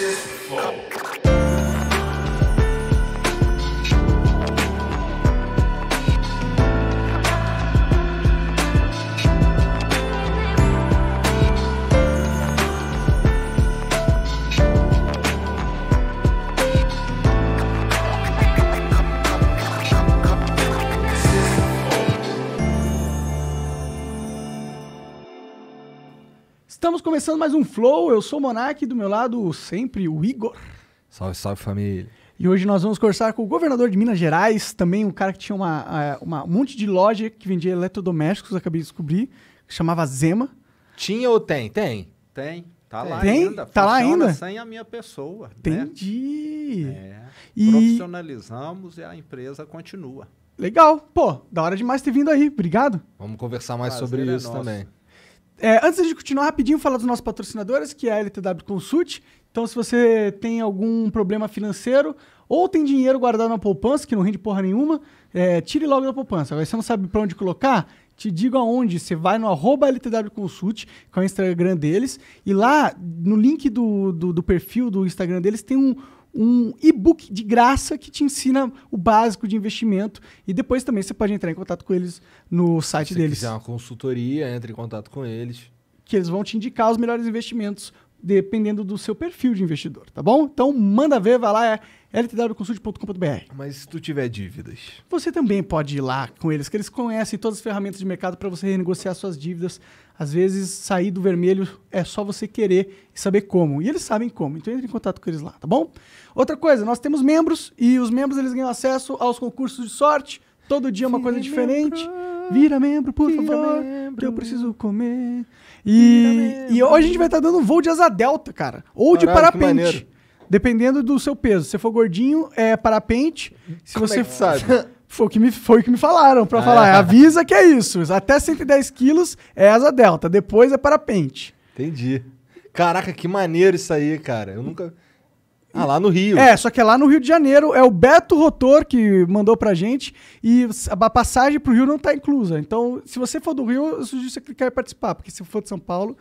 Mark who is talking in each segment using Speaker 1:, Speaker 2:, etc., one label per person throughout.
Speaker 1: This floor. começando mais um Flow, eu sou o Monark, do meu lado sempre o Igor. Salve, salve família. E hoje nós vamos conversar com o governador de Minas Gerais, também um cara que tinha uma, é, uma um monte de loja que vendia eletrodomésticos, acabei de descobrir, que chamava Zema. Tinha ou tem? Tem. Tem. Tá lá tem? ainda. Tá lá ainda? Sem
Speaker 2: a minha pessoa. Né? Entendi. Né? É. E... Profissionalizamos e a empresa continua.
Speaker 1: Legal. Pô, da hora demais ter vindo aí. Obrigado. Vamos conversar mais Prazer sobre é isso nosso. também. É, antes de continuar, rapidinho, falar dos nossos patrocinadores, que é a LTW Consult. Então, se você tem algum problema financeiro ou tem dinheiro guardado na poupança, que não rende porra nenhuma, é, tire logo da poupança. Agora, se você não sabe para onde colocar, te digo aonde. Você vai no arroba LTW Consult, que é o Instagram deles, e lá, no link do, do, do perfil do Instagram deles, tem um um e-book de graça que te ensina o básico de investimento. E depois também você pode entrar em contato com eles no site Se deles. Se quiser uma consultoria, entre em contato com eles. Que eles vão te indicar os melhores investimentos, dependendo do seu perfil de investidor, tá bom? Então manda ver, vai lá, é ltwconsult.com.br. Mas se tu tiver dívidas? Você também pode ir lá com eles, que eles conhecem todas as ferramentas de mercado para você renegociar suas dívidas, às vezes, sair do vermelho é só você querer e saber como. E eles sabem como. Então, entre em contato com eles lá, tá bom? Outra coisa, nós temos membros e os membros eles ganham acesso aos concursos de sorte. Todo dia é uma Vira coisa diferente. Membro. Vira membro, por Vira favor. Membro. Eu preciso comer. E, e, hoje a gente vai estar tá dando um voo de asa delta, cara. Ou Caralho, de parapente. Dependendo do seu peso. Se for gordinho, é parapente. Se Como é você. É sabe? Foi o que me, foi o que me falaram para ah, é. falar. É. Avisa que é isso. Até 110 quilos é asa delta, depois é parapente. Entendi. Caraca, que maneiro isso aí, cara. Eu nunca. Ah, lá no Rio. É, só que é lá no Rio de Janeiro. É o Beto Rotor que mandou pra gente. E a passagem pro Rio não tá inclusa. Então, se você for do Rio, eu sugiro você clicar e participar. Porque se for de São Paulo,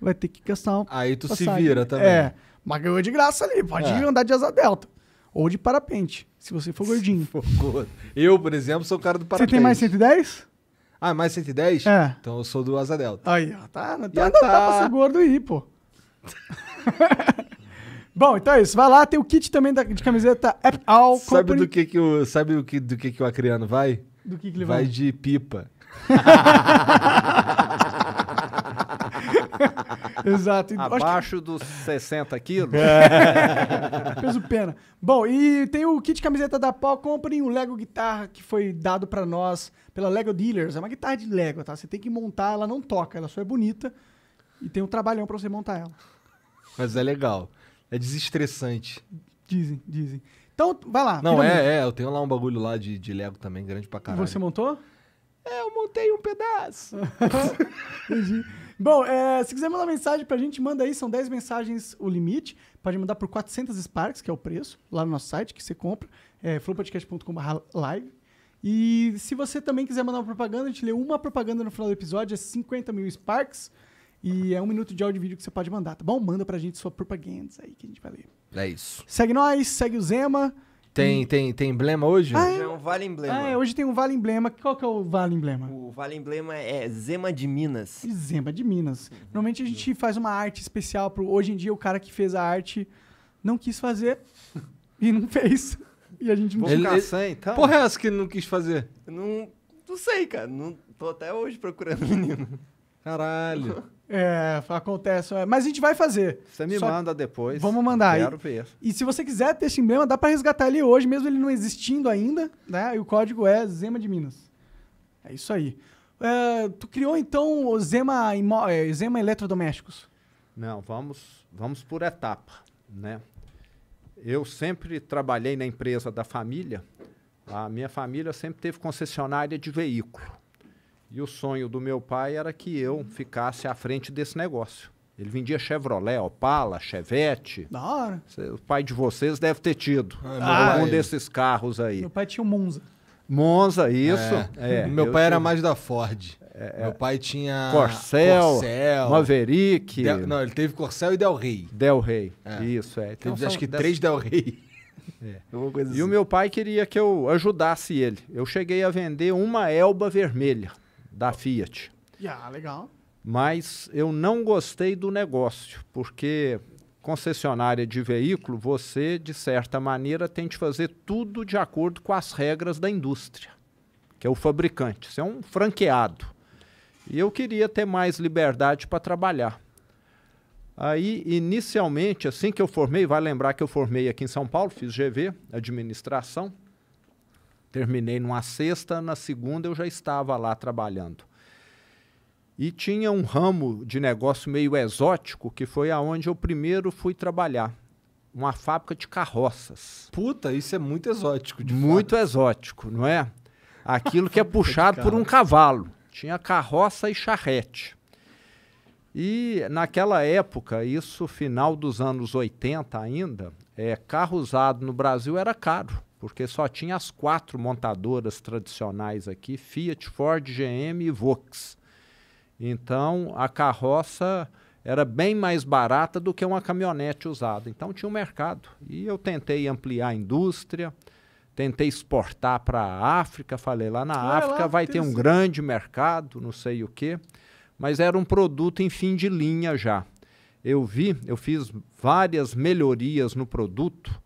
Speaker 1: vai ter que gastar Aí tu passagem. se vira também. É, mas ganhou de graça ali. Pode é. andar de asa delta. Ou de parapente, se você for gordinho. For gordo.
Speaker 3: Eu, por exemplo, sou o cara do parapente. Você tem mais
Speaker 1: 110?
Speaker 3: Ah, mais 110? É. Então eu sou do Asa Delta. Aí, ó. Tá, não
Speaker 1: tá, tá. tá pra ser gordo aí pô. Bom, então é isso. Vai lá, tem o kit também da, de camiseta All Company. Sabe do que que o, sabe do que, do que que o acriano vai?
Speaker 3: Do que que ele vai? Vai de pipa.
Speaker 2: Exato. Então, Abaixo que... dos 60 quilos. É. Peso
Speaker 1: pena. Bom, e tem o kit camiseta da pau. Comprem o Lego guitarra que foi dado para nós pela Lego Dealers. É uma guitarra de Lego, tá? Você tem que montar, ela não toca, ela só é bonita. E tem um trabalhão para você montar ela.
Speaker 3: Mas é legal. É desestressante.
Speaker 1: Dizem, dizem. Então, vai lá. Não, é,
Speaker 3: é. Eu tenho lá um bagulho lá de, de Lego também, grande pra
Speaker 1: caralho. Você montou? É, eu montei um pedaço. Entendi. Bom, é, se quiser mandar mensagem pra gente, manda aí. São 10 mensagens o limite. Pode mandar por 400 Sparks, que é o preço, lá no nosso site que você compra. É flowpodcast.com/live. E se você também quiser mandar uma propaganda, a gente lê uma propaganda no final do episódio, é 50 mil Sparks. E é um minuto de áudio e vídeo que você pode mandar, tá bom? Manda pra gente sua propaganda aí que a gente vai ler. É isso. Segue nós, segue o Zema. Tem, hum. tem, tem emblema hoje? Ah, é? é um vale emblema. Ah, é, hoje tem um vale emblema. Qual que é o vale emblema? O vale emblema é Zema de Minas. Zema de Minas. Uhum. Normalmente a gente faz uma arte especial pro. Hoje em dia o cara que fez a arte não quis fazer e não fez. E a gente não ele, ele... Sem, então. Porra, é
Speaker 3: essa que ele não quis fazer? Não, não sei, cara. Não, tô até hoje procurando o menino. Caralho.
Speaker 1: É, acontece. É, mas a gente vai fazer. Você me Só manda depois. Vamos mandar. Quero ver. E, e se você quiser ter esse emblema, dá para resgatar ele hoje, mesmo ele não existindo ainda, né? E o código é Zema de Minas. É isso aí. É, tu criou então o Zema, é, Zema Eletrodomésticos?
Speaker 2: Não, vamos, vamos por etapa, né? Eu sempre trabalhei na empresa da família. A minha família sempre teve concessionária de veículo. E o sonho do meu pai era que eu ficasse à frente desse negócio. Ele vendia Chevrolet, Opala, Chevette. Da hora. O pai de vocês deve ter tido ah, um desses carros aí. Meu pai tinha o Monza. Monza, isso. É. É, meu pai tinha... era
Speaker 3: mais da Ford. É, é. meu pai tinha Corcel, Maverick.
Speaker 2: Del... Não, ele teve Corcel e Del Rey. Del Rey, é. isso é. Então, teve acho que três Del Rey. É. e assim. o meu pai queria que eu ajudasse ele. Eu cheguei a vender uma Elba vermelha da Fiat.
Speaker 1: Yeah, legal.
Speaker 2: Mas eu não gostei do negócio, porque concessionária de veículo, você, de certa maneira, tem de fazer tudo de acordo com as regras da indústria, que é o fabricante. Você é um franqueado. E eu queria ter mais liberdade para trabalhar. Aí, inicialmente, assim que eu formei, vai lembrar que eu formei aqui em São Paulo, fiz GV, administração. Terminei numa sexta, na segunda eu já estava lá trabalhando. E tinha um ramo de negócio meio exótico, que foi aonde eu primeiro fui trabalhar. Uma fábrica de carroças. Puta, isso é muito exótico. muito exótico, não é? Aquilo que é puxado por um cavalo. Tinha carroça e charrete. E naquela época, isso final dos anos 80 ainda, é, carro usado no Brasil era caro porque só tinha as quatro montadoras tradicionais aqui: Fiat, Ford, GM e Vox. Então a carroça era bem mais barata do que uma caminhonete usada. Então tinha um mercado. E eu tentei ampliar a indústria, tentei exportar para a África. Falei lá na África lá, vai ter um grande mercado, não sei o quê. Mas era um produto em fim de linha já. Eu vi, eu fiz várias melhorias no produto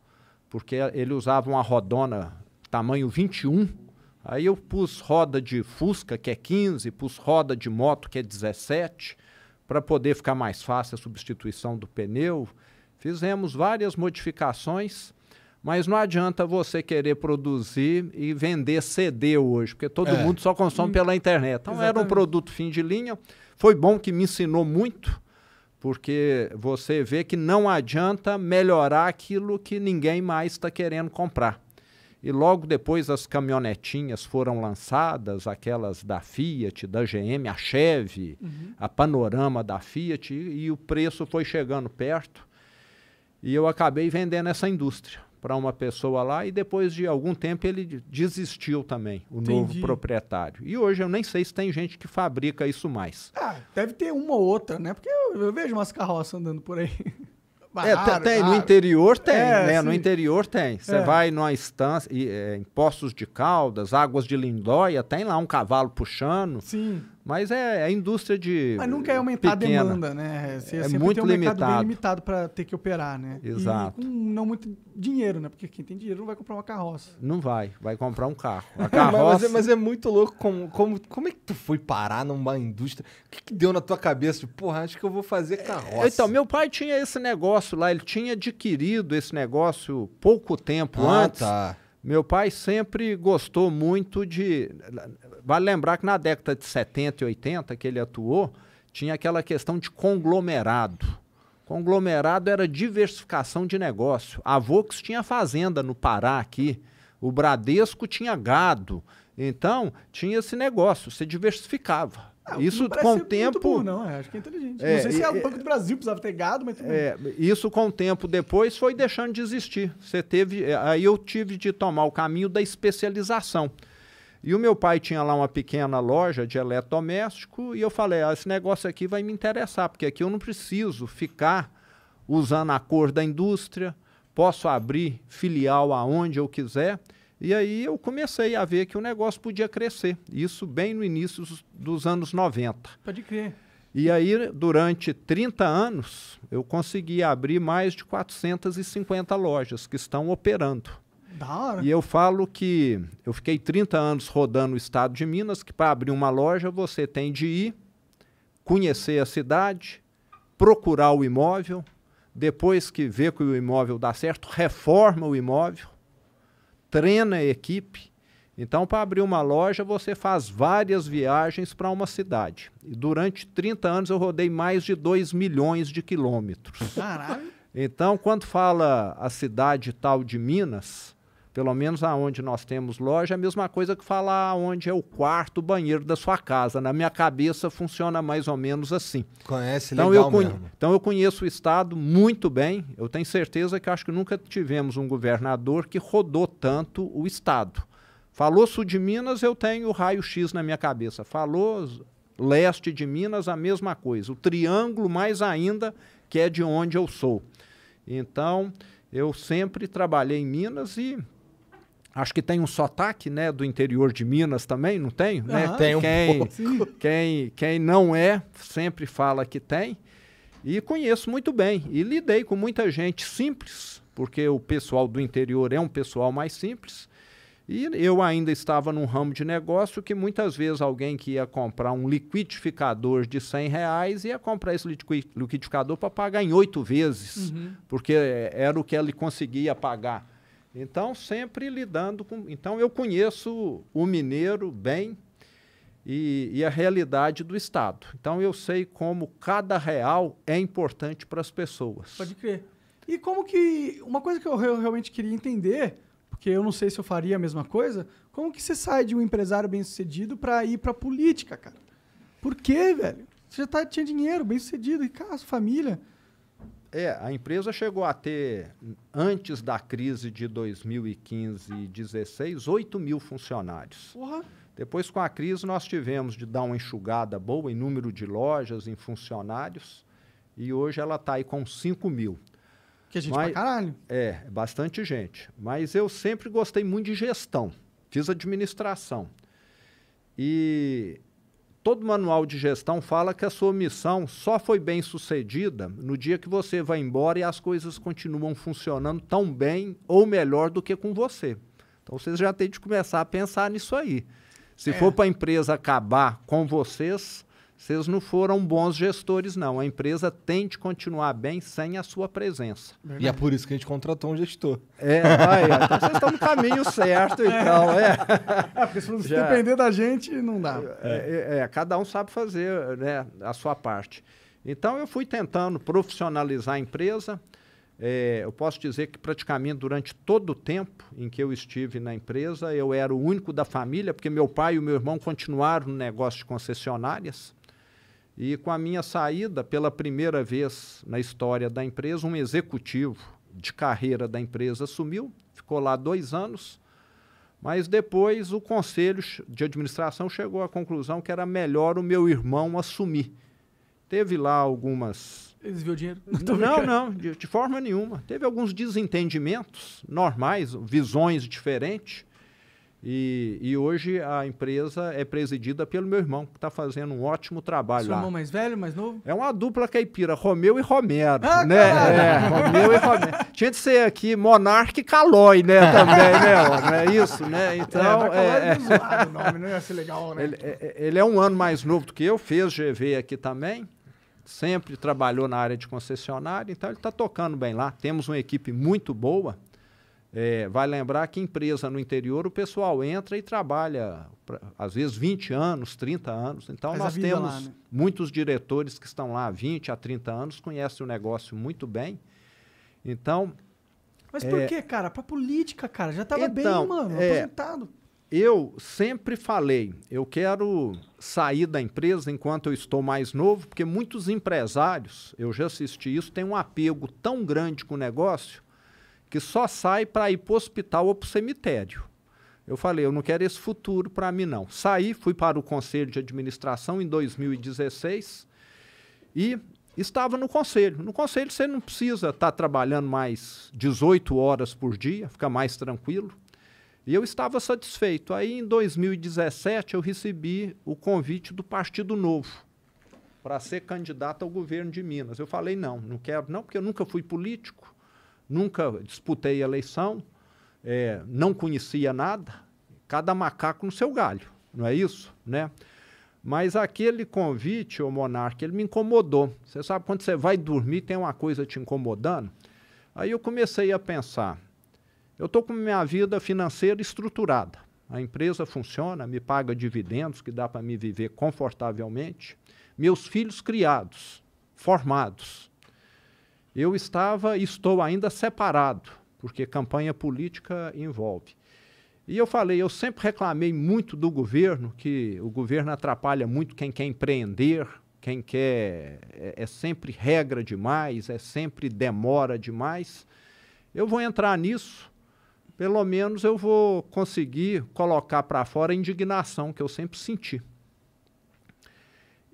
Speaker 2: porque ele usava uma rodona tamanho 21. Aí eu pus roda de Fusca, que é 15, pus roda de moto, que é 17, para poder ficar mais fácil a substituição do pneu. Fizemos várias modificações, mas não adianta você querer produzir e vender CD hoje, porque todo é. mundo só consome hum, pela internet. Então Exatamente. era um produto fim de linha. Foi bom que me ensinou muito, porque você vê que não adianta melhorar aquilo que ninguém mais está querendo comprar. E logo depois as caminhonetinhas foram lançadas, aquelas da Fiat, da GM, a Chevy, uhum. a Panorama da Fiat, e, e o preço foi chegando perto. E eu acabei vendendo essa indústria para uma pessoa lá e depois de algum tempo ele desistiu também, o Entendi. novo proprietário. E hoje eu nem sei se tem gente que fabrica isso mais.
Speaker 1: Ah, deve ter uma ou outra, né? Porque eu, eu vejo umas carroças andando por aí. Mas é, tem, no interior tem, é, né? no
Speaker 2: interior tem. Você é. vai numa estância, é, em Poços de Caldas, Águas de Lindóia, tem lá um cavalo puxando. Sim. Mas é, é a indústria de. Mas nunca é aumentar pequena. a demanda, né? Você é muito tem um limitado. mercado bem
Speaker 1: limitado para ter que operar, né? Exato. E com não muito dinheiro, né? Porque quem tem dinheiro não vai comprar uma carroça.
Speaker 2: Não vai, vai comprar um carro. A carroça... mas, é, mas,
Speaker 3: é, muito louco como, como, como é que tu foi parar numa indústria? O que, que deu na tua cabeça? Porra, acho que eu vou fazer é, carroça.
Speaker 2: então, meu pai tinha esse negócio lá, ele tinha adquirido esse negócio pouco tempo ah, antes. Tá. Meu pai sempre gostou muito de. Vale lembrar que na década de 70 e 80 que ele atuou, tinha aquela questão de conglomerado. Conglomerado era diversificação de negócio. A Vox tinha fazenda no Pará aqui, o Bradesco tinha gado. Então, tinha esse negócio, você diversificava. Ah, isso com o tempo. Burro, não, é, acho que é inteligente. É, não sei se é, o é-
Speaker 1: Banco do Brasil precisava ter gado, mas tudo é,
Speaker 2: bem. Isso com o tempo depois foi deixando de existir. Você teve. Aí eu tive de tomar o caminho da especialização. E o meu pai tinha lá uma pequena loja de eletrodoméstico e eu falei: ah, esse negócio aqui vai me interessar, porque aqui eu não preciso ficar usando a cor da indústria, posso abrir filial aonde eu quiser. E aí eu comecei a ver que o negócio podia crescer. Isso bem no início dos anos 90. Pode crer. E aí, durante 30 anos, eu consegui abrir mais de 450 lojas que estão operando. Da hora. E eu falo que eu fiquei 30 anos rodando o estado de Minas, que para abrir uma loja você tem de ir, conhecer a cidade, procurar o imóvel, depois que vê que o imóvel dá certo, reforma o imóvel, treina a equipe. Então, para abrir uma loja, você faz várias viagens para uma cidade. E durante 30 anos eu rodei mais de 2 milhões de quilômetros. Caralho! Então, quando fala a cidade tal de Minas, pelo menos aonde nós temos loja, é a mesma coisa que falar onde é o quarto banheiro da sua casa. Na minha cabeça funciona mais ou menos assim. Conhece
Speaker 3: então, legal eu mesmo.
Speaker 2: Então eu conheço o Estado muito bem. Eu tenho certeza que acho que nunca tivemos um governador que rodou tanto o Estado. Falou sul de Minas, eu tenho o raio-x na minha cabeça. Falou leste de Minas, a mesma coisa. O triângulo, mais ainda, que é de onde eu sou. Então, eu sempre trabalhei em Minas e Acho que tem um sotaque, né, do interior de Minas também, não tem? Ah, né? Tem quem, pouco. Quem, quem não é, sempre fala que tem. E conheço muito bem. E lidei com muita gente simples, porque o pessoal do interior é um pessoal mais simples. E eu ainda estava num ramo de negócio que muitas vezes alguém que ia comprar um liquidificador de 100 reais ia comprar esse liquidificador para pagar em oito vezes, uhum. porque eh, era o que ele conseguia pagar. Então, sempre lidando com. Então, eu conheço o mineiro bem e, e a realidade do Estado. Então, eu sei como cada real é importante para as pessoas.
Speaker 1: Pode crer. E como que. Uma coisa que eu realmente queria entender, porque eu não sei se eu faria a mesma coisa, como que você sai de um empresário bem sucedido para ir para a política, cara? Por quê, velho? Você já tá, tinha dinheiro, bem sucedido, e casa, família.
Speaker 2: É, a empresa chegou a ter, antes da crise de 2015 e 2016, 8 mil funcionários. Porra. Depois, com a crise, nós tivemos de dar uma enxugada boa em número de lojas, em funcionários, e hoje ela está aí com 5 mil. Que gente Mas, pra caralho. É, bastante gente. Mas eu sempre gostei muito de gestão. Fiz administração. E Todo manual de gestão fala que a sua missão só foi bem sucedida no dia que você vai embora e as coisas continuam funcionando tão bem ou melhor do que com você. Então vocês já têm de começar a pensar nisso aí. Se é. for para a empresa acabar com vocês, vocês não foram bons gestores, não. A empresa tem de continuar bem sem a sua presença. Verdade. E é por
Speaker 3: isso que a gente contratou um gestor.
Speaker 2: É, aí, é. então vocês estão no caminho certo é. então é. É. porque se você Já. depender da
Speaker 1: gente, não dá.
Speaker 2: É, é, é, cada um sabe fazer né, a sua parte. Então, eu fui tentando profissionalizar a empresa. É, eu posso dizer que praticamente durante todo o tempo em que eu estive na empresa, eu era o único da família, porque meu pai e o meu irmão continuaram no negócio de concessionárias. E com a minha saída, pela primeira vez na história da empresa, um executivo de carreira da empresa assumiu, ficou lá dois anos, mas depois o conselho de administração chegou à conclusão que era melhor o meu irmão assumir. Teve lá algumas.
Speaker 1: Eles viram dinheiro? Não, não,
Speaker 2: não de, de forma nenhuma. Teve alguns desentendimentos normais, visões diferentes. E, e, hoje a empresa é presidida pelo meu irmão, que está fazendo um ótimo trabalho Seu irmão
Speaker 1: mais velho, mais novo? É uma dupla
Speaker 2: caipira, Romeu e Romero, ah, né? É, Romeu e Romero. Tinha de ser aqui Monarque e Calói, né? Também, né? Não é isso, né? É, tá então... É, é... é nome, não ia ser legal, né? Ele, é, ele é um ano mais novo do que eu, fez GV aqui também sempre trabalhou na área de concessionária, então ele está tocando bem lá. Temos uma equipe muito boa. É, vai lembrar que empresa no interior o pessoal entra e trabalha, pra, às vezes 20 anos, 30 anos. Então Faz nós temos lá, né? muitos diretores que estão lá há 20 a 30 anos, conhecem o negócio muito bem. Então. Mas por é, que,
Speaker 1: cara? Para política, cara. Já estava então, bem, mano, é, aposentado.
Speaker 2: Eu sempre falei, eu quero sair da empresa enquanto eu estou mais novo, porque muitos empresários, eu já assisti isso, têm um apego tão grande com o negócio que só sai para ir para o hospital ou para o cemitério. Eu falei, eu não quero esse futuro para mim, não. Saí, fui para o conselho de administração em 2016 e estava no conselho. No conselho você não precisa estar tá trabalhando mais 18 horas por dia, fica mais tranquilo. E eu estava satisfeito. Aí em 2017 eu recebi o convite do Partido Novo para ser candidato ao governo de Minas. Eu falei, não, não quero não, porque eu nunca fui político nunca disputei eleição, é, não conhecia nada, cada macaco no seu galho, não é isso? Né? Mas aquele convite, o monarca, ele me incomodou. Você sabe quando você vai dormir, tem uma coisa te incomodando? Aí eu comecei a pensar, eu estou com minha vida financeira estruturada. A empresa funciona, me paga dividendos, que dá para me viver confortavelmente. Meus filhos criados, formados. Eu estava e estou ainda separado, porque campanha política envolve. E eu falei, eu sempre reclamei muito do governo, que o governo atrapalha muito quem quer empreender, quem quer. É, é sempre regra demais, é sempre demora demais. Eu vou entrar nisso, pelo menos eu vou conseguir colocar para fora a indignação que eu sempre senti.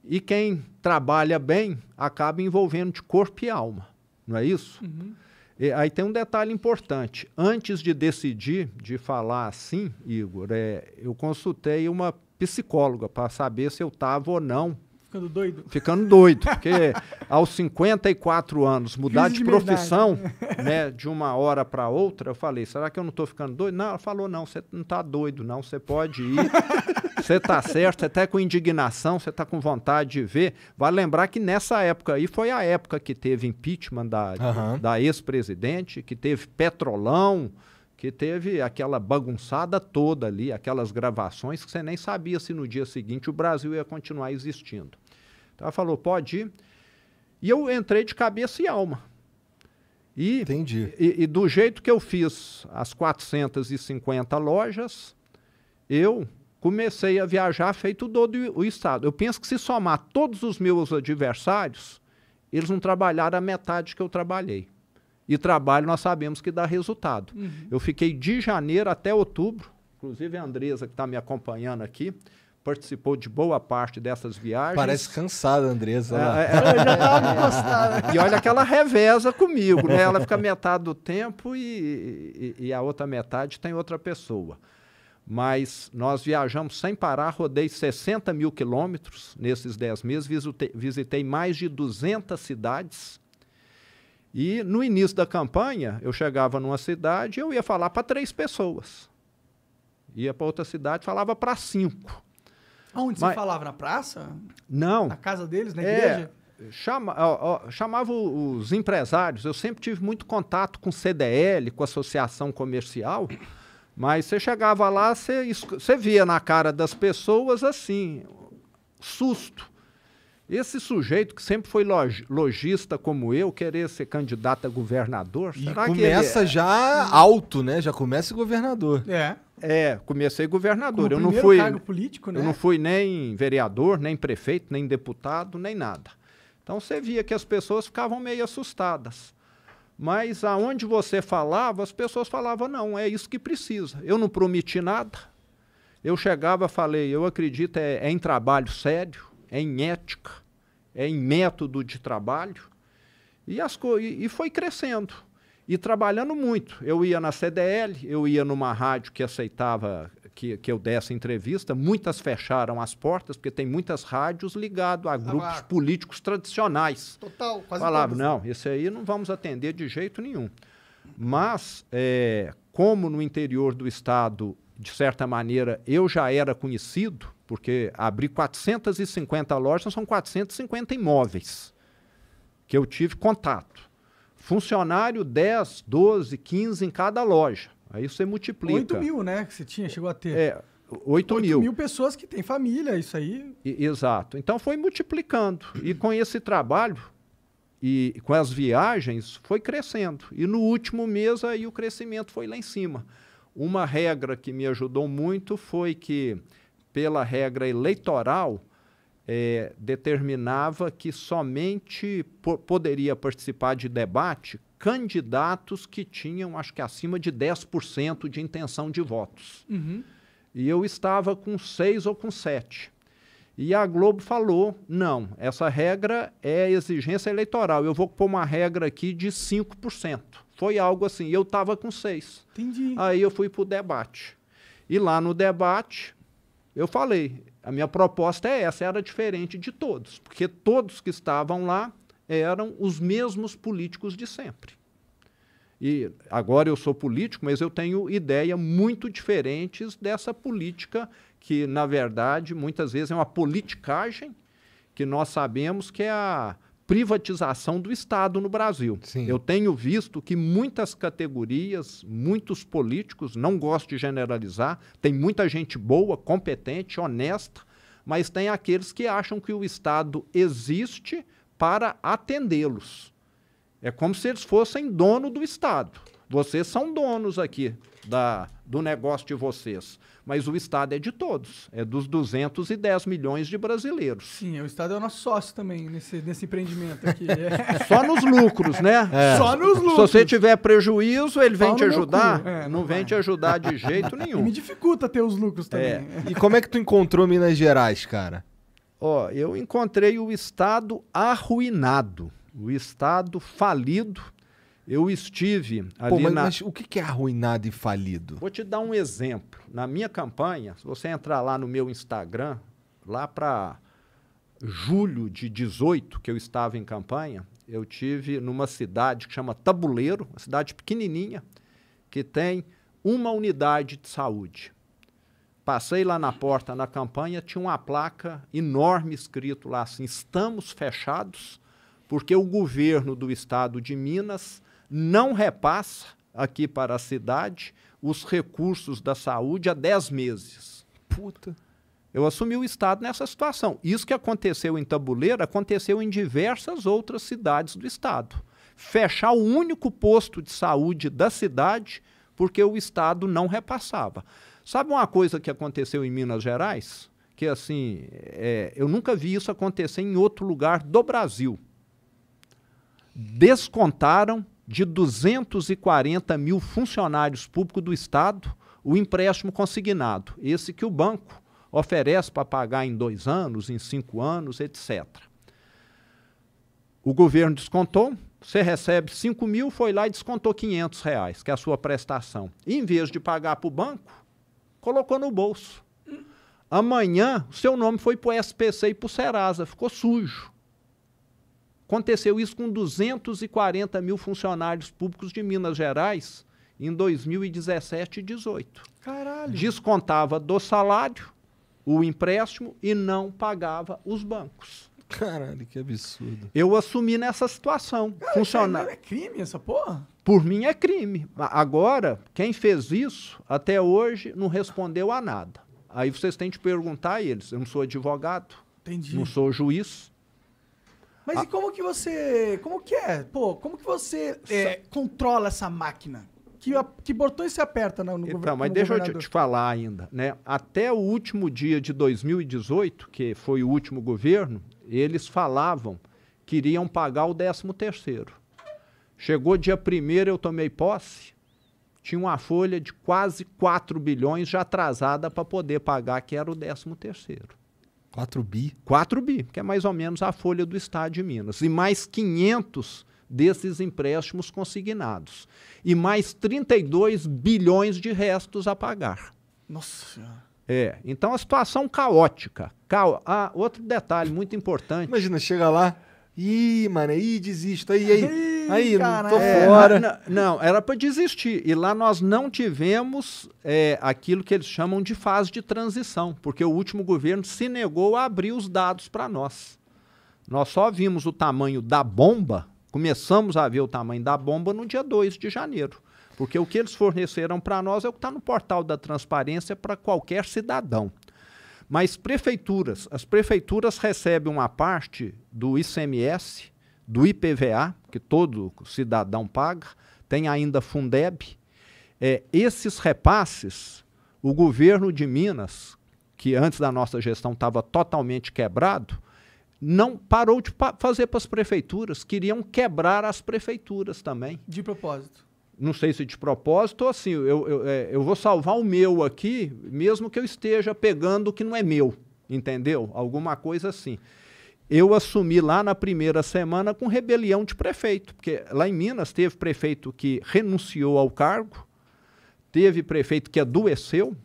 Speaker 2: E quem trabalha bem acaba envolvendo de corpo e alma não é isso? Uhum. E, aí tem um detalhe importante. Antes de decidir de falar assim, Igor, é, eu consultei uma psicóloga para saber se eu estava ou não Ficando doido. Ficando doido, porque aos 54 anos, mudar de, de, profissão, né, de uma hora para outra, eu falei, será que eu não estou ficando doido? Não, ela falou, não, você não está doido, não, você pode ir, você está certo, você até tá com indignação, você está com vontade de ver. Vai vale lembrar que nessa época aí foi a época que teve impeachment da, uhum. da ex-presidente, que teve petrolão, que teve aquela bagunçada toda ali, aquelas gravações que você nem sabia se no dia seguinte o Brasil ia continuar existindo. Ela falou, pode ir. E eu entrei de cabeça e alma. E, Entendi. E, e do jeito que eu fiz as 450 lojas, eu comecei a viajar feito todo o Estado. Eu penso que se somar todos os meus adversários, eles não trabalharam a metade que eu trabalhei. E trabalho nós sabemos que dá resultado. Uhum. Eu fiquei de janeiro até outubro, inclusive a Andresa que está me acompanhando aqui, participou de boa parte dessas viagens. Parece cansada, Andresa. É, né? é E olha que ela reveza comigo, né? Ela fica metade do tempo e, e, e, a outra metade tem outra pessoa. Mas nós viajamos sem parar, rodei 60 mil quilômetros nesses 10 meses, visitei, visitei mais de 200 cidades. E no início da campanha, eu chegava numa cidade, eu ia falar para três pessoas. Ia para outra cidade, falava para cinco
Speaker 1: Onde Mas... você falava? Na praça? Não. Na casa deles, na é, igreja?
Speaker 2: Chama, ó, ó, chamava os empresários. Eu sempre tive muito contato com CDL, com associação comercial. Mas você chegava lá, você, você via na cara das pessoas assim, susto. Esse sujeito que sempre foi log, lojista como eu, querer ser candidato a governador, e será começa que ele... É? já alto, né? Já começa governador. É. É, comecei governador. Como eu não fui. Cargo político, né? Eu não fui nem vereador, nem prefeito, nem deputado, nem nada. Então você via que as pessoas ficavam meio assustadas. Mas aonde você falava, as pessoas falavam: não, é isso que precisa. Eu não prometi nada. Eu chegava falei: eu acredito é, é em trabalho sério, é em ética, é em método de trabalho. E, as e, e foi crescendo e trabalhando muito. Eu ia na CDL, eu ia numa rádio que aceitava que, que eu desse entrevista, muitas fecharam as portas, porque tem muitas rádios ligado a tá grupos políticos tradicionais.
Speaker 1: Total, quase Falava,
Speaker 2: não, esse aí não vamos atender de jeito nenhum. Mas, é, como no interior do Estado, de certa maneira, eu já era conhecido, porque abri 450 lojas, são 450 imóveis que eu tive contato. Funcionário 10, 12, 15 em cada loja. Aí você multiplica. 8 mil,
Speaker 1: né? Que você tinha, chegou a ter. É, 8, 8 mil. mil pessoas
Speaker 2: que têm família, isso aí. E, exato. Então foi multiplicando. E com esse trabalho e com as viagens, foi crescendo. E no último mês aí o crescimento foi lá em cima. Uma regra que me ajudou muito foi que, pela regra eleitoral, é, determinava que somente po poderia participar de debate candidatos que tinham, acho que acima de 10% de intenção de votos. Uhum. E eu estava com 6 ou com 7. E a Globo falou: não, essa regra é exigência eleitoral. Eu vou pôr uma regra aqui de 5%. Foi algo assim. Eu estava com 6. Entendi. Aí eu fui para o debate. E lá no debate, eu falei: a minha proposta é essa, era diferente de todos, porque todos que estavam lá eram os mesmos políticos de sempre. E agora eu sou político, mas eu tenho ideias muito diferentes dessa política que, na verdade, muitas vezes é uma politicagem que nós sabemos que é a, privatização do Estado no Brasil. Sim. Eu tenho visto que muitas categorias, muitos políticos, não gosto de generalizar, tem muita gente boa, competente, honesta, mas tem aqueles que acham que o Estado existe para atendê-los. É como se eles fossem dono do Estado. Vocês são donos aqui da do negócio de vocês. Mas o Estado é de todos, é dos 210 milhões de brasileiros.
Speaker 1: Sim, o Estado é o nosso sócio também nesse, nesse empreendimento aqui.
Speaker 2: É. Só nos lucros, né? É. Só nos lucros. Se você tiver prejuízo, ele vem te ajudar.
Speaker 1: É, não, não vem te ajudar de jeito nenhum. E me dificulta ter os lucros é. também.
Speaker 2: E como é que tu encontrou Minas Gerais, cara? Ó, eu encontrei o Estado arruinado, o Estado falido, eu estive ali Pô, mas, na... mas o que é
Speaker 3: arruinado e
Speaker 2: falido? Vou te dar um exemplo. Na minha campanha, se você entrar lá no meu Instagram, lá para julho de 18, que eu estava em campanha, eu tive numa cidade que chama Tabuleiro, uma cidade pequenininha, que tem uma unidade de saúde. Passei lá na porta na campanha, tinha uma placa enorme escrito lá assim: estamos fechados porque o governo do estado de Minas não repassa aqui para a cidade os recursos da saúde há 10 meses. Puta. Eu assumi o Estado nessa situação. Isso que aconteceu em Tabuleiro aconteceu em diversas outras cidades do Estado. Fechar o único posto de saúde da cidade porque o Estado não repassava. Sabe uma coisa que aconteceu em Minas Gerais? Que assim, é, eu nunca vi isso acontecer em outro lugar do Brasil. Descontaram de 240 mil funcionários públicos do Estado o empréstimo consignado, esse que o banco oferece para pagar em dois anos, em cinco anos, etc. O governo descontou, você recebe 5 mil, foi lá e descontou 500 reais, que é a sua prestação. E, em vez de pagar para o banco, colocou no bolso. Amanhã, o seu nome foi para o SPC e para o Serasa, ficou sujo. Aconteceu isso com 240 mil funcionários públicos de Minas Gerais em 2017 e 2018. Caralho. Descontava do salário o empréstimo e não pagava os bancos. Caralho, que absurdo. Eu assumi nessa situação. Cara, funcionário. É crime essa porra? Por mim é crime. Agora, quem fez isso até hoje não respondeu a nada. Aí vocês têm que perguntar a
Speaker 1: eles. Eu não sou advogado,
Speaker 2: Entendi. não sou juiz,
Speaker 1: mas ah. e como que você. Como que é? Pô, como que você é, é controla essa máquina? Que, que botões se aperta no, então, no então, governo? Mas deixa governador. eu te, te
Speaker 2: falar ainda, né? Até o último dia de 2018, que foi o último governo, eles falavam que iriam pagar o 13 terceiro. Chegou dia 1 eu tomei posse, tinha uma folha de quase 4 bilhões já atrasada para poder pagar, que era o 13 terceiro. 4 bi. 4 bi, que é mais ou menos a folha do Estado de Minas. E mais 500 desses empréstimos consignados. E mais 32 bilhões de restos a pagar.
Speaker 1: Nossa Senhora.
Speaker 2: É, então a situação caótica. Ca... Ah, outro detalhe muito importante. Imagina, chega lá, Ih, mano, aí desisto, aí, aí. Aí, não tô é, fora. não, era para desistir. E lá nós não tivemos é, aquilo que eles chamam de fase de transição, porque o último governo se negou a abrir os dados para nós. Nós só vimos o tamanho da bomba, começamos a ver o tamanho da bomba no dia 2 de janeiro. Porque o que eles forneceram para nós é o que está no portal da transparência para qualquer cidadão. Mas prefeituras, as prefeituras recebem uma parte do ICMS, do IPVA, que todo cidadão paga, tem ainda Fundeb. É, esses repasses, o governo de Minas, que antes da nossa gestão estava totalmente quebrado, não parou de pa fazer para as prefeituras, queriam quebrar as prefeituras também. De propósito não sei se de propósito, ou assim, eu, eu, é, eu vou salvar o meu aqui, mesmo que eu esteja pegando o que não é meu, entendeu? Alguma coisa assim. Eu assumi lá na primeira semana com rebelião de prefeito, porque lá em Minas teve prefeito que renunciou ao cargo, teve prefeito que adoeceu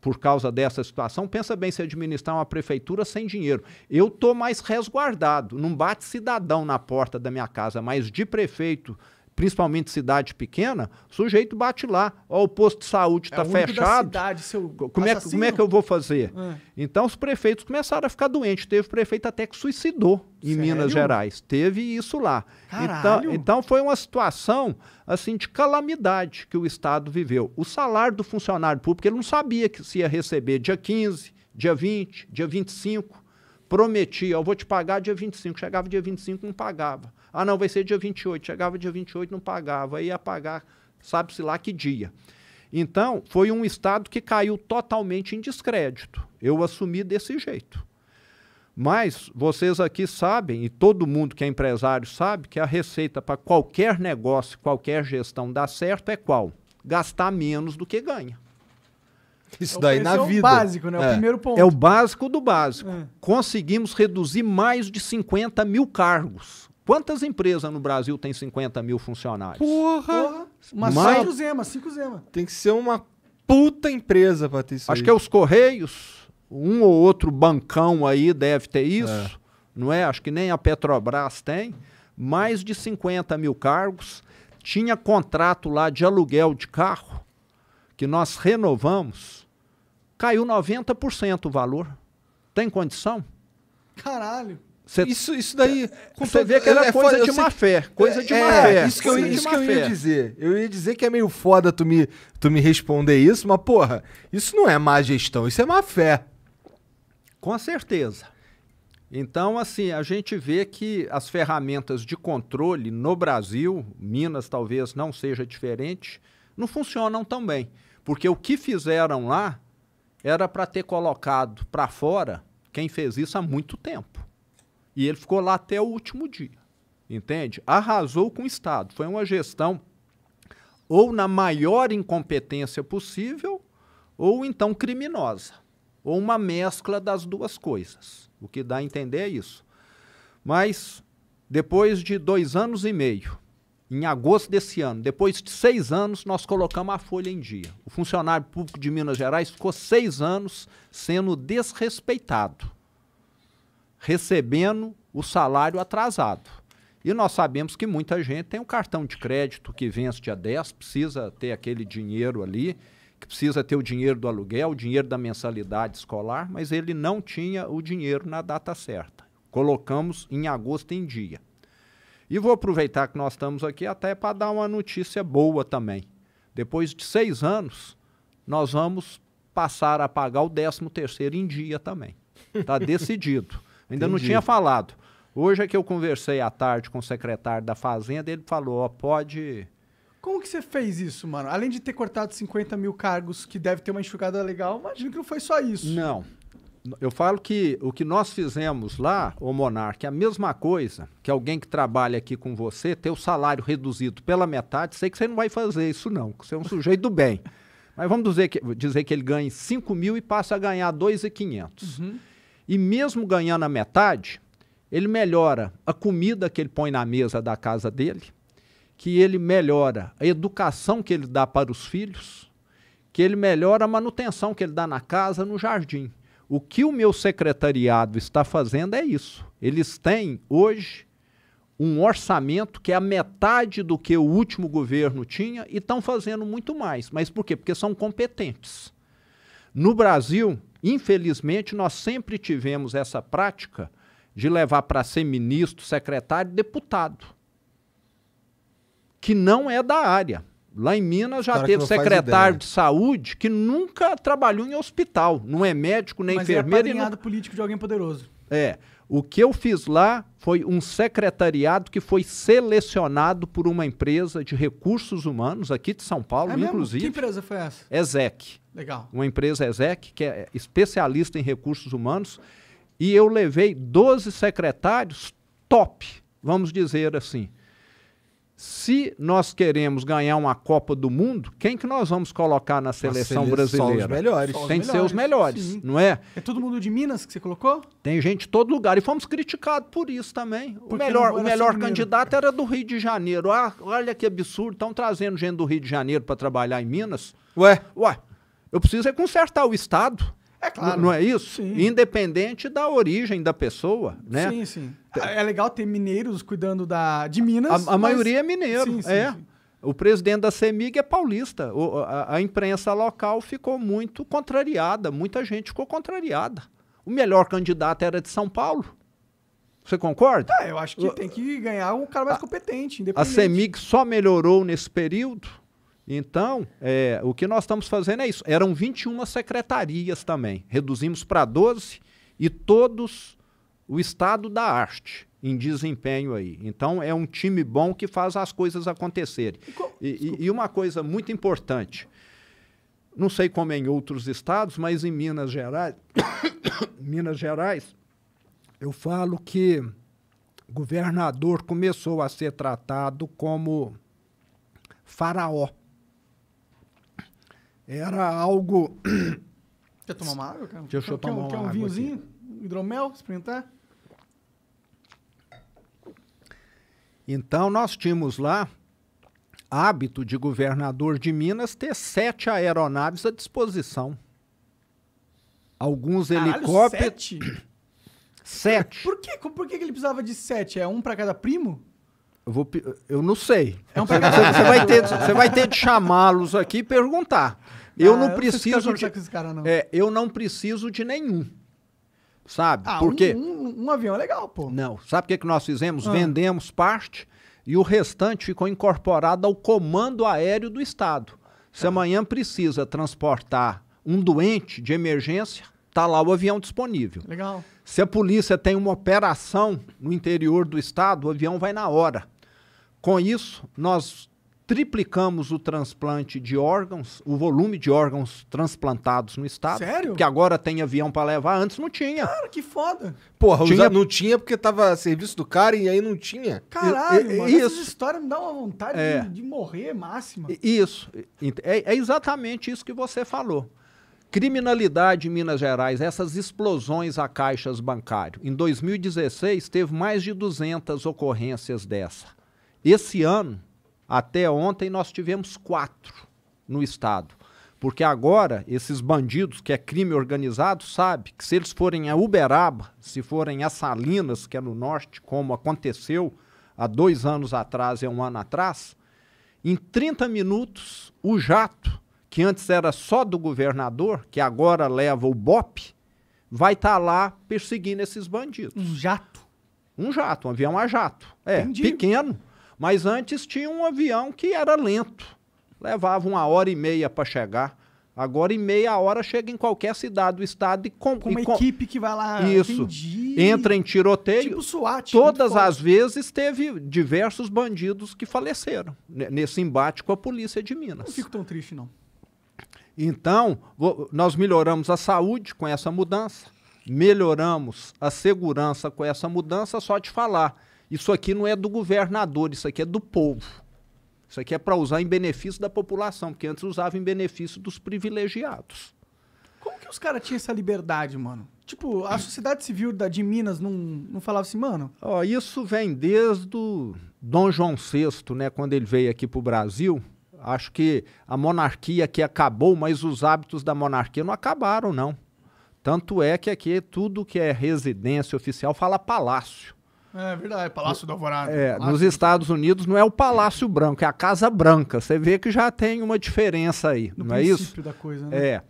Speaker 2: por causa dessa situação. Pensa bem se administrar uma prefeitura sem dinheiro. Eu estou mais resguardado, não bate cidadão na porta da minha casa, mas de prefeito principalmente cidade pequena, o sujeito bate lá. Ó, o posto de saúde está é tá fechado. Cidade,
Speaker 1: seu como, é, como é que
Speaker 2: eu vou fazer? É. Então, os prefeitos começaram a ficar doentes. Teve prefeito até que suicidou em Sério? Minas Gerais. Teve isso lá. Então, então, foi uma situação assim de calamidade que o Estado viveu. O salário do funcionário público, ele não sabia que se ia receber dia 15, dia 20, dia 25. Prometia, eu vou te pagar dia 25. Chegava dia 25, não pagava. Ah, não, vai ser dia 28. Chegava dia 28, não pagava. Aí ia pagar, sabe-se lá que dia. Então, foi um Estado que caiu totalmente em descrédito. Eu assumi desse jeito. Mas vocês aqui sabem, e todo mundo que é empresário sabe, que a receita para qualquer negócio, qualquer gestão dar certo é qual? Gastar menos do que ganha. Isso é daí na vida. É o básico, né? É. O primeiro ponto. É o básico do básico. É. Conseguimos reduzir mais de 50 mil cargos. Quantas empresas no Brasil tem 50 mil funcionários?
Speaker 1: Porra! Porra. Uma Mas... cinco zema, cinco zema.
Speaker 2: Tem que ser uma puta empresa para ter isso Acho aí. que é os Correios, um ou outro bancão aí deve ter isso, é. não é? Acho que nem a Petrobras tem. Mais de 50 mil cargos. Tinha contrato lá de aluguel de carro, que nós renovamos, caiu 90% o valor. Tem condição?
Speaker 1: Caralho!
Speaker 2: Cê, isso, isso daí. Você vê é
Speaker 1: que ela é, é, coisa de má fé. Coisa é, de má fé. Isso que eu, isso que eu ia
Speaker 3: dizer. Eu ia dizer que é meio foda tu me, tu me responder isso, mas, porra, isso não é má gestão, isso é má fé.
Speaker 2: Com certeza. Então, assim, a gente vê que as ferramentas de controle no Brasil, Minas talvez não seja diferente, não funcionam tão bem. Porque o que fizeram lá era para ter colocado para fora quem fez isso há muito tempo. E ele ficou lá até o último dia. Entende? Arrasou com o Estado. Foi uma gestão ou na maior incompetência possível, ou então criminosa. Ou uma mescla das duas coisas. O que dá a entender é isso. Mas, depois de dois anos e meio, em agosto desse ano, depois de seis anos, nós colocamos a folha em dia. O funcionário público de Minas Gerais ficou seis anos sendo desrespeitado recebendo o salário atrasado. E nós sabemos que muita gente tem um cartão de crédito que vence dia 10, precisa ter aquele dinheiro ali, que precisa ter o dinheiro do aluguel, o dinheiro da mensalidade escolar, mas ele não tinha o dinheiro na data certa. Colocamos em agosto em dia. E vou aproveitar que nós estamos aqui até para dar uma notícia boa também. Depois de seis anos, nós vamos passar a pagar o 13 terceiro em dia também. Está decidido. Ainda Entendi. não tinha falado. Hoje é que eu conversei à tarde com o secretário da Fazenda, ele falou, ó, pode...
Speaker 1: Como que você fez isso, mano? Além de ter cortado 50 mil cargos, que deve ter uma enxugada legal, imagino que não foi só isso. Não.
Speaker 2: Eu falo que o que nós fizemos lá, o Monarque, é a mesma coisa que alguém que trabalha aqui com você ter o salário reduzido pela metade. Sei que você não vai fazer isso, não, porque você é um sujeito do bem. Mas vamos dizer que, dizer que ele ganhe 5 mil e passa a ganhar 2,500. Uhum. E mesmo ganhando a metade, ele melhora a comida que ele põe na mesa da casa dele, que ele melhora a educação que ele dá para os filhos, que ele melhora a manutenção que ele dá na casa, no jardim. O que o meu secretariado está fazendo é isso. Eles têm hoje um orçamento que é a metade do que o último governo tinha e estão fazendo muito mais. Mas por quê? Porque são competentes. No Brasil, Infelizmente, nós sempre tivemos essa prática de levar para ser ministro, secretário, deputado, que não é da área. Lá em Minas já teve secretário de saúde que nunca trabalhou em hospital, não é médico nem Mas é enfermeiro. É e não...
Speaker 1: político de alguém poderoso.
Speaker 2: É. O que eu fiz lá foi um secretariado que foi selecionado por uma empresa de recursos humanos aqui de São Paulo, é inclusive. Mesmo? Que
Speaker 1: empresa foi essa?
Speaker 2: É Exec. Legal. Uma empresa ESEC, que é especialista em recursos humanos, e eu levei 12 secretários top, vamos dizer assim. Se nós queremos ganhar uma Copa do Mundo, quem que nós vamos colocar na seleção, seleção brasileira? Só os melhores. Só Tem melhores, que ser os melhores, sim. não é? É todo mundo de Minas que você colocou? Tem gente de todo lugar. E fomos criticados por isso também. Porque o melhor, o melhor candidato era do Rio de Janeiro. Ah, olha que absurdo, estão trazendo gente do Rio de Janeiro para trabalhar em Minas. Ué? Ué, eu preciso é consertar o Estado. É claro. Não, é isso? Sim. Independente da origem da pessoa, né? Sim, sim. É legal ter mineiros cuidando
Speaker 1: da, de Minas. A, a mas... maioria é mineiro, sim, sim, é. Sim.
Speaker 2: O presidente da CEMIG é paulista. O, a, a, imprensa local ficou muito contrariada. Muita gente ficou contrariada. O melhor candidato era de São Paulo. Você concorda?
Speaker 1: É, eu acho que tem que ganhar um cara mais competente, A CEMIG
Speaker 2: só melhorou nesse período então, é, o que nós estamos fazendo é isso. Eram 21 secretarias também. Reduzimos para 12 e todos o estado da arte em desempenho aí. Então, é um time bom que faz as coisas acontecerem. E, e, e uma coisa muito importante. Não sei como é em outros estados, mas em Minas Gerais, Minas Gerais, eu falo que governador começou a ser tratado como faraó era algo. Quer tomar uma água, cara? Deixa eu quer, quer um vinhozinho?
Speaker 1: Aqui. Hidromel? Experimentar?
Speaker 2: Então, nós tínhamos lá hábito de governador de Minas ter sete aeronaves à disposição. Alguns helicópteros.
Speaker 1: Sete? sete. Por, que, por que ele precisava de sete? É um para cada primo?
Speaker 2: Eu, vou, eu não sei. É um você, você, vai ter, você vai
Speaker 1: ter de chamá-los
Speaker 2: aqui e perguntar. Ah, eu não preciso de, cara, não. É, eu não preciso de nenhum. Sabe? Ah, Porque um, um, um, avião é legal, pô. Não, sabe o que que nós fizemos? Ah. Vendemos parte e o restante ficou incorporado ao comando aéreo do estado. Se ah. amanhã precisa transportar um doente de emergência, tá lá o avião disponível. Legal. Se a polícia tem uma operação no interior do estado, o avião vai na hora. Com isso, nós triplicamos o transplante de órgãos, o volume de órgãos transplantados no estado. Sério? Que agora tem avião para levar,
Speaker 3: antes
Speaker 1: não tinha. Cara, que foda.
Speaker 3: Porra, tinha... não tinha porque tava a serviço do cara e aí não tinha.
Speaker 2: Caralho, mano, isso. essas
Speaker 1: histórias me dão uma vontade é. de, de, morrer máxima. Isso,
Speaker 2: é, é exatamente isso que você falou. Criminalidade em Minas Gerais, essas explosões a caixas bancário. Em 2016, teve mais de 200 ocorrências dessa. Esse ano, até ontem nós tivemos quatro no estado. Porque agora esses bandidos, que é crime organizado, sabe que se eles forem a Uberaba, se forem a Salinas, que é no norte, como aconteceu há dois anos atrás e um ano atrás, em 30 minutos o jato, que antes era só do governador, que agora leva o BOP, vai estar tá lá perseguindo esses bandidos. Um jato? Um jato, um avião a jato. É, Entendi. pequeno mas antes tinha um avião que era lento, levava uma hora e meia para chegar. Agora em meia hora chega em qualquer cidade do estado e com, com uma e com... equipe
Speaker 1: que vai lá. Isso.
Speaker 2: Entendi. Entra em tiroteio. Tipo SWAT. Todas as vezes teve diversos bandidos que faleceram nesse embate com a polícia de Minas. Não fico tão triste não. Então vou... nós melhoramos a saúde com essa mudança, melhoramos a segurança com essa mudança. Só te falar isso aqui não é do governador, isso aqui é do povo. Isso aqui é para usar em benefício da população, porque antes usava em benefício dos privilegiados. Como que os caras tinham essa liberdade, mano?
Speaker 1: Tipo, a sociedade civil da, de Minas não, não falava assim, mano? Ó, isso vem desde
Speaker 2: o Dom João VI, né? Quando ele veio aqui para o Brasil. Acho que a monarquia que acabou, mas os hábitos da monarquia não acabaram, não. Tanto é que aqui tudo que é residência oficial fala palácio.
Speaker 1: É verdade, Palácio do Alvorada.
Speaker 2: É, nos Estados Unidos não é o Palácio Branco, é a Casa Branca. Você vê que já tem uma diferença aí, no não é isso? princípio da coisa, né? É.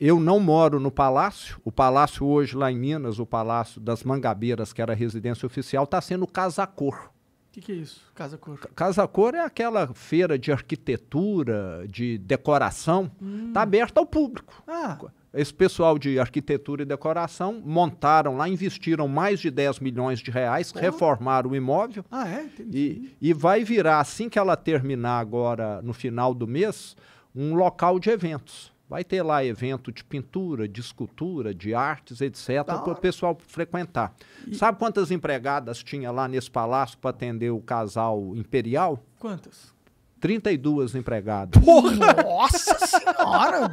Speaker 2: Eu não moro no palácio. O palácio hoje lá em Minas, o Palácio das Mangabeiras, que era residência oficial, está sendo casa-cor.
Speaker 1: O que, que é isso, casa-cor?
Speaker 2: Casa-cor é aquela feira de arquitetura, de decoração. Está hum. aberta ao público. Ah. Esse pessoal de arquitetura e decoração montaram lá, investiram mais de 10 milhões de reais, oh. reformaram o imóvel. Ah, é? E, e vai virar, assim que ela terminar agora, no final do mês, um local de eventos. Vai ter lá evento de pintura, de escultura, de artes, etc., para o pessoal frequentar. E... Sabe quantas empregadas tinha lá nesse palácio para atender o casal imperial? Quantas? 32 empregadas. Porra! Nossa
Speaker 1: senhora!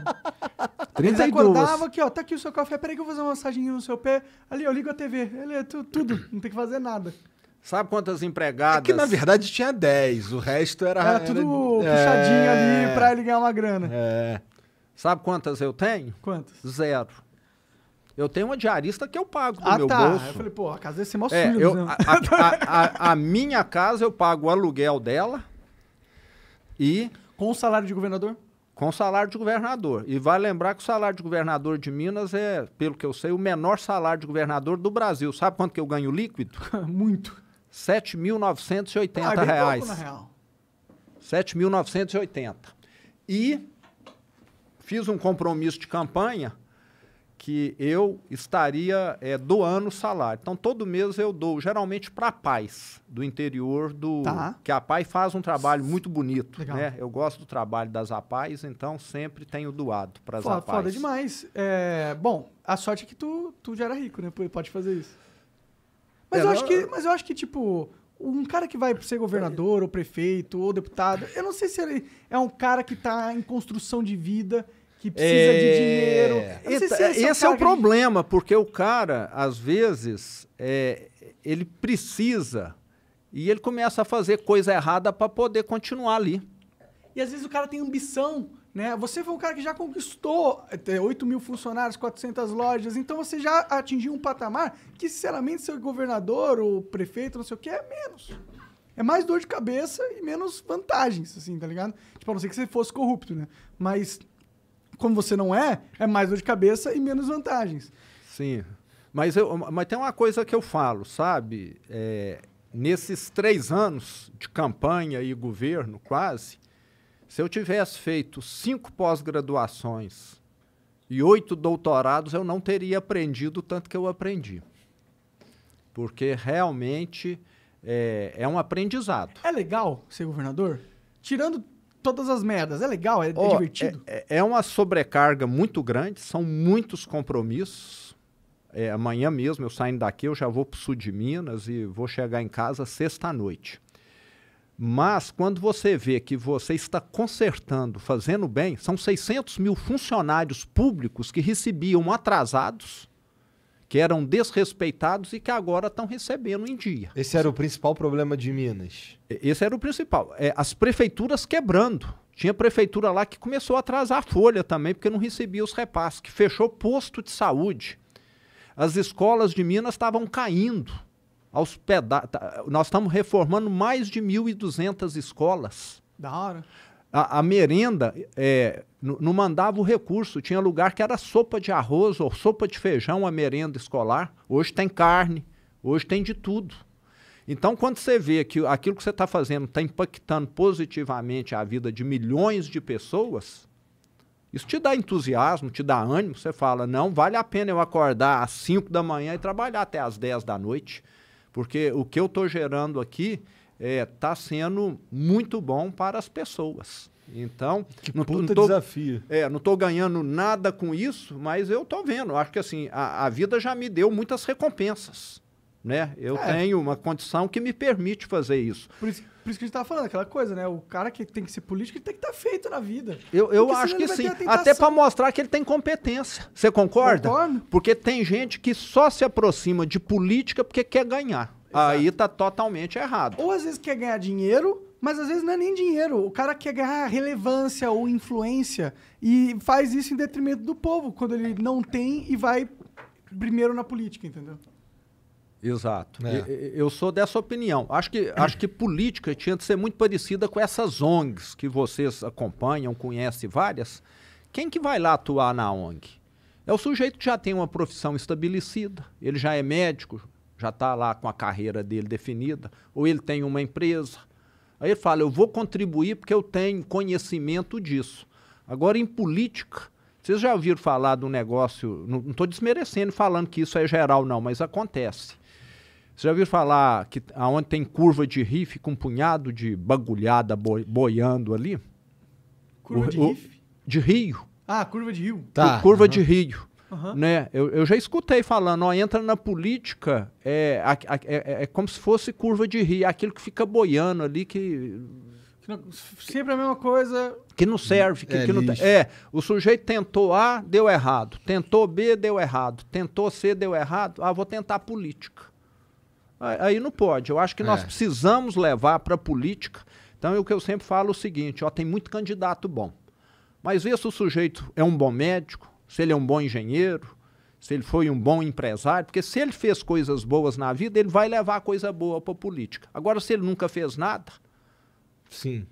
Speaker 1: 32. Eles acordavam aqui, ó, tá aqui o seu café, peraí que eu vou fazer uma massagem no seu pé. Ali, eu ligo a TV. Ele é tudo, não tem que fazer nada. Sabe quantas
Speaker 2: empregadas? É que na verdade tinha 10, o resto era. Era tudo era... puxadinho é... ali pra ele ganhar uma grana. É. Sabe quantas eu tenho? Quantas? Zero. Eu tenho uma diarista que eu pago do ah, meu tá. bolso. Eu falei,
Speaker 1: pô, a casa desse mal mó é, suja. Né?
Speaker 2: a minha casa eu pago o aluguel dela, e. Com o salário de governador? Com o salário de governador. E vai lembrar que o salário de governador de Minas é, pelo que eu sei, o menor salário de governador do Brasil. Sabe quanto que eu ganho líquido? Muito. R$ 7.980. Ah, reais. 7.980. E fiz um compromisso de campanha que eu estaria é, doando o salário. Então, todo mês eu dou, geralmente para a Paz, do interior do... Tá. Que a Paz faz um trabalho muito bonito, Legal. né? Eu gosto do trabalho das APAES, então sempre tenho doado para as APAES. Foda
Speaker 1: demais. É, bom, a sorte é que tu, tu já era rico, né? Pode fazer isso. Mas, é, eu, não... acho que, mas eu acho que, tipo, um cara que vai ser governador, ou prefeito, ou deputado, eu não sei se ele é um cara que está em construção de vida que precisa é... de
Speaker 2: dinheiro. Eita, é esse, é, o, é o problema, porque o cara, às vezes, é, ele precisa e
Speaker 1: ele começa a fazer coisa errada para poder continuar ali. E às vezes o cara tem ambição, né? Você foi um cara que já conquistou 8 é, mil funcionários, 400 lojas, então você já atingiu um patamar que, sinceramente, ser governador ou prefeito, não sei o que, é menos. É mais dor de cabeça e menos vantagens, assim, tá ligado? Tipo, a não ser que você fosse corrupto, né? Mas como você não é, é mais dor de cabeça e menos vantagens.
Speaker 2: Sim. Mas, eu, mas tem uma coisa que eu falo, sabe? É, nesses três anos de campanha e governo, quase, se eu tivesse feito cinco pós-graduações e oito doutorados, eu não teria aprendido tanto que eu aprendi. Porque realmente é, é um aprendizado.
Speaker 1: É legal ser governador? Tirando todas as merdas. É legal, é, oh, é divertido.
Speaker 2: É, é, uma sobrecarga muito grande, são muitos compromissos. É, amanhã mesmo, eu saindo daqui, eu já vou para o sul de Minas e vou chegar em casa sexta-noite. Mas quando você vê que você está consertando, fazendo bem, são 600 mil funcionários públicos que recebiam atrasados que eram desrespeitados e que agora estão recebendo em dia. Esse era o principal problema de Minas. Esse era o principal. É, as prefeituras quebrando. Tinha prefeitura lá que começou a atrasar a folha também, porque não recebia os repasses, que fechou posto de saúde. As escolas de Minas estavam caindo. Aos peda... Nós estamos reformando mais de 1.200 escolas. Da hora. A, a merenda é, não mandava o recurso. Tinha lugar que era sopa de arroz ou sopa de feijão, a merenda escolar. Hoje tem carne, hoje tem de tudo. Então, quando você vê que aquilo que você está fazendo está impactando positivamente a vida de milhões de pessoas, isso te dá entusiasmo, te dá ânimo. Você fala, não, vale a pena eu acordar às 5 da manhã e trabalhar até às 10 da noite, porque o que eu estou gerando aqui está é, tá sendo muito bom para as pessoas. Então, que não, puta tô, desafio. É, não estou ganhando nada com isso, mas eu estou vendo. Acho que assim, a, a, vida já me deu muitas recompensas. Né? Eu é. tenho uma condição que me permite fazer isso.
Speaker 1: Por isso, por isso que a gente estava falando, aquela coisa, né? O cara que tem que ser político, ele tem que estar tá feito na vida. Eu, eu acho que sim. Até
Speaker 2: para mostrar que ele tem competência. Você concorda? Concordo. Porque tem gente que só se aproxima de política porque quer ganhar. Aí tá totalmente errado.
Speaker 1: Ou às vezes quer ganhar dinheiro, mas às vezes não é nem dinheiro. O cara quer ganhar relevância ou influência e faz isso em detrimento do povo, quando ele não tem e vai primeiro na política, entendeu?
Speaker 2: Exato. É. Eu, eu sou dessa opinião. Acho que, acho que política tinha de ser muito parecida com essas ONGs que vocês acompanham, conhecem várias. Quem que vai lá atuar na ONG? É o sujeito que já tem uma profissão estabelecida, ele já é médico, já está lá com a carreira dele definida, ou ele tem uma empresa. Aí ele fala: eu vou contribuir porque eu tenho conhecimento disso. Agora, em política, vocês já ouviram falar do negócio, não estou desmerecendo falando que isso é geral, não, mas acontece. Vocês já ouviram falar que aonde tem curva de rio com um punhado de bagulhada boiando ali? Curva o, de rio? De rio.
Speaker 1: Ah, curva de rio. Tá. Curva uhum. de rio. Uhum.
Speaker 2: Né? Eu, eu, já escutei falando, ó, entra na política, é, a, a, é, é, é como se fosse curva de rio, é aquilo que fica boiando ali, que.
Speaker 1: que não, sempre a mesma coisa.
Speaker 2: Que não serve, que, é, que não, é, o sujeito tentou A, deu errado. Tentou B, deu errado. Tentou C, deu errado. Ah, vou tentar política. Aí não pode. Eu acho que é. nós precisamos levar para política. Então, o que eu sempre falo é o seguinte: ó, tem muito candidato bom. Mas vê se o sujeito é um bom médico, se ele é um bom engenheiro, se ele foi um bom empresário, porque se ele fez coisas boas na vida, ele vai levar coisa boa para a política. Agora, se ele nunca fez nada, Sim.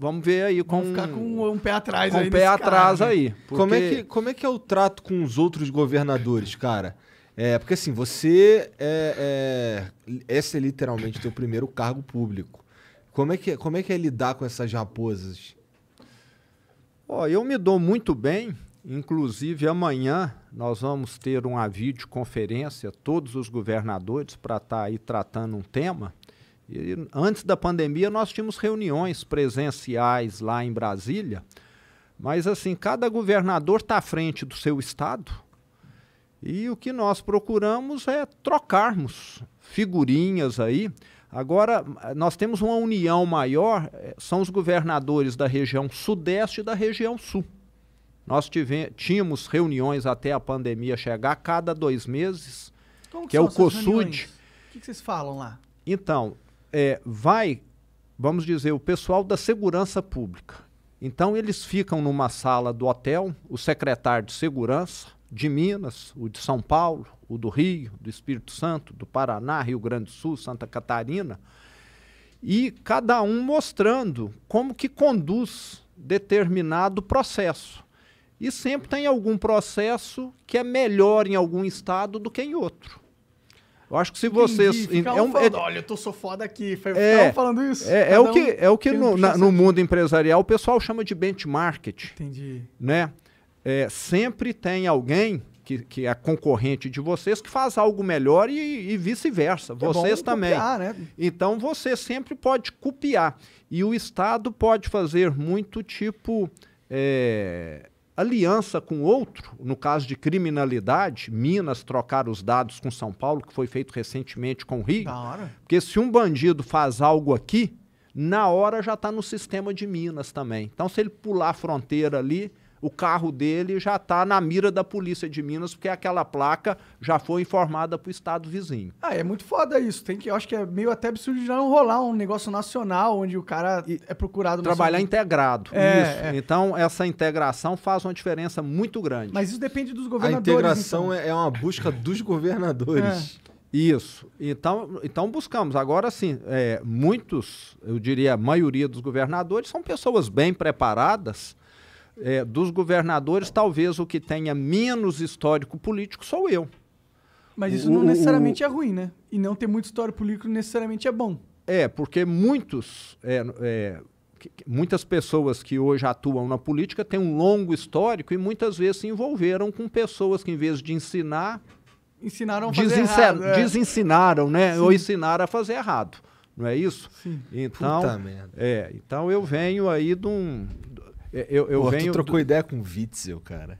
Speaker 2: vamos ver aí com. Vamos ficar com um pé
Speaker 1: atrás com aí. um pé atrás né? aí. Porque... Como, é que,
Speaker 3: como é que é o trato com os outros governadores, cara? É, porque assim, você é, é, esse é literalmente teu primeiro
Speaker 2: cargo público. Como é que, como é, que é lidar com essas raposas? Ó, eu me dou muito bem Inclusive, amanhã nós vamos ter uma videoconferência, todos os governadores, para estar tá aí tratando um tema. E antes da pandemia, nós tínhamos reuniões presenciais lá em Brasília, mas assim, cada governador está à frente do seu estado. E o que nós procuramos é trocarmos figurinhas aí. Agora, nós temos uma união maior, eh, são os governadores da região sudeste e da região sul. Nós tive, tínhamos reuniões até a pandemia chegar, cada dois meses,
Speaker 1: Como que, que é o COSUD. O que, que, vocês falam lá?
Speaker 2: Então, é, vai, vamos dizer, o pessoal da segurança pública. Então, eles ficam numa sala do hotel, o secretário de segurança de Minas, o de São Paulo, o do Rio, do Espírito Santo, do Paraná, Rio Grande do Sul, Santa Catarina, e cada um mostrando como que conduz determinado processo. E sempre tem algum processo que é melhor em algum estado do que em outro. Eu acho que se vocês. Entendi, é um, falando, é, olha, eu tô sou foda aqui.
Speaker 1: Ficavam é, falando isso. É, é o que, é o que no, na,
Speaker 2: no, mundo empresarial o pessoal chama de benchmark. Entendi. Né? É, sempre tem alguém que, que, é concorrente de vocês que faz algo melhor e, e vice-versa. É vocês também. Copiar, né? Então você sempre pode copiar. E o Estado pode fazer muito tipo. É, aliança com outro, no caso de criminalidade, Minas trocar os dados com São Paulo, que foi feito recentemente com o Rio. Porque se um bandido faz algo aqui, na hora já está no sistema de Minas também. Então, se ele pular a fronteira ali, o carro dele já está na mira da polícia de Minas, porque aquela placa
Speaker 1: já foi informada para o estado vizinho. Ah, é muito foda isso. Tem que, eu acho que é meio até absurdo já não rolar um negócio nacional onde o cara é procurado. Trabalhar seu...
Speaker 2: integrado. É, isso. É. Então, essa integração faz uma diferença muito grande. Mas isso
Speaker 1: depende dos governadores. A integração então. É,
Speaker 2: é uma busca dos governadores. É. Isso. Então, então buscamos. Agora sim, é, muitos, eu diria a maioria dos governadores, são pessoas bem preparadas é, dos governadores, talvez o que tenha menos histórico político sou eu.
Speaker 1: Mas isso o, não necessariamente o, é ruim, né? E não ter muito histórico político necessariamente é bom.
Speaker 2: É, porque muitos, é, é, muitas pessoas que hoje atuam na política têm um longo histórico e muitas vezes se envolveram com pessoas que, em vez de ensinar.
Speaker 1: Ensinaram a fazer errado. É.
Speaker 2: Desensinaram, né? Sim. Ou ensinaram a fazer errado. Não é isso? Sim. Então, Puta merda. É, então eu venho aí de um, é, eu, eu Pô, venho... Tu trocou ideia com o Witzel, cara.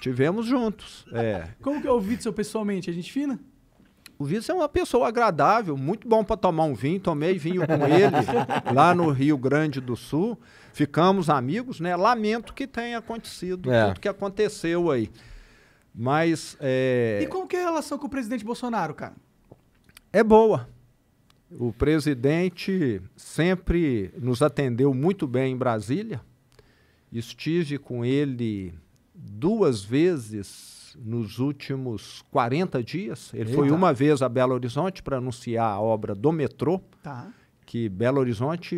Speaker 2: Tivemos juntos. É. Como que é o Witzel pessoalmente? A é gente fina? O Witzel é uma pessoa agradável, muito bom para tomar um vinho. Tomei vinho com ele lá no Rio Grande do Sul. Ficamos amigos, né? Lamento que tenha acontecido é. tudo que aconteceu aí. Mas. É... E como
Speaker 1: que é a relação com o presidente Bolsonaro, cara?
Speaker 2: É boa. O presidente sempre nos atendeu muito bem em Brasília. Estive com ele duas vezes nos últimos 40 dias. Ele Eita. foi uma vez a Belo Horizonte para anunciar a obra do metrô. Tá. Que Belo Horizonte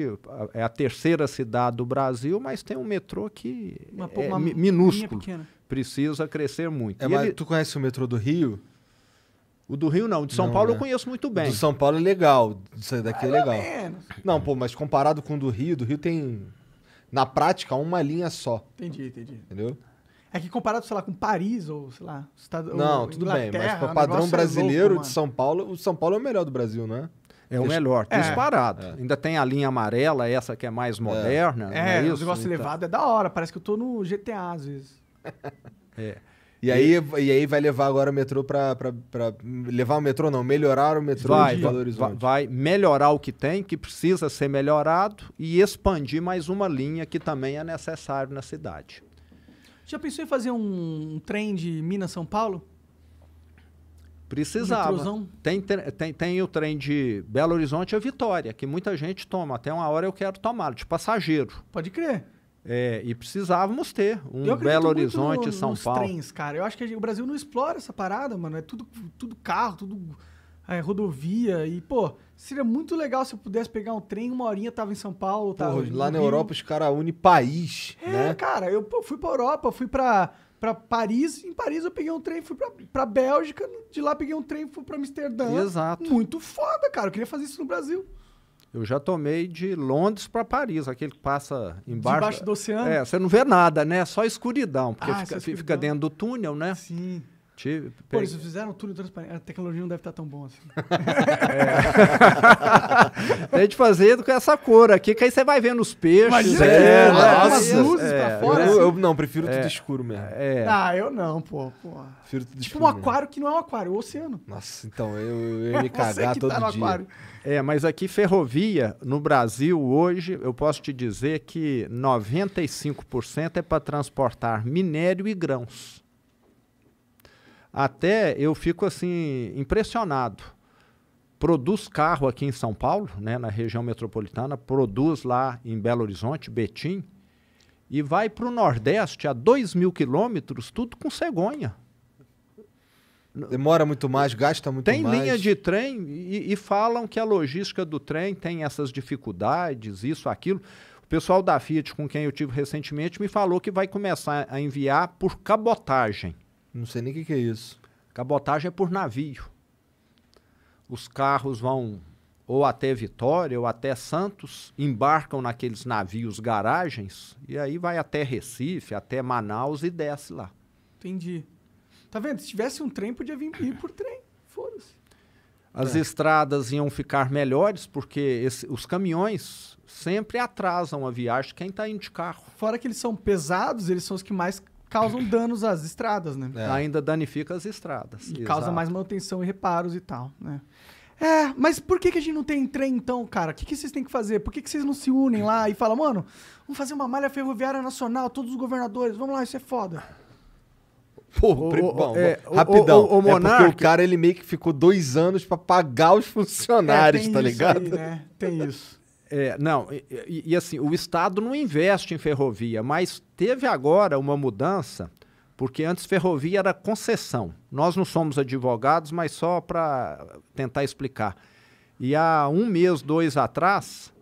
Speaker 2: é a terceira cidade do Brasil, mas tem um metrô que uma, é uma minúsculo. Precisa crescer muito. É, ele... Tu conhece
Speaker 3: o metrô do Rio? O do Rio não. De São não, Paulo né? eu conheço muito bem. Do São Paulo é legal. Isso daqui é ah, legal. Não, pô, mas comparado com o do Rio, do Rio tem, na prática, uma linha só. Entendi, entendi. Entendeu?
Speaker 1: É que comparado, sei lá, com Paris ou, sei lá, Estado, Não, tudo bem, mas para o padrão brasileiro é louco, de
Speaker 3: São Paulo, o São Paulo é o melhor do Brasil, né? é? o melhor, é. disparado.
Speaker 2: É. Ainda tem a linha amarela, essa que é mais é. moderna. É, é, é o negócio então. elevado
Speaker 1: é da hora, parece que eu tô no GTA às vezes. é.
Speaker 2: E aí, e aí vai levar
Speaker 3: agora o metrô para levar o metrô não, melhorar o metrô vai, de Belo Horizonte.
Speaker 2: Vai melhorar o que tem, que precisa ser melhorado e expandir mais uma linha que também é necessário na cidade.
Speaker 1: Já pensou em fazer um trem de Minas São Paulo?
Speaker 2: Precisava. Tem, tem, tem o trem de Belo Horizonte a Vitória, que muita gente toma. Até uma hora eu quero tomar, de passageiro. Pode crer. É, e precisávamos ter um Belo Horizonte, no, São nos Paulo. trens,
Speaker 1: cara. Eu acho que gente, o Brasil não explora essa parada, mano. É tudo, tudo carro, tudo é, rodovia. E, pô, seria muito legal se eu pudesse pegar um trem, uma horinha tava em São Paulo. Tava pô, lá na Europa os caras unem país. É, né? cara. Eu pô, fui pra Europa, fui pra, pra Paris. Em Paris eu peguei um trem, fui pra, pra Bélgica. De lá peguei um trem, fui pra Amsterdã. Exato. Muito foda, cara. Eu queria fazer isso no Brasil.
Speaker 2: Eu já tomei de Londres para Paris, aquele que passa embaixo. Debaixo do oceano? É, você não vê nada, né? É só escuridão, porque ah, fica, escuridão. fica, dentro do túnel, né? Sim. Tive, Pô, eles
Speaker 1: fizeram um túnel transparente. A tecnologia não deve estar tá tão boa assim.
Speaker 2: é. Tem de fazer com essa cor aqui, que aí você vai vendo os peixes. Mas é, é, nossa, assim, luzes é, pra é. fora. Eu, assim. eu não, prefiro é. tudo escuro mesmo. É. Ah,
Speaker 1: eu não, pô. pô. Prefiro tudo tipo escuro um aquário mesmo. que não é um aquário, é um oceano. Nossa, então,
Speaker 2: eu, eu ia me cagar tá todo tá dia. Aquário. É, mas aqui ferrovia no Brasil hoje, eu posso te dizer que 95% é para transportar minério e grãos. Até eu fico assim impressionado. Produz carro aqui em São Paulo, né, na região metropolitana, produz lá em Belo Horizonte, Betim, e vai para o Nordeste a 2 mil quilômetros, tudo com cegonha. Demora muito mais, gasta muito tem mais. Tem linha de trem e, e, falam que a logística do trem tem essas dificuldades, isso, aquilo. O pessoal da Fiat, com quem eu tive recentemente, me falou que vai começar a enviar por cabotagem. Não sei nem o que, que é isso. Cabotagem é por navio. Os carros vão ou até Vitória ou até Santos, embarcam naqueles navios garagens e aí vai até Recife, até Manaus e desce lá.
Speaker 1: Entendi. Tá vendo? Se tivesse um trem, podia vir ir por trem. Foda-se.
Speaker 2: As é. estradas iam ficar melhores, porque esse, os caminhões sempre atrasam a viagem quem está indo de carro. Fora que
Speaker 1: eles são pesados, eles são os que mais causam danos às estradas, né? É. Ainda
Speaker 2: danifica as
Speaker 1: estradas. E Exato. causa mais manutenção e reparos e tal, né? É, mas por que, que a gente não tem trem então, cara? O que, que vocês têm que fazer? Por que, que vocês não se unem lá e falam, mano, vamos fazer uma malha ferroviária nacional, todos os governadores, vamos lá, isso é foda. Pô, o, bom, é, rapidão.
Speaker 3: O, o, o Monark... é porque o cara, ele meio que ficou dois anos para pagar os funcionários, é, tá ligado? Aí,
Speaker 1: né? Tem isso.
Speaker 2: É, não, e, e, assim, o Estado não investe em ferrovia, mas teve agora uma mudança, porque antes ferrovia era concessão. Nós não somos advogados, mas só para tentar explicar. E há um mês, dois atrás,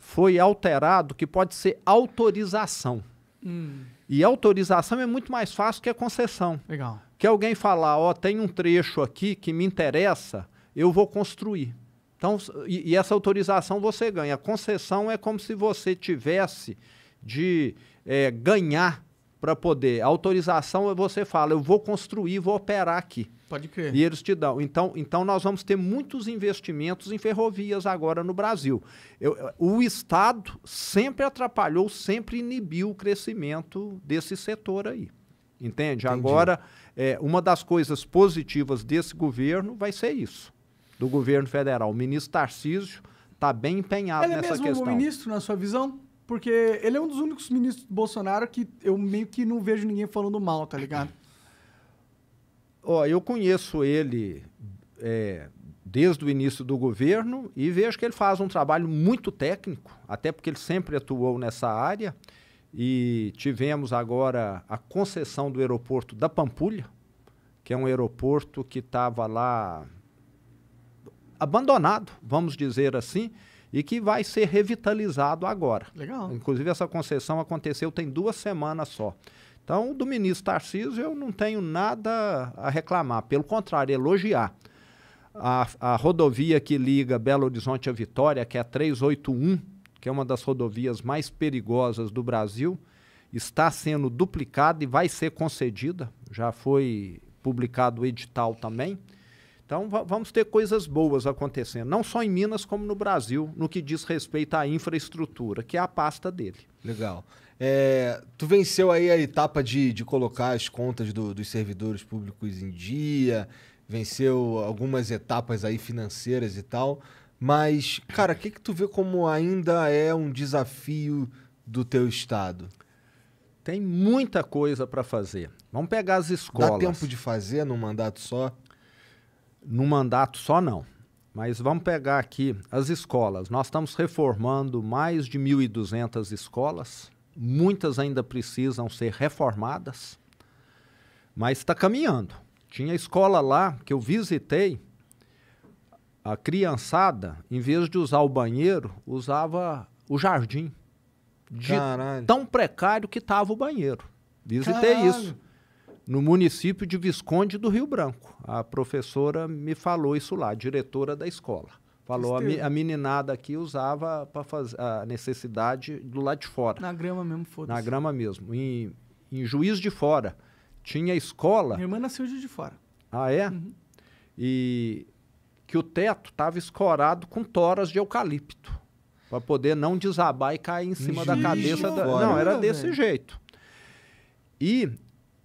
Speaker 2: foi alterado que pode ser autorização. Hum. E autorização é muito mais fácil que a concessão. Legal. Que alguém falar, ó, oh, tem um trecho aqui que me interessa, eu vou construir. Então, e, e, essa autorização você ganha. A concessão é como se você tivesse de é, ganhar para poder. Autorização, você fala, eu vou construir, vou operar aqui. Pode crer. E eles te dão. Então, então nós vamos ter muitos investimentos em ferrovias agora no Brasil. Eu, o Estado sempre atrapalhou, sempre inibiu o crescimento desse setor aí. Entende? Entendi. Agora, é, uma das coisas positivas desse governo vai ser isso. Do governo federal. O ministro Tarcísio está bem empenhado Ele é nessa é mesmo questão. O
Speaker 1: ministro, na sua visão? Porque ele é um dos únicos ministros do Bolsonaro que eu meio que não vejo ninguém falando mal, tá ligado? Ó, oh,
Speaker 2: eu conheço ele é, desde o início do governo e vejo que ele faz um trabalho muito técnico, até porque ele sempre atuou nessa área. E tivemos agora a concessão do aeroporto da Pampulha, que é um aeroporto que estava lá abandonado, vamos dizer assim, e que vai ser revitalizado agora. Legal. Inclusive, essa concessão aconteceu tem duas semanas só. Então, do ministro Tarcísio, eu não tenho nada a reclamar, pelo contrário, elogiar. A, a rodovia que liga Belo Horizonte a Vitória, que é a 381, que é uma das rodovias mais perigosas do Brasil, está sendo duplicada e vai ser concedida. Já foi publicado o edital também. Então vamos ter coisas boas acontecendo, não só em Minas, como no Brasil, no que diz respeito à infraestrutura, que é a pasta dele. Legal. É,
Speaker 3: tu venceu aí a etapa de, de colocar as contas do, dos servidores públicos em dia, venceu algumas etapas aí financeiras e tal. Mas, cara, o que, que tu vê como ainda é um desafio do teu estado?
Speaker 2: Tem muita coisa para fazer. Vamos pegar as escolas. Dá tempo de fazer num mandato só? num mandato só, não. Mas vamos pegar aqui as escolas. Nós estamos reformando mais de 1.200 escolas. Muitas ainda precisam ser reformadas, mas está caminhando. Tinha escola lá que eu visitei, a criançada, em vez de usar o banheiro, usava o jardim. De Caralho. tão precário que estava o banheiro. Visitei Caralho. isso no município de Visconde do Rio Branco. A professora me falou isso lá, diretora da escola. Falou, a, a, meninada aqui usava para fazer a necessidade do lado de fora.
Speaker 1: Na grama mesmo, foda-se. Na grama
Speaker 2: mesmo. Em, em Juiz de Fora. Tinha escola. Minha irmã nasceu Juiz de Fora. Ah, é? Uhum. E que o teto estava escorado com toras de eucalipto. Para poder não desabar e cair em cima da cabeça da. Fora, não, era desse jeito. E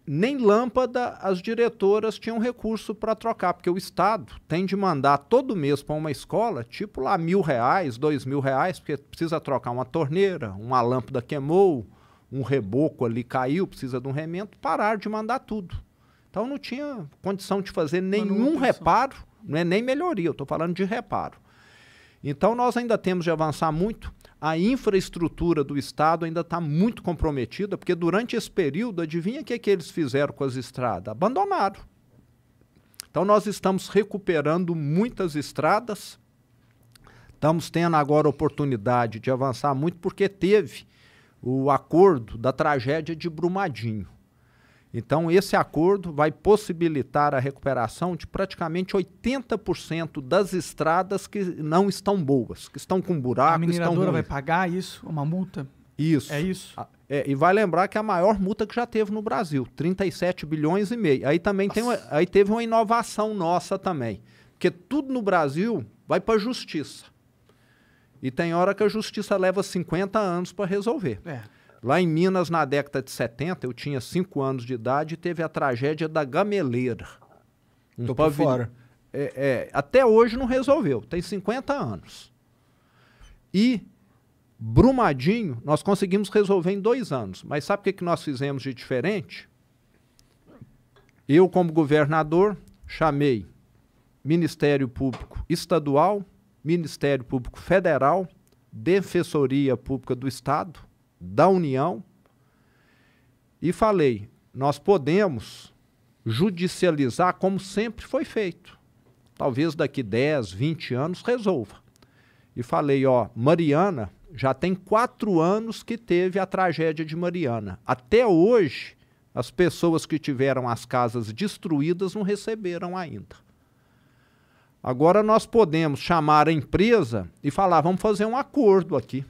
Speaker 2: nem lâmpada as diretoras tinham recurso para trocar, porque o Estado tem de mandar todo mês para uma escola, tipo lá mil reais, dois mil reais, porque precisa trocar uma torneira, uma lâmpada queimou, um reboco ali caiu, precisa de um remendo, parar de mandar tudo. Então não tinha condição de fazer nenhum reparo, não é nem melhoria, eu estou falando de reparo. Então nós ainda temos de avançar muito a infraestrutura do Estado ainda está muito comprometida, porque durante esse período, adivinha o que, é que eles fizeram com as estradas? Abandonaram. Então, nós estamos recuperando muitas estradas, estamos tendo agora oportunidade de avançar muito, porque teve o acordo da tragédia de Brumadinho. Então, esse acordo vai possibilitar a recuperação de praticamente 80% das estradas que não estão boas, que estão com buracos. A mineradora vai
Speaker 1: pagar isso? Uma multa?
Speaker 2: Isso. É isso. É, e vai lembrar que é a maior multa que já teve no Brasil, 37 bilhões e meio. Aí também tem uma, aí teve uma inovação nossa também, porque tudo no Brasil vai para a justiça. E tem hora que a justiça leva 50 anos para resolver. É. Lá em Minas, na década de 70, eu tinha 5 anos de idade e teve a tragédia da Gameleira. Um Tô pavil... fora. É, é, até hoje não resolveu, tem 50 anos. E Brumadinho, nós conseguimos resolver em dois anos. Mas sabe o que, que nós fizemos de diferente? Eu, como governador, chamei Ministério Público Estadual, Ministério Público Federal, Defensoria Pública do Estado, da União e falei: nós podemos judicializar como sempre foi feito. Talvez daqui 10, 20 anos resolva. E falei: ó, Mariana já tem quatro anos que teve a tragédia de Mariana. Até hoje, as pessoas que tiveram as casas destruídas não receberam ainda. Agora nós podemos chamar a empresa e falar: vamos fazer um acordo aqui.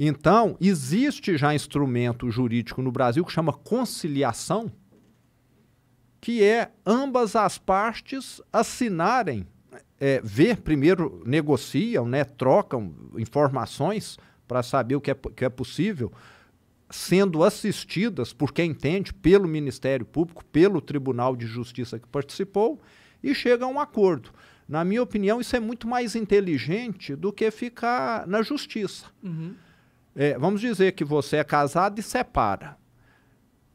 Speaker 2: Então, existe já instrumento jurídico no Brasil que chama conciliação, que é ambas as partes assinarem, é, ver primeiro, negociam, né, trocam informações para saber o que é, que é possível, sendo assistidas por quem entende, pelo Ministério Público, pelo Tribunal de Justiça que participou, e chega a um acordo. Na minha opinião, isso é muito mais inteligente do que ficar na justiça. Uhum. É, vamos dizer que você é casado e separa.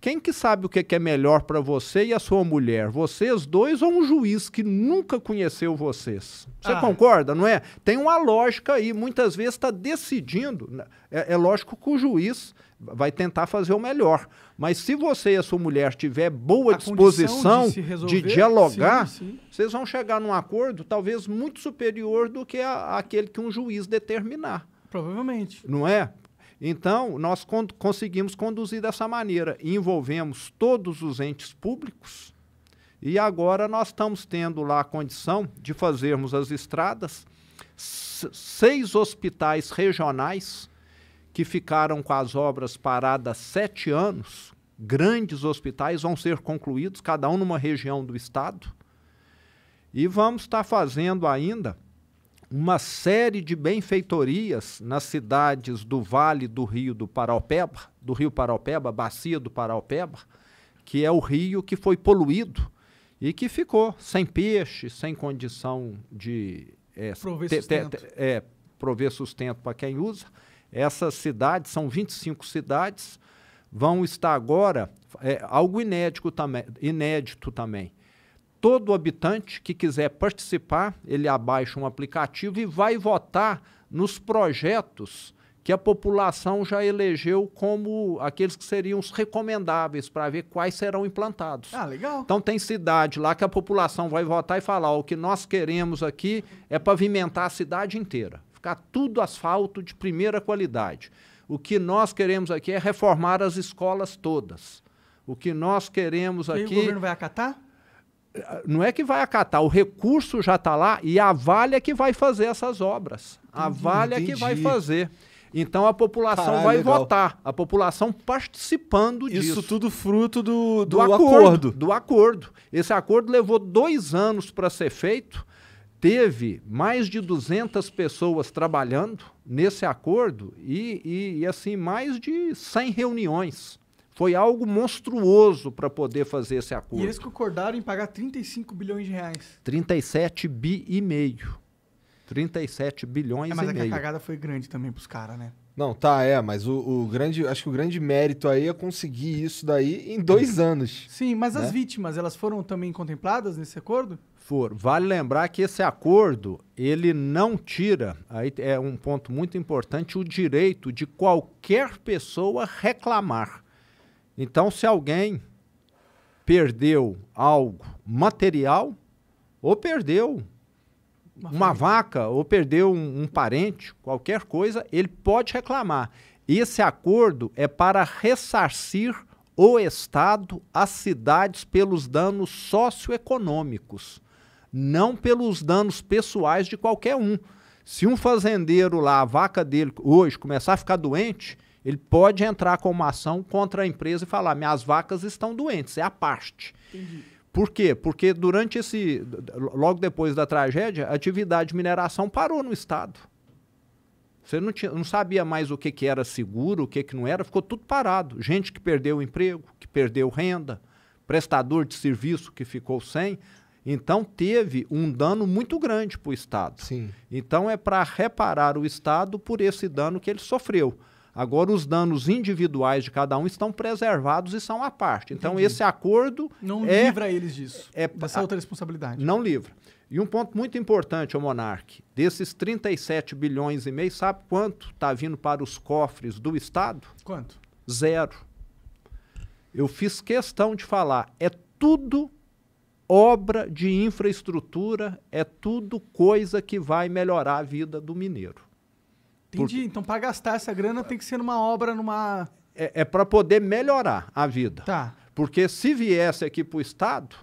Speaker 2: Quem que sabe o que, é melhor para você e a sua mulher? Vocês dois ou um juiz que nunca conheceu vocês? Você ah. concorda, não é? Tem uma lógica aí. Muitas vezes está decidindo. Né? É, é, lógico que o juiz vai tentar fazer o melhor. Mas se você e a sua mulher tiver boa a disposição de, resolver, de dialogar, sim, sim. vocês vão chegar num acordo talvez muito superior do que a, aquele que um juiz determinar. Provavelmente. Não é? Então, nós con conseguimos conduzir dessa maneira. Envolvemos todos os entes públicos e agora nós estamos tendo lá a condição de fazermos as estradas. Seis hospitais regionais que ficaram com as obras paradas sete anos, grandes hospitais, vão ser concluídos, cada um numa região do estado. E vamos estar tá fazendo ainda uma série de benfeitorias nas cidades do Vale do Rio do Paraopeba, do Rio Paraopeba, bacia do Paraopeba, que é o rio que foi poluído e que ficou sem peixe, sem condição de é, prover, sustento. Te, é, sustento para quem usa. Essas cidades, são 25 cidades, vão estar agora, é, algo inédito também, inédito também todo habitante que quiser participar, ele abaixa um aplicativo e vai votar nos projetos que a população já elegeu como aqueles que seriam os recomendáveis para ver quais serão implantados. Ah, legal. Então tem cidade lá que a população vai votar e falar: o que nós queremos aqui é pavimentar a cidade inteira, ficar tudo asfalto de primeira qualidade. O que nós queremos aqui é reformar as escolas todas. O que nós queremos e aqui. E o governo vai acatar? não é que vai acatar, o recurso já está lá e a Vale é que vai fazer essas obras. Entendi, a Vale é que vai fazer. Então a população Caralho, vai legal. votar, a população participando Isso disso. Isso tudo fruto do, do, do acordo, acordo, Do acordo. Esse acordo levou dois anos para ser feito, teve mais de 200 pessoas trabalhando nesse acordo e, e, e assim, mais de 100 reuniões. Foi algo monstruoso para poder fazer esse acordo. E eles
Speaker 1: concordaram em pagar 35 bilhões de reais.
Speaker 2: 37 bi e meio. 37
Speaker 3: bilhões é, mas e é meio. Mas a
Speaker 1: cagada foi grande também para os caras, né?
Speaker 3: Não, tá, é, mas o, o, grande, acho que o grande mérito aí é conseguir isso daí em dois é. anos. Sim, mas né? as
Speaker 1: vítimas, elas foram também
Speaker 2: contempladas nesse acordo? Foram. Vale lembrar que esse acordo, ele não tira, aí é um ponto muito importante, o direito de qualquer pessoa reclamar. Então, se alguém perdeu algo material, ou perdeu uma, uma vaca, ou perdeu um, um parente, qualquer coisa, ele pode reclamar. Esse acordo é para ressarcir o Estado às cidades pelos danos socioeconômicos, não pelos danos pessoais de qualquer um. Se um fazendeiro lá, a vaca dele hoje começar a ficar doente, ele pode entrar com uma ação contra a empresa e falar: minhas vacas estão doentes, é a parte. Entendi. Por quê? Porque durante esse. Logo depois da tragédia, a atividade de mineração parou no Estado. Você não, tinha, não sabia mais o que, que era seguro, o que, que não era, ficou tudo parado. Gente que perdeu o emprego, que perdeu renda, prestador de serviço que ficou sem. Então, teve um dano muito grande para o Estado. Sim. Então, é para reparar o Estado por esse dano que ele sofreu. Agora, os danos individuais de cada um estão preservados e são à parte. Então, Entendi. esse acordo. Não é, livra eles disso, é, dessa outra responsabilidade. Não livra. E um ponto muito importante, o Monarque, desses 37 bilhões e meio, sabe quanto está vindo para os cofres do Estado? Quanto? Zero. Eu fiz questão de falar, é tudo obra de infraestrutura, é tudo coisa que vai melhorar a vida do mineiro. Entendi. Por... Então, para gastar essa grana, tem que ser numa obra, numa. É, é para poder melhorar a vida. Tá. Porque se viesse aqui para o Estado.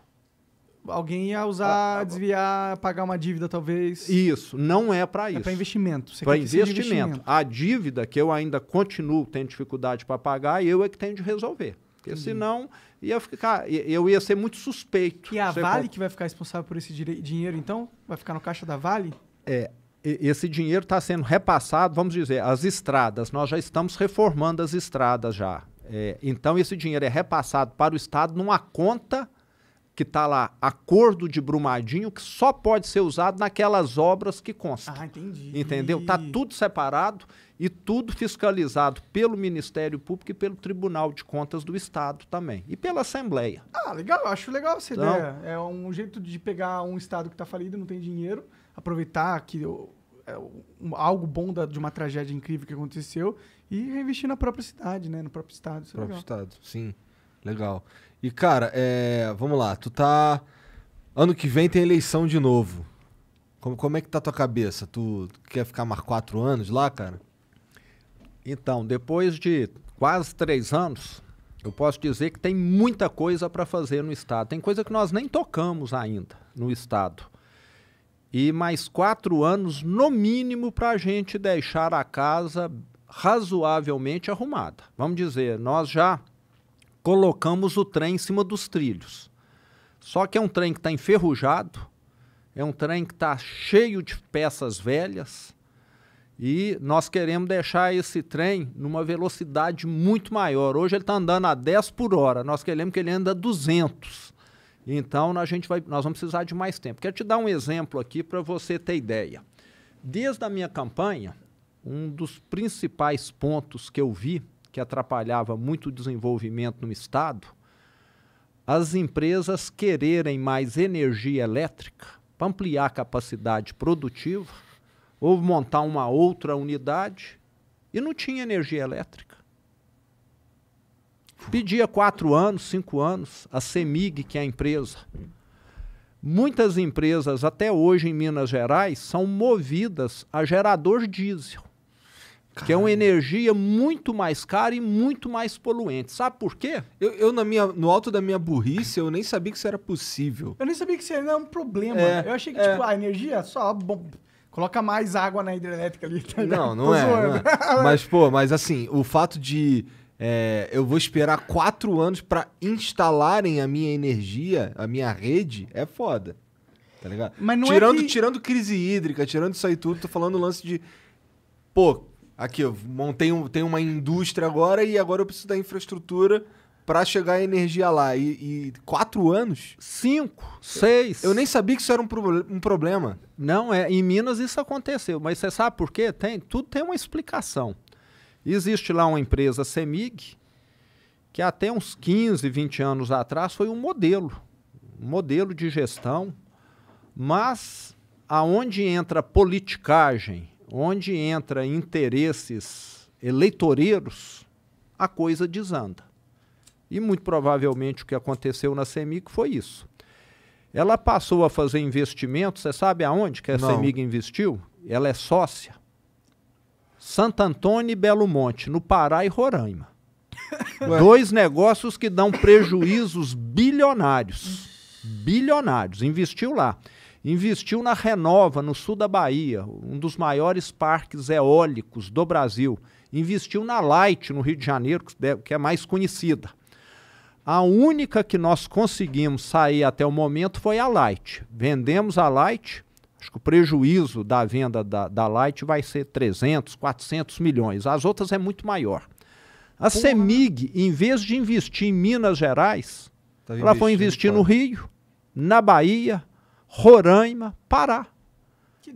Speaker 1: Alguém ia usar, ah, ah, desviar, pagar uma dívida, talvez. Isso, não é para é isso. É para investimento. Para investimento. investimento.
Speaker 2: A dívida que eu ainda continuo tendo dificuldade para pagar, eu é que tenho de resolver. Porque Entendi. senão ia ficar, eu ia ser muito suspeito. E a Vale que
Speaker 1: vai ficar responsável por esse dinheiro, então? Vai ficar no caixa da Vale?
Speaker 2: É, esse dinheiro está sendo repassado, vamos dizer, as estradas. Nós já estamos reformando as estradas já. É, então, esse dinheiro é repassado para o Estado numa conta que está lá, acordo de Brumadinho, que só pode ser usado naquelas obras que constam. Ah, entendi. Entendeu? Está tudo separado e tudo fiscalizado pelo Ministério Público e pelo Tribunal de Contas do Estado também. E pela Assembleia.
Speaker 1: Ah, legal. Acho legal essa então, ideia. É um jeito de pegar um Estado que está falido, não tem dinheiro aproveitar que é, algo bom da, de uma tragédia incrível que aconteceu e reinvestir na própria cidade, né? No próprio estado. Isso é próprio é
Speaker 3: estado, sim. Legal. E, cara, é, vamos lá. Tu tá... Ano que vem tem eleição de novo. Como, como é que tá tua cabeça? tu
Speaker 2: quer ficar mais quatro anos lá, cara? Então, depois de quase três anos, eu posso dizer que tem muita coisa para fazer no Estado. Tem coisa que nós nem tocamos ainda no Estado e mais quatro anos, no mínimo, para a gente deixar a casa razoavelmente arrumada. Vamos dizer, nós já colocamos o trem em cima dos trilhos. Só que é um trem que está enferrujado, é um trem que está cheio de peças velhas e nós queremos deixar esse trem numa velocidade muito maior. Hoje ele está andando a 10 por hora, nós queremos que ele ande a 200 então, a gente vai, nós vamos precisar de mais tempo. Quero te dar um exemplo aqui para você ter ideia. Desde a minha campanha, um dos principais pontos que eu vi que atrapalhava muito o desenvolvimento no Estado, as empresas quererem mais energia elétrica para ampliar a capacidade produtiva, ou montar uma outra unidade, e não tinha energia elétrica. Pedia quatro anos, cinco anos, a CEMIG, que é a empresa. Muitas empresas, até hoje em Minas Gerais, são movidas a gerador diesel, Caramba. que é uma energia muito mais cara e muito mais poluente. Sabe por quê? Eu, eu, na minha, no alto da minha burrice, eu nem sabia que isso era possível.
Speaker 1: Eu nem sabia que isso era um problema. É, eu achei que é. tipo, a energia só bom, coloca mais água na hidrelétrica ali. Tá não, não é, não é. Mas,
Speaker 3: pô, mas assim, o fato de é, eu vou esperar quatro anos para instalarem a minha energia, a minha rede, é foda. Tá ligado? Mas não é tirando, é que... tirando crise hídrica, tirando isso aí tudo, tô falando o lance de. Pô, aqui, eu montei um, tem uma indústria agora e agora eu preciso da infraestrutura para chegar a energia lá. E, e, quatro anos? Cinco,
Speaker 2: seis. Eu, eu nem sabia que isso era um, pro, um, problema. Não, é. Em Minas isso aconteceu. Mas você sabe por quê? Tem, tudo tem uma explicação. Existe lá uma empresa CEMIG, que até uns 15, 20 anos atrás foi um modelo, um modelo de gestão, mas aonde entra politicagem, onde entra interesses eleitoreiros, a coisa desanda. E muito provavelmente o que aconteceu na CEMIG foi isso. Ela passou a fazer investimentos, você sabe aonde que a Não. CEMIG investiu? Ela é sócia Santo Antônio e Belo Monte, no Pará e Roraima. Ué. Dois negócios que dão prejuízos bilionários. Bilionários. Investiu lá. Investiu na Renova, no sul da Bahia, um dos maiores parques eólicos do Brasil. Investiu na Light, no Rio de Janeiro, que é, é mais conhecida. A única que nós conseguimos sair até o momento foi a Light. Vendemos a Light, Acho que o prejuízo da venda da, da Light vai ser 300, 400 milhões. As outras é muito maior. A Porra. CEMIG, em vez de investir em Minas Gerais, tá ela foi investir no Rio, na Bahia, Roraima, Pará.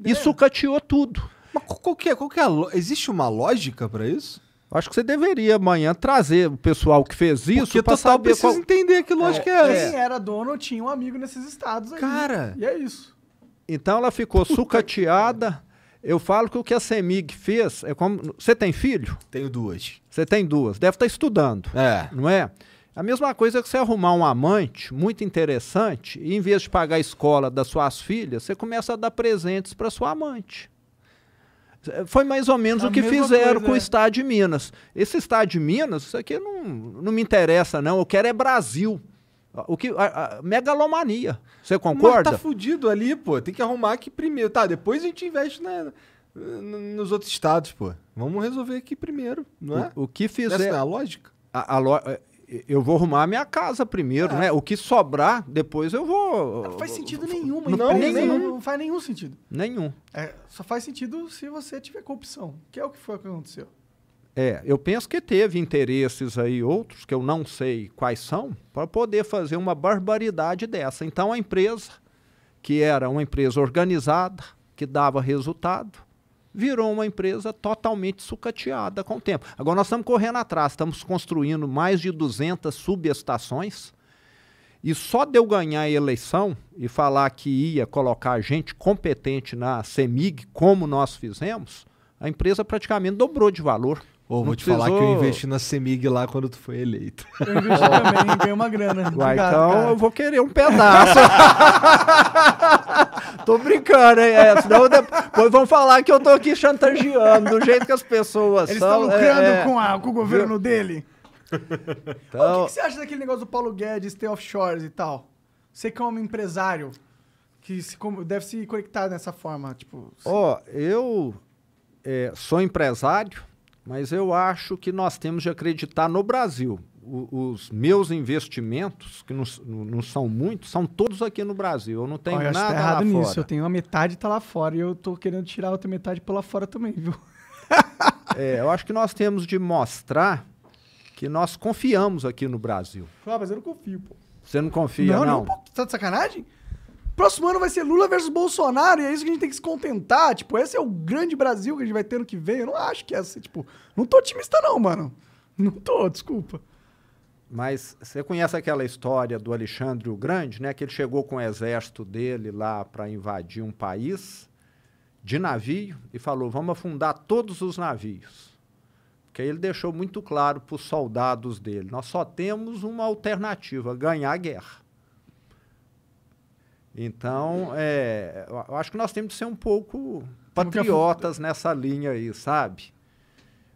Speaker 2: E sucateou tudo. Mas qual que é, qual que é Existe uma lógica para isso? Acho que você deveria amanhã trazer o pessoal que fez isso para saber precisa qual... entender que lógica é, é essa. É. Quem
Speaker 1: era dono tinha um amigo nesses estados aí. Cara... E é isso.
Speaker 2: Então ela ficou Puta sucateada. Eu falo que o que a CEMIG fez é como. Você tem filho? Tenho duas. Você tem duas. Deve estar tá estudando. É. Não é? A mesma coisa é que você arrumar um amante muito interessante e, em vez de pagar a escola das suas filhas, você começa a dar presentes para sua amante. Foi mais ou menos a o que fizeram coisa, com é. o Estado de Minas. Esse Estado de Minas, isso aqui não, não me interessa, não. Eu quero é Brasil. O que, a, a megalomania. Você concorda? Mas tá fudido ali, pô. Tem que arrumar aqui primeiro. Tá, depois a gente investe na, nos outros estados, pô. Vamos resolver aqui primeiro, não é? O, o que fizer. Essa é a lógica. A, a lo... É, eu vou arrumar a minha casa primeiro, é. né? O que sobrar, depois eu vou. Não faz sentido
Speaker 1: nenhum, não, não, nenhum. não faz nenhum sentido. Nenhum. É, só faz sentido se você tiver corrupção, que é o que foi que aconteceu.
Speaker 2: É, eu penso que teve interesses aí outros, que eu não sei quais são, para poder fazer uma barbaridade dessa. Então a empresa, que era uma empresa organizada, que dava resultado, virou uma empresa totalmente sucateada com o tempo. Agora nós estamos correndo atrás, estamos construindo mais de 200 subestações. E só de eu ganhar a eleição e falar que ia colocar gente competente na CEMIG, como nós fizemos, a empresa praticamente dobrou de valor. Ou vou te falar que eu investi na CEMIG lá quando tu foi eleito. Eu investi também, ganhei uma grana. Uai, então cara. eu vou querer um pedaço. tô brincando, hein? É, senão depois vão falar que eu tô aqui chantageando do jeito que as pessoas Eles estão é, lucrando é, Com,
Speaker 1: a, com, o governo dele. Então... o que, que você acha daquele negócio do Paulo Guedes ter offshores e tal? Você que é um empresário que se, deve se conectar dessa forma, tipo...
Speaker 2: Ó, eu é, sou empresário mas eu acho que nós temos de acreditar no Brasil. O, os meus investimentos, que não, não são muitos, são todos aqui no Brasil. Eu não tenho Olha, tá nada tá errado lá nisso. fora. Eu tenho
Speaker 1: a metade tá lá fora e eu estou querendo tirar a outra metade para lá fora também, viu?
Speaker 2: é, eu acho que nós temos de mostrar que nós confiamos aqui no Brasil.
Speaker 1: Ah, mas eu não confio, pô.
Speaker 2: Você não confia, não? Não, não pô,
Speaker 1: tá de sacanagem? Próximo ano vai ser Lula versus Bolsonaro, e é isso que a gente tem que se contentar. Tipo, esse é o grande Brasil que a gente vai ter no que vem. Eu não acho que é assim, tipo. Não tô otimista, não, mano. Não tô, desculpa.
Speaker 2: Mas você conhece aquela história do Alexandre o Grande, né? Que ele chegou com o exército dele lá para invadir um país de navio e falou: vamos afundar todos os navios. Porque aí ele deixou muito claro para os soldados dele: nós só temos uma alternativa, ganhar a guerra. Então, é, eu acho que nós temos que ser um pouco patriotas nessa linha aí, sabe?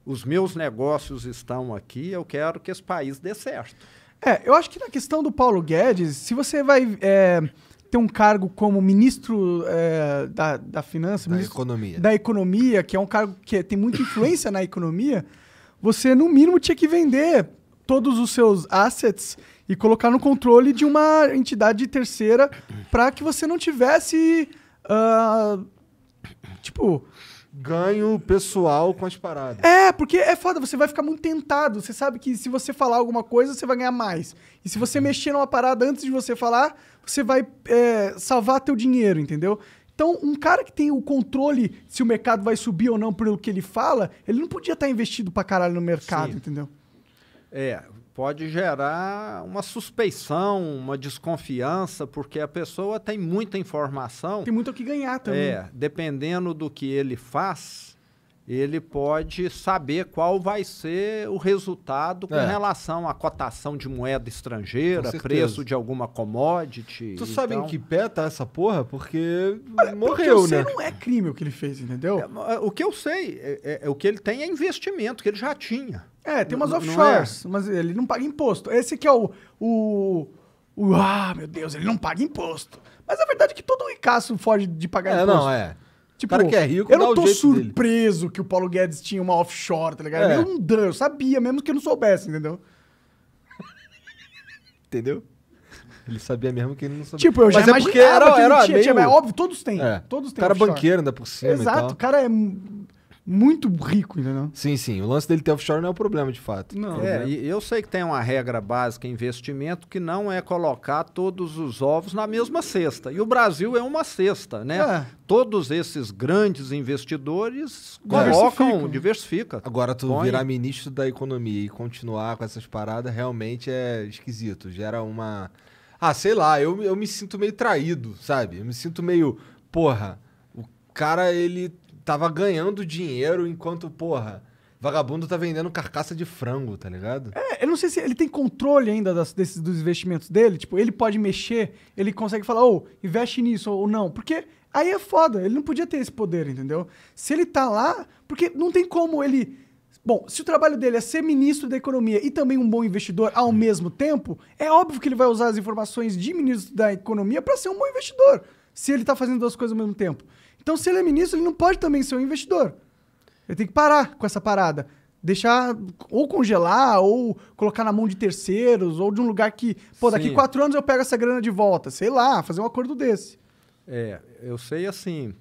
Speaker 2: Os meus negócios estão aqui, eu quero que esse país dê certo.
Speaker 1: É, eu acho que na questão do Paulo Guedes, se você vai é, ter um cargo como ministro é, da, da Finança, da ministro, Economia. Da Economia, que é um cargo que é, tem muita influência na economia, você no mínimo tinha que vender todos os seus assets e colocar no controle de uma entidade terceira para que você não tivesse. Uh, tipo. Ganho pessoal com as paradas. É, porque é foda, você vai ficar muito tentado. Você sabe que se você falar alguma coisa, você vai ganhar mais. E se você uhum. mexer numa parada antes de você falar, você vai é, salvar teu dinheiro, entendeu? Então, um cara que tem o controle se o mercado vai subir ou não pelo que ele fala, ele não podia estar tá investido pra caralho no mercado, Sim. entendeu?
Speaker 2: É, pode gerar uma suspeição, uma desconfiança, porque a pessoa tem muita informação. Tem muito o que ganhar também. É, dependendo do que ele faz, ele pode saber qual vai ser o resultado com é. relação à cotação de moeda estrangeira, preço de alguma commodity. Tu sabe em então que pé tá essa porra? Porque é, morreu, morreu, porque né? não é crime o que ele fez, entendeu? É, o
Speaker 1: que eu sei é, é o que ele tem é investimento, que ele já tinha. É, tem umas offshores, é. mas ele não paga imposto. Esse que é o, o, o. Ah, meu Deus, ele não paga imposto. Mas a verdade é que todo ricaço foge de pagar é, imposto. Não, é.
Speaker 3: Tipo, cara que é rico, eu não tô surpreso
Speaker 1: dele. que o Paulo Guedes tinha uma offshore, tá ligado? É. Eu é não eu sabia, mesmo que eu não soubesse, entendeu?
Speaker 3: entendeu? Ele sabia mesmo que ele não sabia. Tipo, eu já Mas imaginava é porque era, que era, tinha, meio... tinha, é óbvio, todos têm. É. Todos têm. O cara offshore. banqueiro ainda por cima Exato, o cara é muito rico, entendeu? Sim, sim. O lance dele ter offshore não é o problema, de fato. Não. É,
Speaker 2: eu sei que tem uma regra básica em investimento que não é colocar todos os ovos na mesma cesta. E o Brasil é uma cesta, né? É. Todos esses grandes investidores colocam, diversificam. Diversifica. Agora, tu põe... virar ministro da economia e continuar com essas
Speaker 3: paradas realmente é esquisito. Gera uma. Ah, sei lá, eu, eu me sinto meio traído, sabe? Eu me sinto meio. Porra, o cara, ele tava ganhando dinheiro enquanto, porra, vagabundo tá vendendo carcaça de frango, tá ligado? É, eu
Speaker 1: não sei se ele tem controle ainda das, desses, dos investimentos dele. Tipo, ele pode mexer, ele consegue falar, ô, oh, investe nisso ou não. Porque aí é foda, ele não podia ter esse poder, entendeu? Se ele tá lá, porque não tem como ele. Bom, se o trabalho dele é ser ministro da economia e também um bom investidor ao hum. mesmo tempo, é óbvio que ele vai usar as informações de ministro da economia para ser um bom investidor, se ele tá fazendo duas coisas ao mesmo tempo. Então, se ele é ministro, ele não pode também ser um investidor. Ele tem que parar com essa parada. Deixar ou congelar, ou colocar na mão de terceiros, ou de um lugar que, pô, daqui quatro anos eu pego essa grana de volta. Sei lá, fazer um acordo desse.
Speaker 2: É, eu sei assim,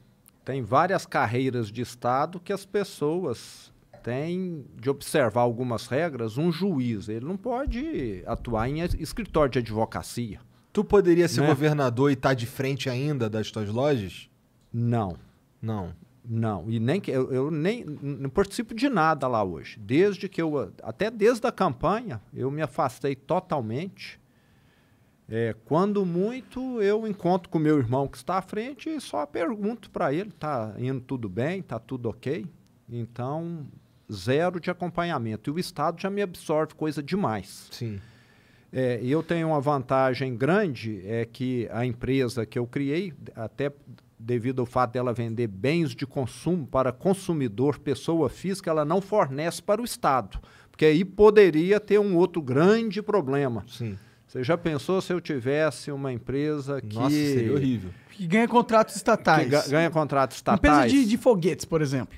Speaker 2: tem várias carreiras de Estado que as pessoas têm de observar algumas regras. Um juiz, ele não pode atuar em escritório de advocacia. Tu poderia ser né? governador e estar tá de frente ainda das tuas lojas? Não. Não. Não, e nem eu, eu nem não participo de nada lá hoje. Desde que eu até desde a campanha eu me afastei totalmente. É, quando muito eu encontro com meu irmão que está à frente e só pergunto para ele, está indo tudo bem, está tudo ok? Então zero de acompanhamento e o Estado já me absorve coisa demais. Sim. É, eu tenho uma vantagem grande é que a empresa que eu criei até devido ao fato dela vender bens de consumo para consumidor, pessoa física, ela não fornece para o Estado, porque aí poderia ter um outro grande problema. Sim. Você já pensou se eu tivesse uma empresa que. Nossa,
Speaker 3: seria horrível.
Speaker 1: Que ganha contratos estatais. Que ganha contratos estatais. Empresa de, de foguetes, por exemplo.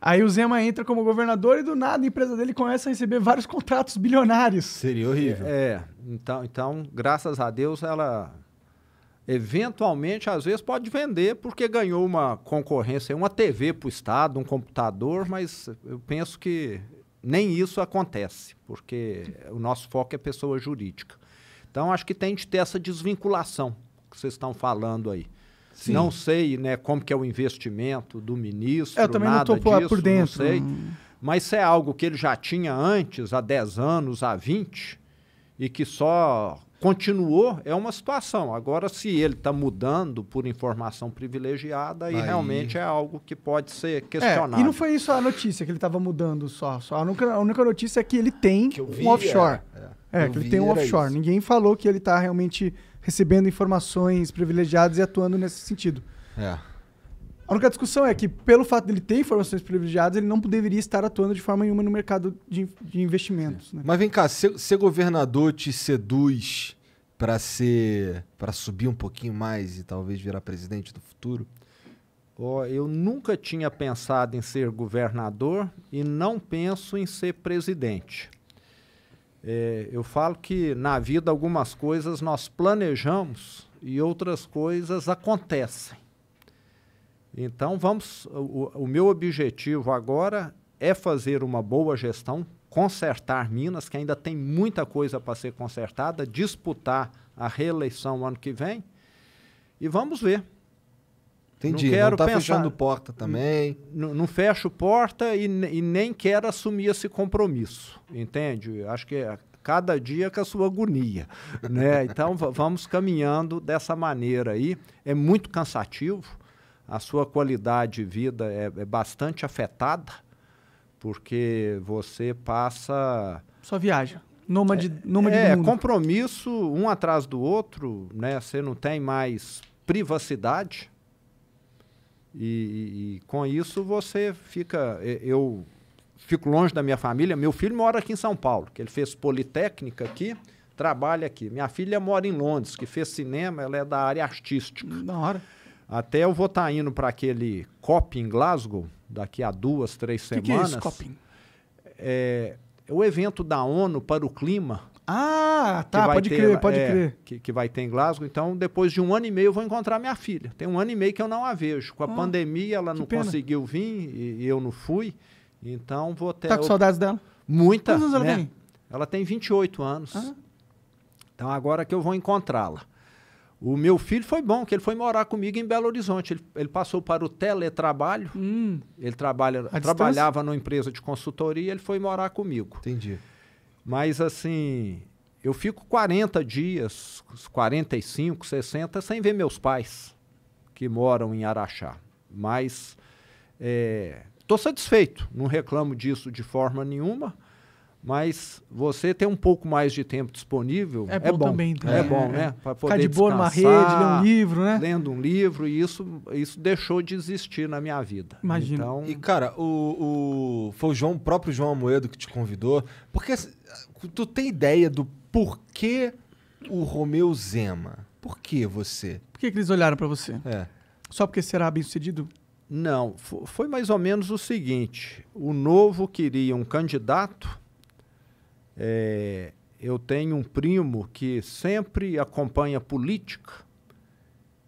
Speaker 1: Aí o Zema entra como governador e do nada a empresa dele começa a receber vários contratos bilionários. Seria horrível. É, é. então, então graças a Deus ela
Speaker 2: eventualmente, às vezes, pode vender porque ganhou uma concorrência, uma TV para o Estado, um computador, mas eu penso que nem isso acontece, porque o nosso foco é pessoa jurídica. Então, acho que tem de ter essa desvinculação que vocês estão falando aí. Sim. Não sei né, como que é o investimento do ministro, eu também nada não tô disso, por dentro. não sei. Mas se é algo que ele já tinha antes, há 10 anos, há 20, e que só continuou, é uma situação. Agora, se ele está mudando por informação privilegiada, aí, aí, realmente é algo que pode ser questionado. É, e não
Speaker 1: foi isso a notícia, que ele estava mudando só. só a, única, a única notícia é que ele tem que vi, um é. offshore. É, é. é que ele tem um offshore. Isso. Ninguém falou que ele está realmente recebendo informações privilegiadas e atuando nesse sentido. É. A única discussão é que, pelo fato de ele ter informações privilegiadas, ele não deveria estar atuando de forma nenhuma no mercado de, de investimentos. Né? Mas vem cá,
Speaker 3: ser, governador te seduz para ser para subir um pouquinho
Speaker 2: mais e talvez virar presidente do futuro? Oh, eu nunca tinha pensado em ser governador e não penso em ser presidente. É, eu falo que na vida algumas coisas nós planejamos e outras coisas acontecem. Então, vamos. O, o meu objetivo agora é fazer uma boa gestão, consertar Minas, que ainda tem muita coisa para ser consertada, disputar a reeleição ano que vem. E vamos ver. Entendi. Não quero tá fechando porta também. Não, não fecho porta e, e, nem quero assumir esse compromisso. Entende? Acho que é cada dia com a sua agonia. né? Então vamos caminhando dessa maneira aí. É muito cansativo a sua qualidade de vida é, é bastante afetada, porque você passa. Só viaja.
Speaker 1: numa de é, é, é, mundo. É,
Speaker 2: compromisso um atrás do outro, né? Você não tem mais privacidade. E, e, e, com isso você fica. Eu fico longe da minha família. Meu filho mora aqui em São Paulo, que ele fez Politécnica aqui, trabalha aqui. Minha filha mora em Londres, que fez cinema, ela é da área artística. Da hora. Até eu vou estar tá indo para aquele COP em Glasgow, daqui a duas, três que semanas. Que é esse é, é o evento da ONU para o clima.
Speaker 1: Ah, tá, pode ter, crer, pode é, crer.
Speaker 2: Que, que, vai ter em Glasgow. Então, depois de um ano e meio, eu vou encontrar minha filha. Tem um ano e meio que eu não a vejo. Com a ah, pandemia, ela não pena. conseguiu vir e, e, eu não fui. Então, vou ter. Tá com saudades dela? Muita. Quantos anos né? ela tem? Ela tem 28 anos. Ah. Então, agora que eu vou encontrá-la. O meu filho foi bom, que ele foi morar comigo em Belo Horizonte. Ele, ele passou para o teletrabalho. Hum. Ele trabalha, trabalhava distância? numa empresa de consultoria, ele foi morar comigo. Entendi. Mas assim, eu fico 40 dias, 45, 60, sem ver meus pais que moram em Araxá. Mas estou eh, é, satisfeito, não reclamo disso de forma nenhuma. Mas você ter um pouco mais de tempo disponível é, é, então. é bom. É bom, também, né? É bom, né? Para poder Ficar de boa numa rede, ler um livro, né? Lendo um livro, e isso, isso deixou de existir na minha vida. Imagina. Então... E, cara,
Speaker 3: o, o, foi o, João, o próprio João Amoedo que te convidou. Porque assim, tu tem ideia do porquê o Romeu Zema? Por que você? Por
Speaker 2: que, que eles olharam para você? É. Só porque será bem sucedido? Não, foi mais ou menos o seguinte: o novo queria um candidato é, eu tenho um primo que sempre acompanha política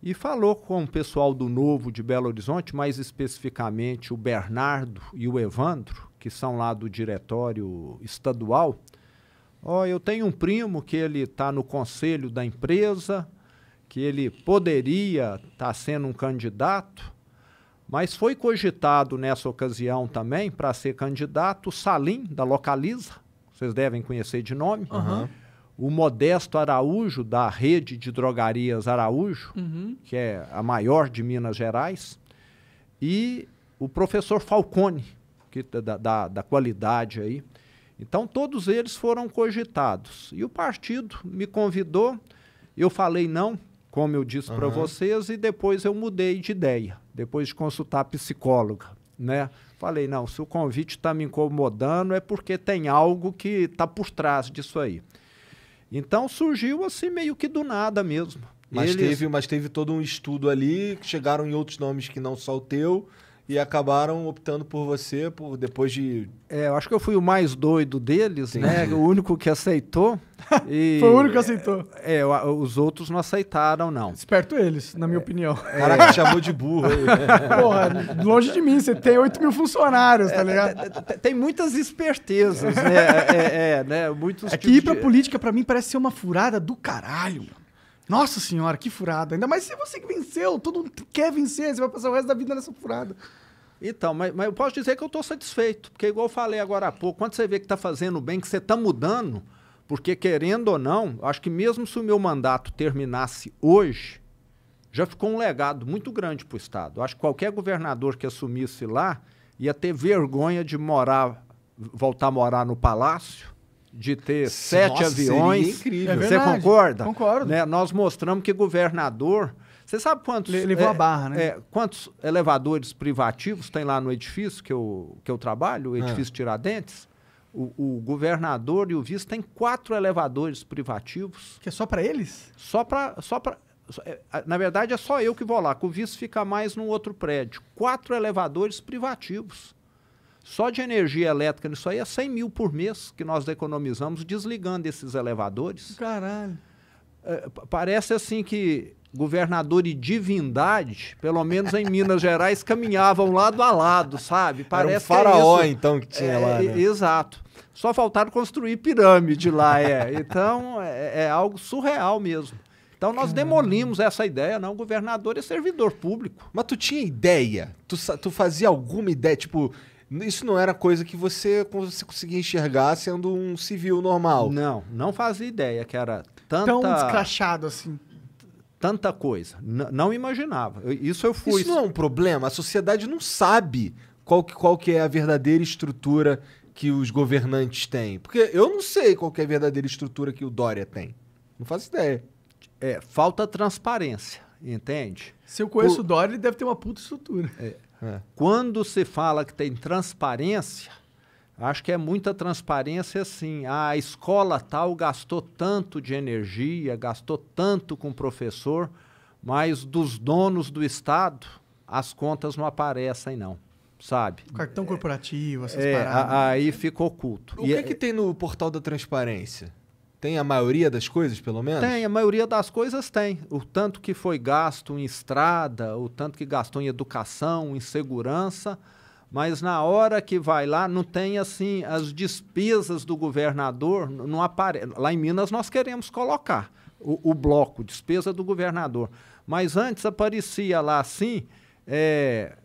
Speaker 2: e falou com o pessoal do Novo de Belo Horizonte, mais especificamente o Bernardo e o Evandro, que são lá do diretório estadual. Ó, oh, eu tenho um primo que ele está no conselho da empresa, que ele poderia estar tá sendo um candidato, mas foi cogitado nessa ocasião também para ser candidato Salim da Localiza vocês devem conhecer de nome. Uhum. O Modesto Araújo, da rede de drogarias Araújo, uhum. que é a maior de Minas Gerais. E o professor Falcone, que, tá, da, da, da qualidade aí. Então, todos eles foram cogitados. E o partido me convidou, eu falei não, como eu disse uhum. para vocês, e depois eu mudei de ideia, depois de consultar a psicóloga, né? Falei, não, se o convite está me incomodando é porque tem algo que está por trás disso aí. Então surgiu assim meio que do nada mesmo. Mas, Eles... teve, mas teve
Speaker 3: todo um estudo ali, chegaram em outros nomes que não só o teu e acabaram optando
Speaker 2: por você por depois de. É, eu acho que eu fui o mais doido deles, Entendi. né? O único que aceitou. Foi o único que aceitou. É, é, os outros não aceitaram, não. Esperto
Speaker 1: eles, na minha é, opinião. Caraca, é. chamou de burro aí. Porra, longe de mim, você tem 8 mil funcionários, tá é, ligado? É, tem muitas espertezas, né? É,
Speaker 2: né? Muitos. É que ir pra de...
Speaker 1: política, pra mim, parece ser uma furada do caralho, Nossa senhora, que furada. Ainda mais se você que venceu, todo mundo quer vencer, você vai passar o resto da vida nessa furada. Então, mas, mas eu posso
Speaker 2: dizer que eu estou satisfeito, porque igual eu falei agora há pouco, quando você vê que está fazendo bem, que você está mudando, porque querendo ou não, acho que mesmo se o meu mandato terminasse hoje, já ficou um legado muito grande para o Estado. Acho que qualquer governador que assumisse lá ia ter vergonha de morar, voltar a morar no palácio, de ter Nossa, sete aviões. Seria incrível. É Você concorda? Concordo. Né? Nós mostramos que governador você sabe quantos. levou é, a barra, né? É, quantos elevadores privativos tem lá no edifício que eu, que eu trabalho, o ah. edifício Tiradentes? O, o, governador e o vice têm quatro elevadores privativos. Que é só para eles? Só para. Só é, na verdade, é só eu que vou lá, que o vice fica mais num outro prédio. Quatro elevadores privativos. Só de energia elétrica nisso aí é 100 mil por mês que nós economizamos desligando esses elevadores. Caralho. É, parece assim que governador e divindade, pelo menos em Minas Gerais, caminhavam lado a lado, sabe? Parece Era um é faraó, é então, que tinha é, lá. Né? É, exato. Só faltaram construir pirâmide lá, é. Então, é, é algo surreal mesmo. Então nós demolimos essa ideia, não. governador é servidor público. Mas tu tinha ideia? Tu, tu fazia alguma ideia? Tipo,
Speaker 3: isso não era coisa que você, você conseguia enxergar sendo um civil normal. Não,
Speaker 1: não
Speaker 2: fazia ideia que era tanta... Tão descrachado assim tanta coisa. N não imaginava. Eu, isso eu fui. Isso não é um problema. A sociedade não sabe qual que, qual
Speaker 3: que é a verdadeira estrutura que os governantes têm. Porque eu não sei qual que é a verdadeira
Speaker 2: estrutura que o Dória tem. Não faço ideia. É, falta transparência, entende? Se eu conheço o, o Dória, ele deve ter uma puta estrutura. É. É. Quando se fala que tem transparência, Acho que é muita transparência, sim. Ah, a escola tal gastou tanto de energia, gastou tanto com o professor, mas dos donos do Estado, as contas não aparecem, não sabe?
Speaker 1: Cartão corporativo, essas é, paradas. Né?
Speaker 2: aí fica oculto. O e que, é, que tem no portal da transparência?
Speaker 3: Tem a maioria das coisas, pelo menos?
Speaker 2: Tem, a maioria das coisas tem. O tanto que foi gasto em estrada, o tanto que gastou em educação, em segurança mas na hora que vai lá, não tem assim as despesas do governador, não aparece. Lá em Minas nós queremos colocar o, o bloco, despesa do governador. Mas antes aparecia lá assim, é,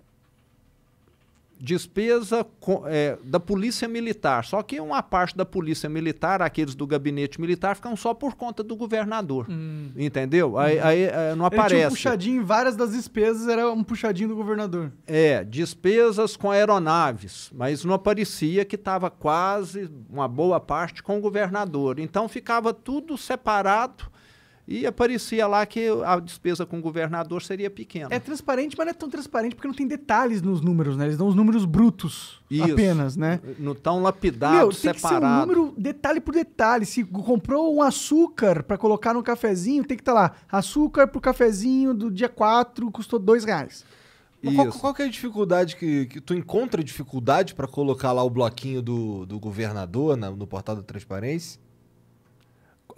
Speaker 2: despesa com, é, da Polícia Militar. Só que uma parte da Polícia Militar, aqueles do gabinete militar, ficam só por conta do governador. Hum. Entendeu? Aí, hum. aí, aí é, não aparece. É, Ele tinha um puxadinho,
Speaker 1: várias das despesas era um puxadinho do governador.
Speaker 2: É, despesas com aeronaves, mas não aparecia que estava quase uma boa parte com o governador. Então ficava tudo separado e aparecia lá que a despesa com o governador seria pequena. É
Speaker 1: transparente, mas não é tão transparente porque não tem detalhes nos números, né? Eles dão os números brutos Isso. apenas, né?
Speaker 2: Não tão lapidado, Meu, separado. Tem que ser um número
Speaker 1: detalhe por detalhe. Se comprou um açúcar para colocar no cafezinho, tem que estar tá lá. Açúcar pro cafezinho do dia 4 custou dois reais. Qual, qual, que é a dificuldade que, que tu encontra
Speaker 3: dificuldade para colocar lá o bloquinho do, do governador na, no portal da transparência?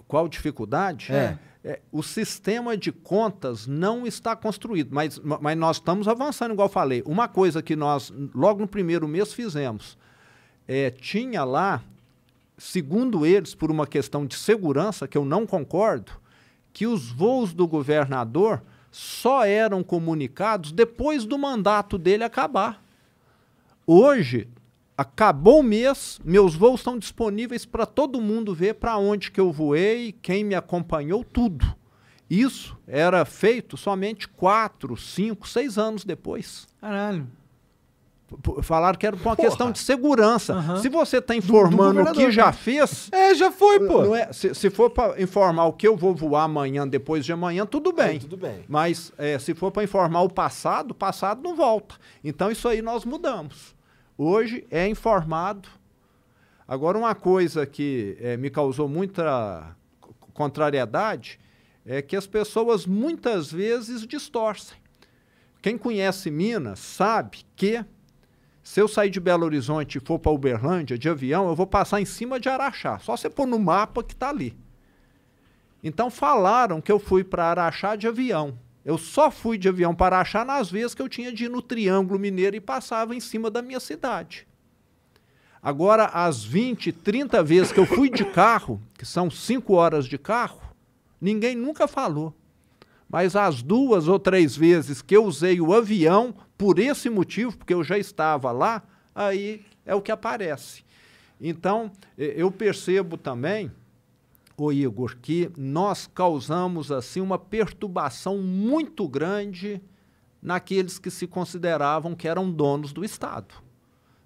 Speaker 2: Qual dificuldade? É. é é, o sistema de contas não está construído, mas, mas nós estamos avançando, igual falei. Uma coisa que nós, logo no primeiro mês, fizemos, é, tinha lá, segundo eles, por uma questão de segurança, que eu não concordo, que os voos do governador só eram comunicados depois do mandato dele acabar. Hoje, acabou o mês, meus voos estão disponíveis para todo mundo ver para onde que eu voei, quem me acompanhou, tudo. Isso era feito somente quatro, cinco, seis anos depois. Caralho. falaram que era uma Porra. questão de segurança. Uhum. Se você está informando o que já né? fez. É, já foi, pô. É, se, se, for para informar o que eu vou voar amanhã, depois de amanhã, tudo bem. É, tudo bem. Mas é, se for para informar o passado, o passado não volta. Então isso aí nós mudamos hoje é informado. Agora, uma coisa que é, me causou muita contrariedade é que as pessoas muitas vezes distorcem. Quem conhece Minas sabe que se eu sair de Belo Horizonte e for para Uberlândia de avião, eu vou passar em cima de Araxá. Só você pôr no mapa que está ali. Então falaram que eu fui para Araxá de avião. Eu só fui de avião para achar nas vezes que eu tinha de ir no Triângulo Mineiro e passava em cima da minha cidade. Agora, as 20, 30 vezes que eu fui de carro, que são 5 horas de carro, ninguém nunca falou. Mas as duas ou três vezes que eu usei o avião, por esse motivo, porque eu já estava lá, aí é o que aparece. Então, eu percebo também ô Igor, que nós causamos assim uma perturbação muito grande naqueles que se consideravam que eram donos do Estado,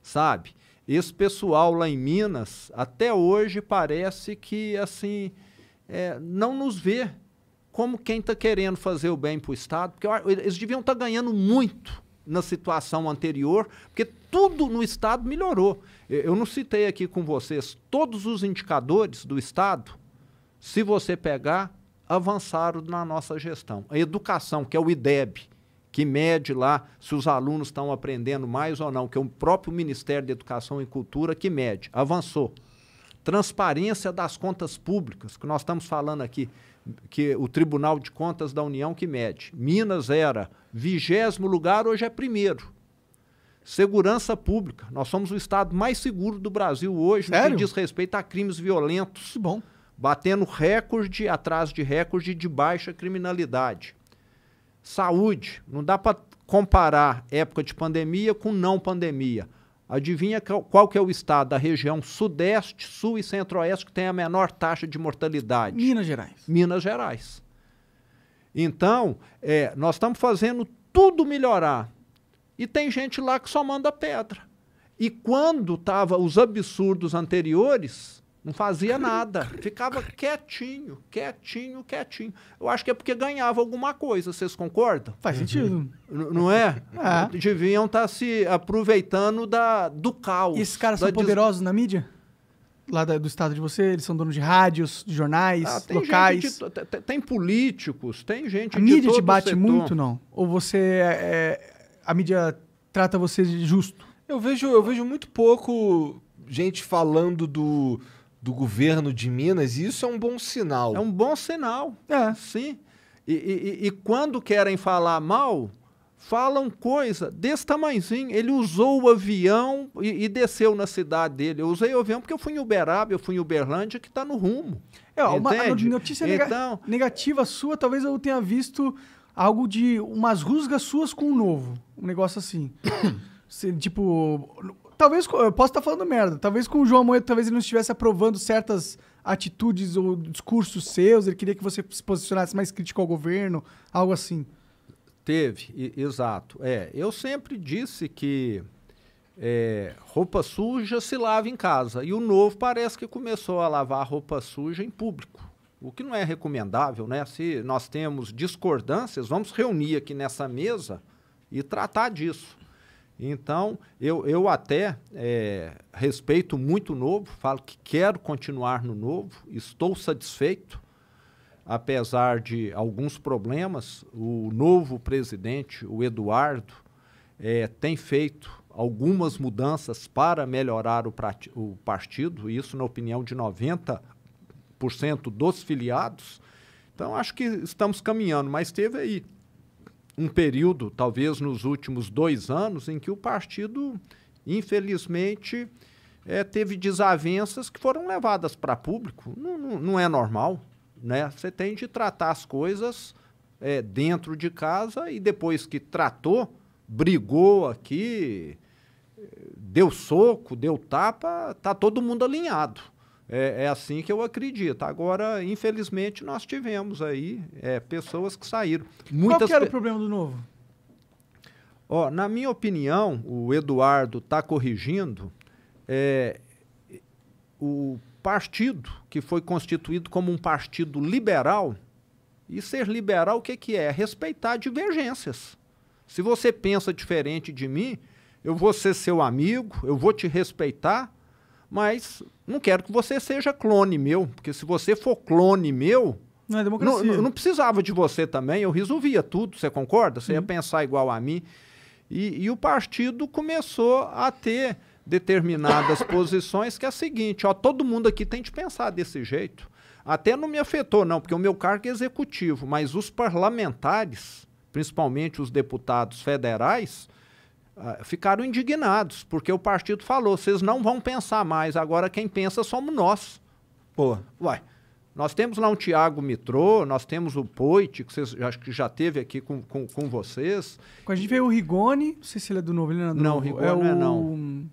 Speaker 2: sabe? Esse pessoal lá em Minas, até hoje parece que assim é, não nos vê como quem está querendo fazer o bem para o Estado, porque eles deviam estar tá ganhando muito na situação anterior, porque tudo no Estado melhorou. Eu não citei aqui com vocês todos os indicadores do Estado se você pegar, avançaram na nossa gestão. A educação, que é o IDEB, que mede lá se os alunos estão aprendendo mais ou não, que é o próprio Ministério da Educação e Cultura que mede, avançou. Transparência das contas públicas, que nós estamos falando aqui, que o Tribunal de Contas da União que mede. Minas era vigésimo lugar, hoje é primeiro. Segurança pública. Nós somos o estado mais seguro do Brasil hoje Sério? no que diz respeito a crimes violentos. Que bom batendo recorde atrás de recorde de baixa criminalidade. Saúde, não dá para comparar época de pandemia com não pandemia. Adivinha qual que é o estado da região sudeste, sul e centro-oeste que tem a menor taxa de mortalidade? Minas Gerais. Minas Gerais. Então, é, nós estamos fazendo tudo melhorar. E tem gente lá que só manda pedra. E quando estava os absurdos anteriores, não fazia nada. Ficava quietinho, quietinho, quietinho. Eu acho que é porque ganhava alguma coisa, vocês
Speaker 1: concordam? Faz uhum. sentido. N não é? Ah. Deviam estar tá se aproveitando da, do caos. E esses caras são poderosos na mídia? Lá da, do estado de você? Eles são donos de rádios, de jornais, ah, tem locais? De, tem, políticos, tem gente A de mídia te bate muito, não? Ou você... É, é a mídia trata você de justo? Eu vejo, eu
Speaker 3: vejo muito pouco gente falando do do governo de Minas, e
Speaker 2: isso é um bom sinal. É um bom sinal, é, sim. E, e, e quando querem falar mal, falam coisa desse tamanhozinho. Ele usou o avião e, e, desceu na cidade dele. Eu usei o avião porque eu fui em Uberaba, eu fui em Uberlândia, que está no rumo.
Speaker 1: É, uma notícia então, negativa sua, talvez eu tenha visto algo de umas rusgas suas com o novo. Um negócio assim. tipo, Talvez, eu posso estar tá falando merda, talvez com o João Amoedo talvez ele não estivesse aprovando certas atitudes ou discursos seus, ele queria que você se posicionasse mais crítico ao governo, algo assim.
Speaker 2: Teve, e, exato. É, eu sempre disse que é, roupa suja se lava em casa. E o novo parece que começou a lavar roupa suja em público. O que não é recomendável, né? Se nós temos discordâncias, vamos reunir aqui nessa mesa e tratar disso. Então, eu, eu até é, respeito muito o novo, falo que quero continuar no novo, estou satisfeito, apesar de alguns problemas. O novo presidente, o Eduardo, é, tem feito algumas mudanças para melhorar o, o partido, isso na opinião de 90% dos filiados. Então, acho que estamos caminhando, mas teve aí um período, talvez nos últimos dois anos, em que o partido, infelizmente, é, teve desavenças que foram levadas para público. Não, não, não, é normal. Né? Você tem de tratar as coisas é, dentro de casa e depois que tratou, brigou aqui, deu soco, deu tapa, tá todo mundo alinhado. É, é, assim que eu acredito. Agora, infelizmente, nós tivemos aí é, pessoas que saíram. Muitas Qual que era o problema do novo? Ó, na minha opinião, o Eduardo está corrigindo é, o partido que foi constituído como um partido liberal. E ser liberal, o que, que é? é? Respeitar divergências. Se você pensa diferente de mim, eu vou ser seu amigo, eu vou te respeitar, mas não quero que você seja clone meu, porque se você for clone meu, não, é democracia. não, não precisava de você também, eu resolvia tudo, você concorda? Você uhum. ia pensar igual a mim. E, e o partido começou a ter determinadas posições que é a seguinte, ó, todo mundo aqui tem de pensar desse jeito. Até não me afetou, não, porque o meu cargo é executivo, mas os parlamentares, principalmente os deputados federais, ah, ficaram indignados, porque o partido falou: vocês não vão pensar mais, agora quem pensa somos nós. Pô, uai. Nós temos lá um Tiago Mitrô, nós temos o Poit, que vocês acho que já teve aqui com, com,
Speaker 1: com vocês. com a gente veio o Rigoni, não sei se ele é do novo, ele não é do não, novo. Rigoni é não, é, é não.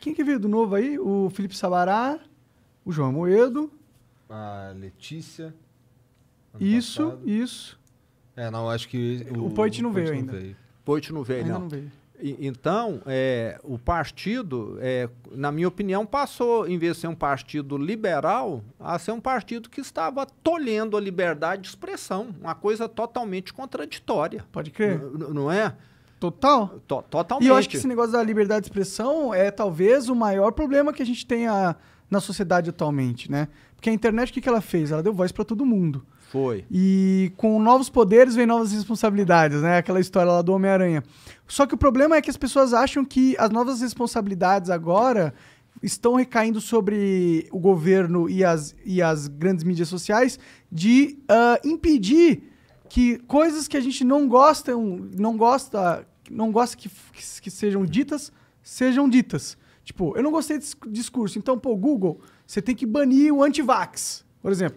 Speaker 1: Quem que veio do novo aí? O Felipe Sabará, o João Moedo. A
Speaker 3: Letícia.
Speaker 1: Isso, passado. isso.
Speaker 3: É, não,
Speaker 2: acho que. O, o Poit não, veio ainda. Não veio. Poit não veio, Ainda não. não veio. E, então, é, o partido, é, na minha opinião, passou, em vez de ser um partido liberal, a ser um partido que estava tolhendo a liberdade de expressão. Uma coisa totalmente contraditória. Pode crer. N não é? Total. totalmente. E eu acho que esse
Speaker 1: negócio da liberdade de expressão é talvez o maior problema que a gente tem ah, na sociedade atualmente, né? Porque a internet, o que, que ela fez? Ela deu voz para todo mundo. Foi. E com novos poderes vem novas responsabilidades, né? Aquela história lá do Homem-Aranha. Só que o problema é que as pessoas acham que as novas responsabilidades agora estão recaindo sobre o governo e as, e as grandes mídias sociais de uh, impedir que coisas que a gente não gosta, não gosta, não gosta que, que, que sejam ditas, sejam ditas. Tipo, eu não gostei desse discurso, então, pô, Google, você tem que banir o antivax, por exemplo.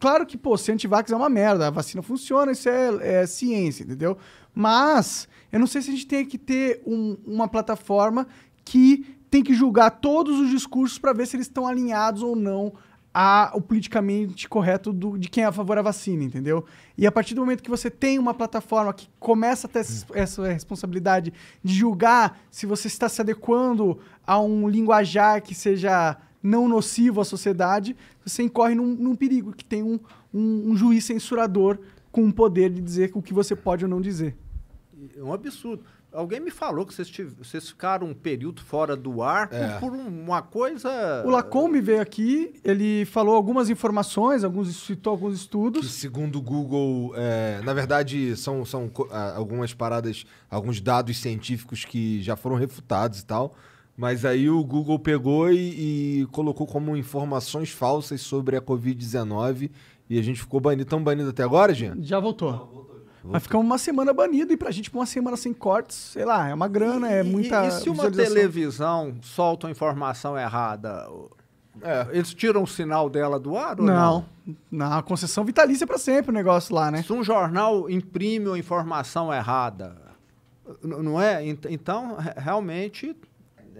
Speaker 1: Claro que, pô, ser antivax é uma merda, a vacina funciona, isso é, é ciência, entendeu? Mas eu não sei se a gente tem que ter um, uma plataforma que tem que julgar todos os discursos para ver se eles estão alinhados ou não ao politicamente correto do, de quem é a favor da vacina, entendeu? E a partir do momento que você tem uma plataforma que começa a ter essa responsabilidade de julgar se você está se adequando a um linguajar que seja não nocivo à sociedade, você incorre num, num perigo que tem um, um, um, juiz censurador com o poder de dizer o que você pode ou não dizer.
Speaker 2: É um absurdo. Alguém me falou que vocês, tiv... vocês ficaram um período fora do ar é. por uma coisa. O Lacombe
Speaker 1: veio aqui, ele falou algumas informações, alguns citou alguns estudos. Que, segundo o Google, é, na
Speaker 3: verdade, são, são algumas paradas, alguns dados científicos que já foram refutados e tal. Mas aí o Google pegou e, e colocou como informações falsas sobre a Covid-19 e a gente ficou banido. tão banido até agora, Jean?
Speaker 1: Já voltou. Não, voltou. Vai ficar uma semana banido e pra gente uma semana sem cortes, sei lá, é uma grana, é muita. E, e se uma
Speaker 2: televisão solta uma informação errada? É. Eles tiram o sinal dela do ar não,
Speaker 1: ou não? Não, concessão vitalícia para sempre o negócio lá, né? Se um jornal
Speaker 2: imprime uma informação errada, não é? Então, realmente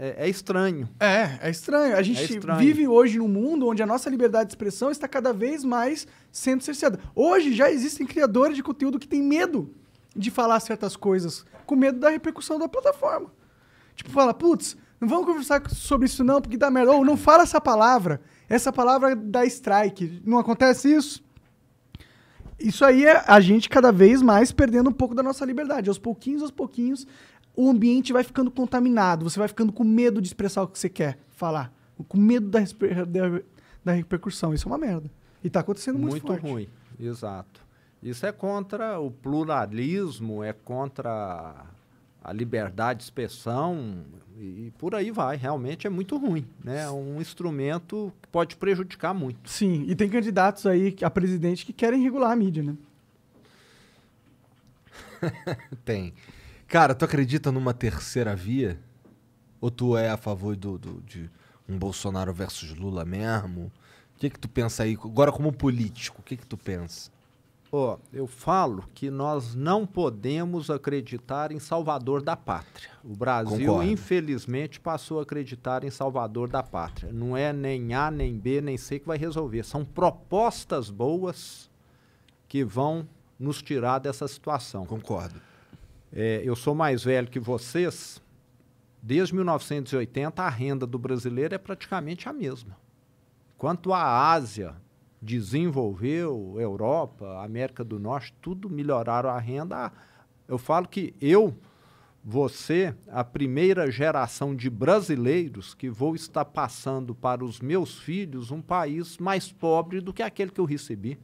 Speaker 2: é, é, estranho. É, é
Speaker 1: estranho. A gente é estranho. vive hoje num mundo onde a nossa liberdade de expressão está cada vez mais sendo cerceada. Hoje já existem criadores de conteúdo que têm medo de falar certas coisas, com medo da repercussão da plataforma. Tipo, fala, putz, não vamos conversar sobre isso não, porque dá merda. Ou não fala essa palavra. Essa palavra dá strike. Não acontece isso? Isso aí é a gente cada vez mais perdendo um pouco da nossa liberdade. Aos pouquinhos, aos pouquinhos, o ambiente vai ficando contaminado, você vai ficando com medo de expressar o que você quer falar, com medo da, da, da repercussão. Isso é uma merda. E está acontecendo muito, muito forte. ruim,
Speaker 2: exato. Isso é contra o pluralismo, é contra a liberdade de expressão
Speaker 1: e por aí vai. Realmente é muito ruim. Né? É um instrumento que pode prejudicar muito. Sim, e tem candidatos aí a presidente que querem regular a mídia, né?
Speaker 3: tem. Cara, tu acredita numa terceira via? Ou tu é a favor do, do de um Bolsonaro versus Lula mesmo? O que, que tu pensa aí? Agora, como político, o que, que tu pensa?
Speaker 2: Ó, oh, eu falo que nós não podemos acreditar em salvador da pátria. O Brasil, Concordo. infelizmente, passou a acreditar em salvador da pátria. Não é nem A, nem B, nem C que vai resolver. São propostas boas que vão nos tirar dessa situação. Concordo. É, eu sou mais velho que vocês. Desde 1980, a renda do brasileiro é praticamente a mesma. Quanto a Ásia, desenvolveu, Europa, América do Norte, tudo melhoraram a renda. Eu falo que eu, você, a primeira geração de brasileiros que vou estar passando para os meus filhos um país mais pobre do que aquele que eu recebi.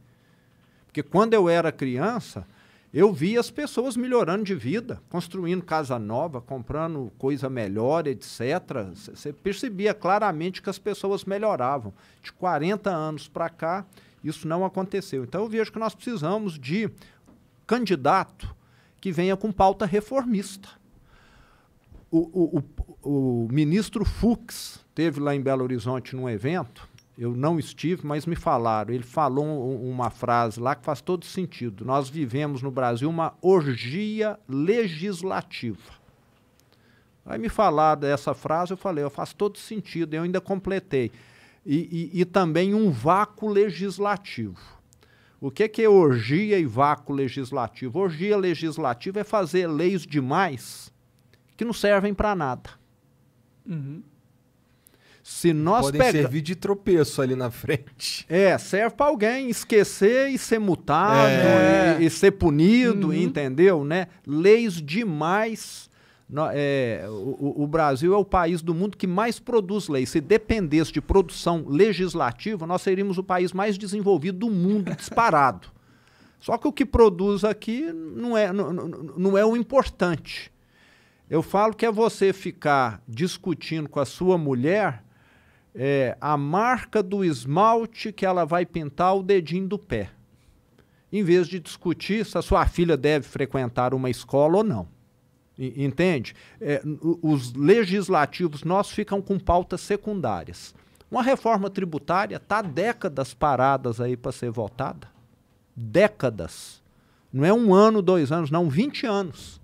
Speaker 2: Porque quando eu era criança, eu vi as pessoas melhorando de vida, construindo casa nova, comprando coisa melhor, etc. Você percebia claramente que as pessoas melhoravam. De 40 anos para cá, isso não aconteceu. Então eu vejo que nós precisamos de candidato que venha com pauta reformista. O, o, o, o ministro Fux teve lá em Belo Horizonte num evento eu não estive, mas me falaram. Ele falou um, uma frase lá que faz todo sentido. Nós vivemos no Brasil uma orgia legislativa. Aí me falaram dessa frase, eu falei, faz todo sentido, eu ainda completei. E, e, e também um vácuo legislativo. O que, é que é orgia e vácuo legislativo? Orgia legislativa é fazer leis demais que não servem para nada.
Speaker 3: Uhum. Se nós Podem pega... servir de tropeço ali na frente.
Speaker 2: É, serve para alguém esquecer e ser mutado é. e, e, ser punido, uhum. entendeu? Né? Leis demais. No, é, o, o, Brasil é o país do mundo que mais produz leis. Se dependesse de produção legislativa, nós seríamos o país mais desenvolvido do mundo, disparado. Só que o que produz aqui não é, não, não é o importante. Eu falo que é você ficar discutindo com a sua mulher é, a marca do esmalte que ela vai pintar o dedinho do pé. Em vez de discutir se a sua filha deve frequentar uma escola ou não. entende? É, os legislativos nossos ficam com pautas secundárias. Uma reforma tributária está décadas paradas aí para ser votada. Décadas. Não é um ano, dois anos, não, 20 anos.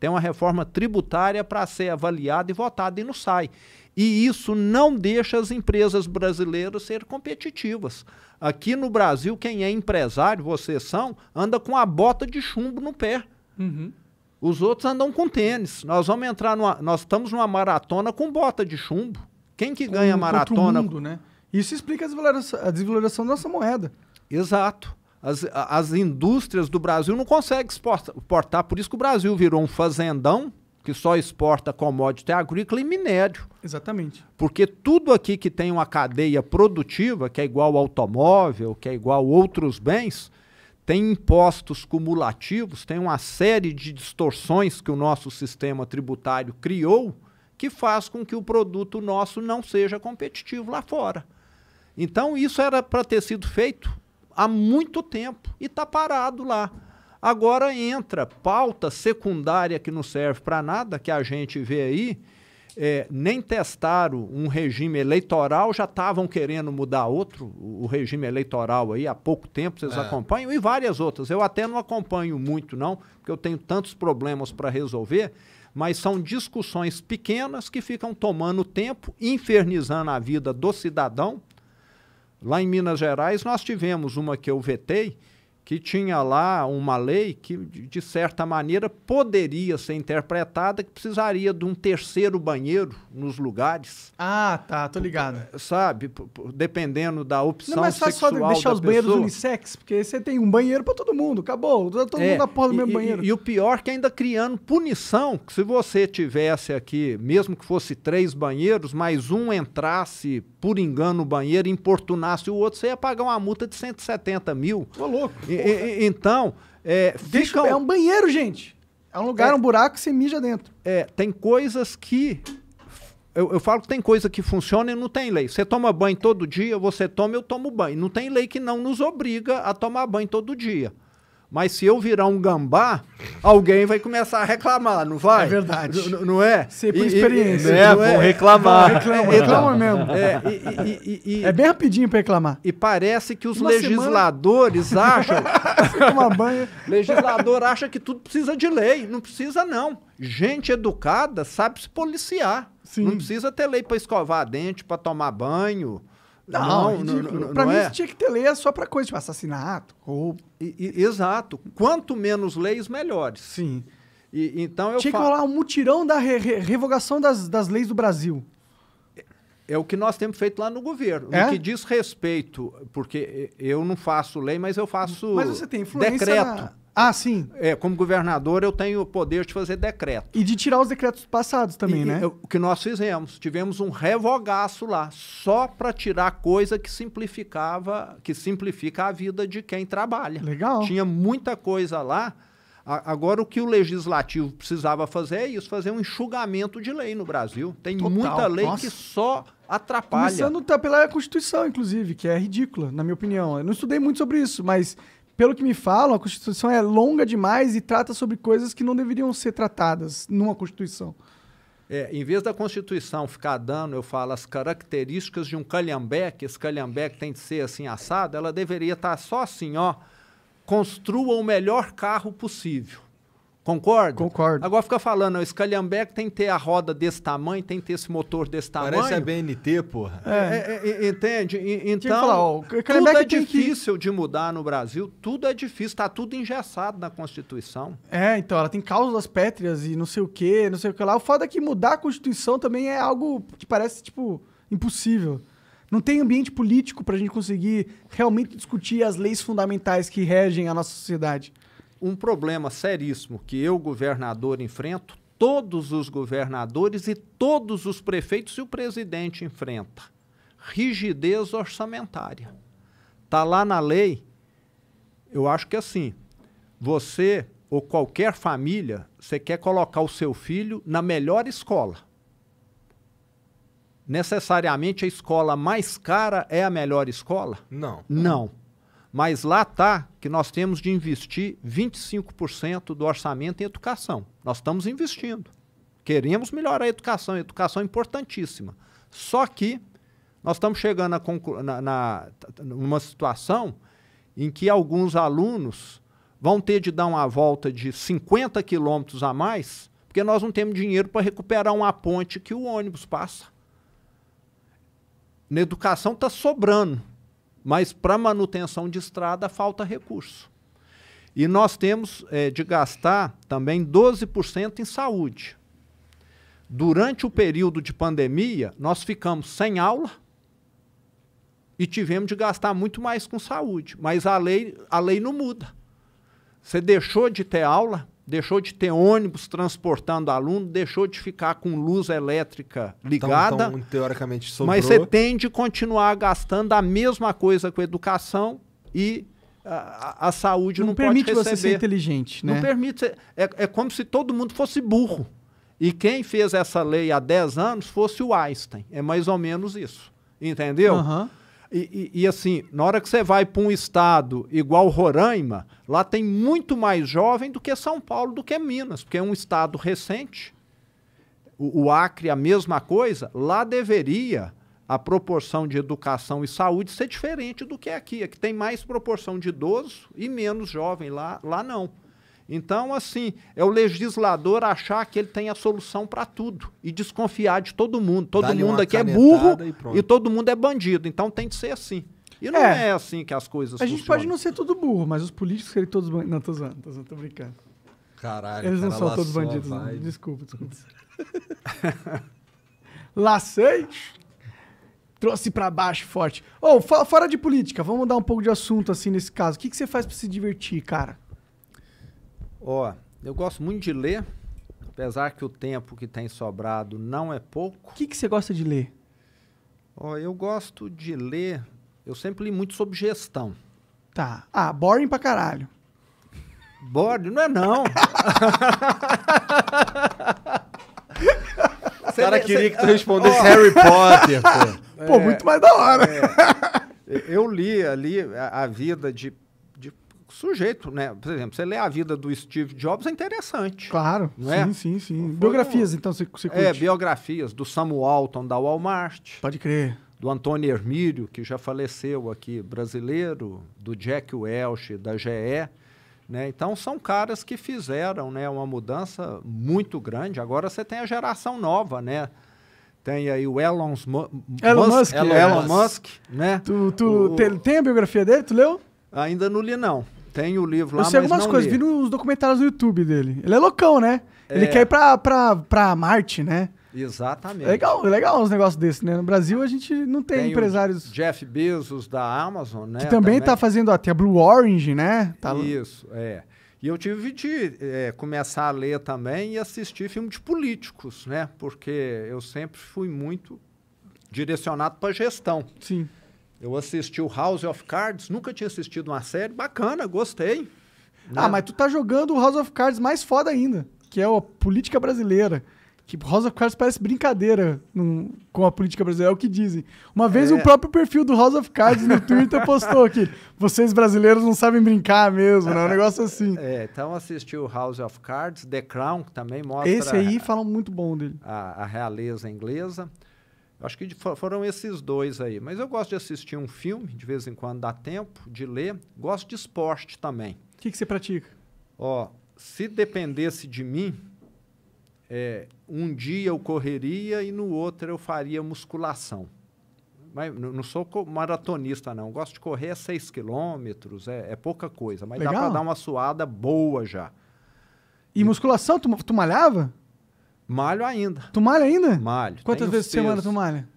Speaker 2: Tem uma reforma tributária para ser avaliada e votada e não sai. E isso não deixa as empresas brasileiras ser competitivas. Aqui no Brasil, quem é empresário, vocês são, anda com a bota de chumbo no pé. Uhum. Os outros andam com tênis. Nós vamos entrar numa. Nós estamos numa maratona com bota de chumbo. Quem que ganha com, maratona? Mundo, né? Isso explica a desvalorização, a da nossa moeda. Exato. As, as indústrias do Brasil não conseguem exportar. Por isso que o Brasil virou um fazendão que só exporta commodity agrícola e minério. Exatamente. Porque tudo aqui que tem uma cadeia produtiva, que é igual automóvel, que é igual outros bens, tem impostos cumulativos, tem uma série de distorções que o nosso sistema tributário criou que faz com que o produto nosso não seja competitivo lá fora. Então, isso era para ter sido feito há muito tempo e está parado lá. Agora entra pauta secundária que não serve para nada, que a gente vê aí. É, nem testaram um regime eleitoral, já estavam querendo mudar outro, o regime eleitoral aí há pouco tempo, vocês é. acompanham, e várias outras. Eu até não acompanho muito, não, porque eu tenho tantos problemas para resolver, mas são discussões pequenas que ficam tomando tempo, infernizando a vida do cidadão. Lá em Minas Gerais, nós tivemos uma que eu vetei, que tinha lá uma lei que, de certa maneira, poderia ser interpretada que precisaria de um terceiro banheiro nos lugares. Ah, tá, tô ligado. Eh, sabe, dependendo da opção Não, mas faz sexual só deixar os pessoa. banheiros
Speaker 1: unissex, porque você tem um banheiro para todo mundo, acabou, todo é, mundo na porra do mesmo banheiro. E, e
Speaker 2: o pior é que ainda criando punição, que se você tivesse aqui, mesmo que fosse três banheiros, mas um entrasse por engano no banheiro, importunasse o outro, você ia pagar uma multa de 170 mil. Ô, louco. E, e, então, é, fica... É um banheiro, gente. É um lugar, é, um buraco, você mija dentro. É, tem coisas que... Eu, eu falo que tem coisa que funciona e não tem lei. Você toma banho todo dia, você toma, eu tomo banho. Não tem lei que não nos obriga a tomar banho todo dia. Mas se eu virar um gambá, alguém vai começar a reclamar, não vai? É verdade. N não é? Sei por e, experiência. E, né? não é, vão reclamar. Reclama, então, reclama mesmo. É,
Speaker 1: e, é, bem rapidinho para reclamar. E parece que os Uma legisladores semana... acham... Toma banho. Legislador
Speaker 2: acha que tudo precisa de lei. Não precisa, não. Gente educada sabe se policiar. Sim. Não precisa ter lei para escovar dente, para tomar banho. Não, não, é é não, não, pra mim é.
Speaker 1: tinha que ter lei é só para coisa, tipo assassinato, roubo. exato. Quanto menos leis, melhores. Sim. E, então eu tinha que rolar um mutirão da re re revogação das, das leis do Brasil. É o que nós temos feito lá no governo. É? No que
Speaker 2: diz respeito, porque eu não faço lei, mas eu faço mas você tem influência decreto. Na... Ah, sim. É, como governador, eu tenho o poder de fazer decreto.
Speaker 1: E de tirar os decretos passados também, e, né? O que nós
Speaker 2: fizemos. Tivemos um revogaço lá, só para tirar coisa que simplificava, que simplifica a vida de quem trabalha. Legal. Tinha muita coisa lá. agora, o que o legislativo precisava fazer é isso, fazer um enxugamento de lei no Brasil. Tem Total. muita lei Nossa. que só atrapalha.
Speaker 1: Começando pela Constituição, inclusive, que é ridícula, na minha opinião. Eu não estudei muito sobre isso, mas pelo que me falam, a Constituição é longa demais e trata sobre coisas que não deveriam ser tratadas numa Constituição.
Speaker 2: É, em vez da Constituição ficar dando, eu falo, as características de um calhambeque, esse calhambeque tem que ser assim assado, ela deveria estar só assim, ó, construa o melhor carro possível. Concordo. Concordo. Agora fica falando, o Scalhambeck tem que ter a roda desse tamanho, tem que ter esse motor desse tamanho. Parece a BNT, porra. É. é. É, é, entende? E, então, falar, ó, tudo é, é difícil que... de mudar no Brasil, tudo é difícil, está tudo engessado na Constituição.
Speaker 1: É, então, ela tem cláusulas pétreas e não sei o quê, não sei o que lá. O foda é que mudar a Constituição também é algo que parece, tipo, impossível. Não tem ambiente político para a gente conseguir realmente discutir as leis fundamentais que regem a nossa sociedade um problema
Speaker 2: seríssimo que eu, governador, enfrento, todos os governadores e todos os prefeitos e o presidente enfrenta. Rigidez orçamentária. Está lá na lei, eu acho que assim, você ou qualquer família, você quer colocar o seu filho na melhor escola. Necessariamente a escola mais cara é a melhor escola? Não. Não. Mas lá está que nós temos de investir 25% do orçamento em educação. Nós estamos investindo. Queremos melhorar a educação, a educação é importantíssima. Só que nós estamos chegando a na, na, numa situação em que alguns alunos vão ter de dar uma volta de 50 quilômetros a mais, porque nós não temos dinheiro para recuperar uma ponte que o ônibus passa. Na educação está sobrando. Mas para manutenção de estrada falta recurso. E nós temos é, de gastar também 12% em saúde. Durante o período de pandemia, nós ficamos sem aula e tivemos de gastar muito mais com saúde. Mas a lei, a lei não muda. Você deixou de ter aula, deixou de ter ônibus transportando aluno, deixou de ficar com luz elétrica ligada. Então, então, teoricamente sobrou. Mas você tende de continuar gastando a mesma coisa com a educação e ah, a, a saúde não, não permite pode receber. você ser
Speaker 1: inteligente, né? Não
Speaker 2: permite. Ser, é, é como se todo mundo fosse burro. E quem fez essa lei há 10 anos fosse o Einstein. É mais ou menos isso. Entendeu? Uhum. E, e, e, assim, na hora que você vai para um estado igual Roraima, lá tem muito mais jovem do que São Paulo, do que Minas, porque é um estado recente. O, o Acre, a mesma coisa. Lá deveria a proporção de educação e saúde ser diferente do que é aqui. Aqui tem mais proporção de idoso e menos jovem. Lá, lá não. Então, assim, é o legislador achar que ele tem a solução para tudo e desconfiar de todo mundo. Todo mundo aqui é burro e, e, todo mundo é bandido. Então tem que ser assim. E não é, é assim que as coisas funcionam. A gente pode não
Speaker 1: ser todo burro, mas os políticos serem todos bandidos. Não, tô zoando, tô, zoando, tô brincando. Caralho, Eles não cara, são todos bandidos, não. Desculpa, desculpa. Lacei! trouxe para baixo forte. Ou oh, fora de política, vamos mudar um pouco de assunto assim nesse caso. O que, que você faz para se divertir, cara?
Speaker 2: Ó, eu gosto muito de ler, apesar que o tempo que tem sobrado não é pouco. O
Speaker 1: que, que você gosta de ler?
Speaker 2: Ó, eu gosto de ler. Eu sempre li muito sobre gestão. Tá.
Speaker 1: Ah, boring pra caralho.
Speaker 2: Boring? Não é não.
Speaker 1: o cara queria que tu
Speaker 2: respondesse oh. Harry Potter, pô. Pô, muito mais da hora. É. é. Eu li ali a vida de sujeito, né? Por exemplo, você lê a vida do Steve
Speaker 1: Jobs, é interessante. Claro, né? sim, sim, sim. biografias, um... então, você, você é, curte. É,
Speaker 2: biografias do Samuel Alton, da Walmart. Pode crer. Do Antônio Hermílio, que já faleceu aqui, brasileiro, do Jack Welch, da GE. Né? Então, são caras que fizeram né, uma mudança muito grande. Agora você tem a geração nova, né? Tem aí o Elon, Elon Musk, Musk, Elon, é. Elon Musk,
Speaker 1: né? Tu, tu o... tem, tem a biografia dele? Tu leu?
Speaker 2: Ainda não li, não. Tem o livro lá, Eu sei algumas coisas, li. vi
Speaker 1: nos documentários do YouTube dele. Ele é loucão, né? É. Ele quer ir pra, pra, pra Marte, né?
Speaker 2: Exatamente. É legal,
Speaker 1: é legal os negócios desses, né? No Brasil a gente não tem, tem empresários.
Speaker 2: Jeff Bezos da Amazon, né? Que também, tá também. tá
Speaker 1: fazendo, até tem a Blue Orange, né?
Speaker 2: Tá... Isso, é. E eu tive de é, começar a ler também e assistir filmes de políticos, né? Porque eu sempre fui muito direcionado para gestão. Sim. Eu assisti o House of
Speaker 1: Cards, nunca
Speaker 2: tinha assistido uma série, bacana, gostei. Né?
Speaker 1: Ah, mas tu tá jogando o House of Cards mais foda ainda, que é a política brasileira. Que House of Cards parece brincadeira com a política brasileira, é o que dizem. Uma vez é. o próprio perfil do House of Cards no Twitter postou que vocês brasileiros não sabem brincar mesmo, né? Um negócio assim.
Speaker 2: É, então o House of Cards, The Crown, que também mostra. Esse aí
Speaker 1: falam muito bom dele.
Speaker 2: A, a realeza inglesa. Acho que foram esses dois aí. Mas eu gosto de assistir um filme, de vez em quando dá tempo, de ler. Gosto de esporte também. O que, que você pratica? Ó, se dependesse de mim, é, um dia eu correria e no outro eu faria musculação. Mas não sou maratonista, não. Gosto de correr 6 quilômetros, é, é, pouca coisa. Mas Legal. dá para dar uma suada boa já.
Speaker 1: E, e musculação, tu, tu malhava? Malho ainda. Tu malha ainda? Malho. Quantas Tenho vezes por semana tu malha?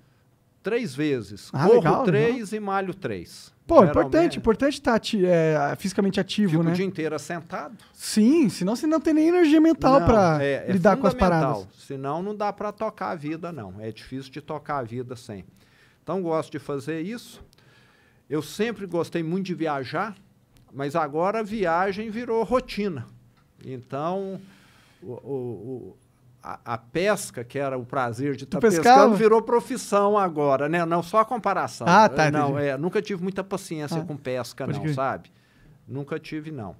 Speaker 2: Três vezes. Ah, Corro legal, três e malho três.
Speaker 1: Pô, importante, importante estar tá ati é, fisicamente ativo, Fico né? o dia
Speaker 2: inteiro sentado.
Speaker 1: Sim, senão você não tem nem energia mental para é, é lidar com as paradas.
Speaker 2: Senão não dá para tocar a vida, não. É difícil de tocar a vida sem. Então gosto de fazer isso. Eu sempre gostei muito de viajar, mas agora a viagem virou rotina. Então o, o, a, pesca, que era o prazer de estar tá pescando, virou profissão agora, né? Não só a comparação. Ah, tá. Não, é, nunca tive muita paciência ah, com pesca, não, que... sabe? Nunca tive, não.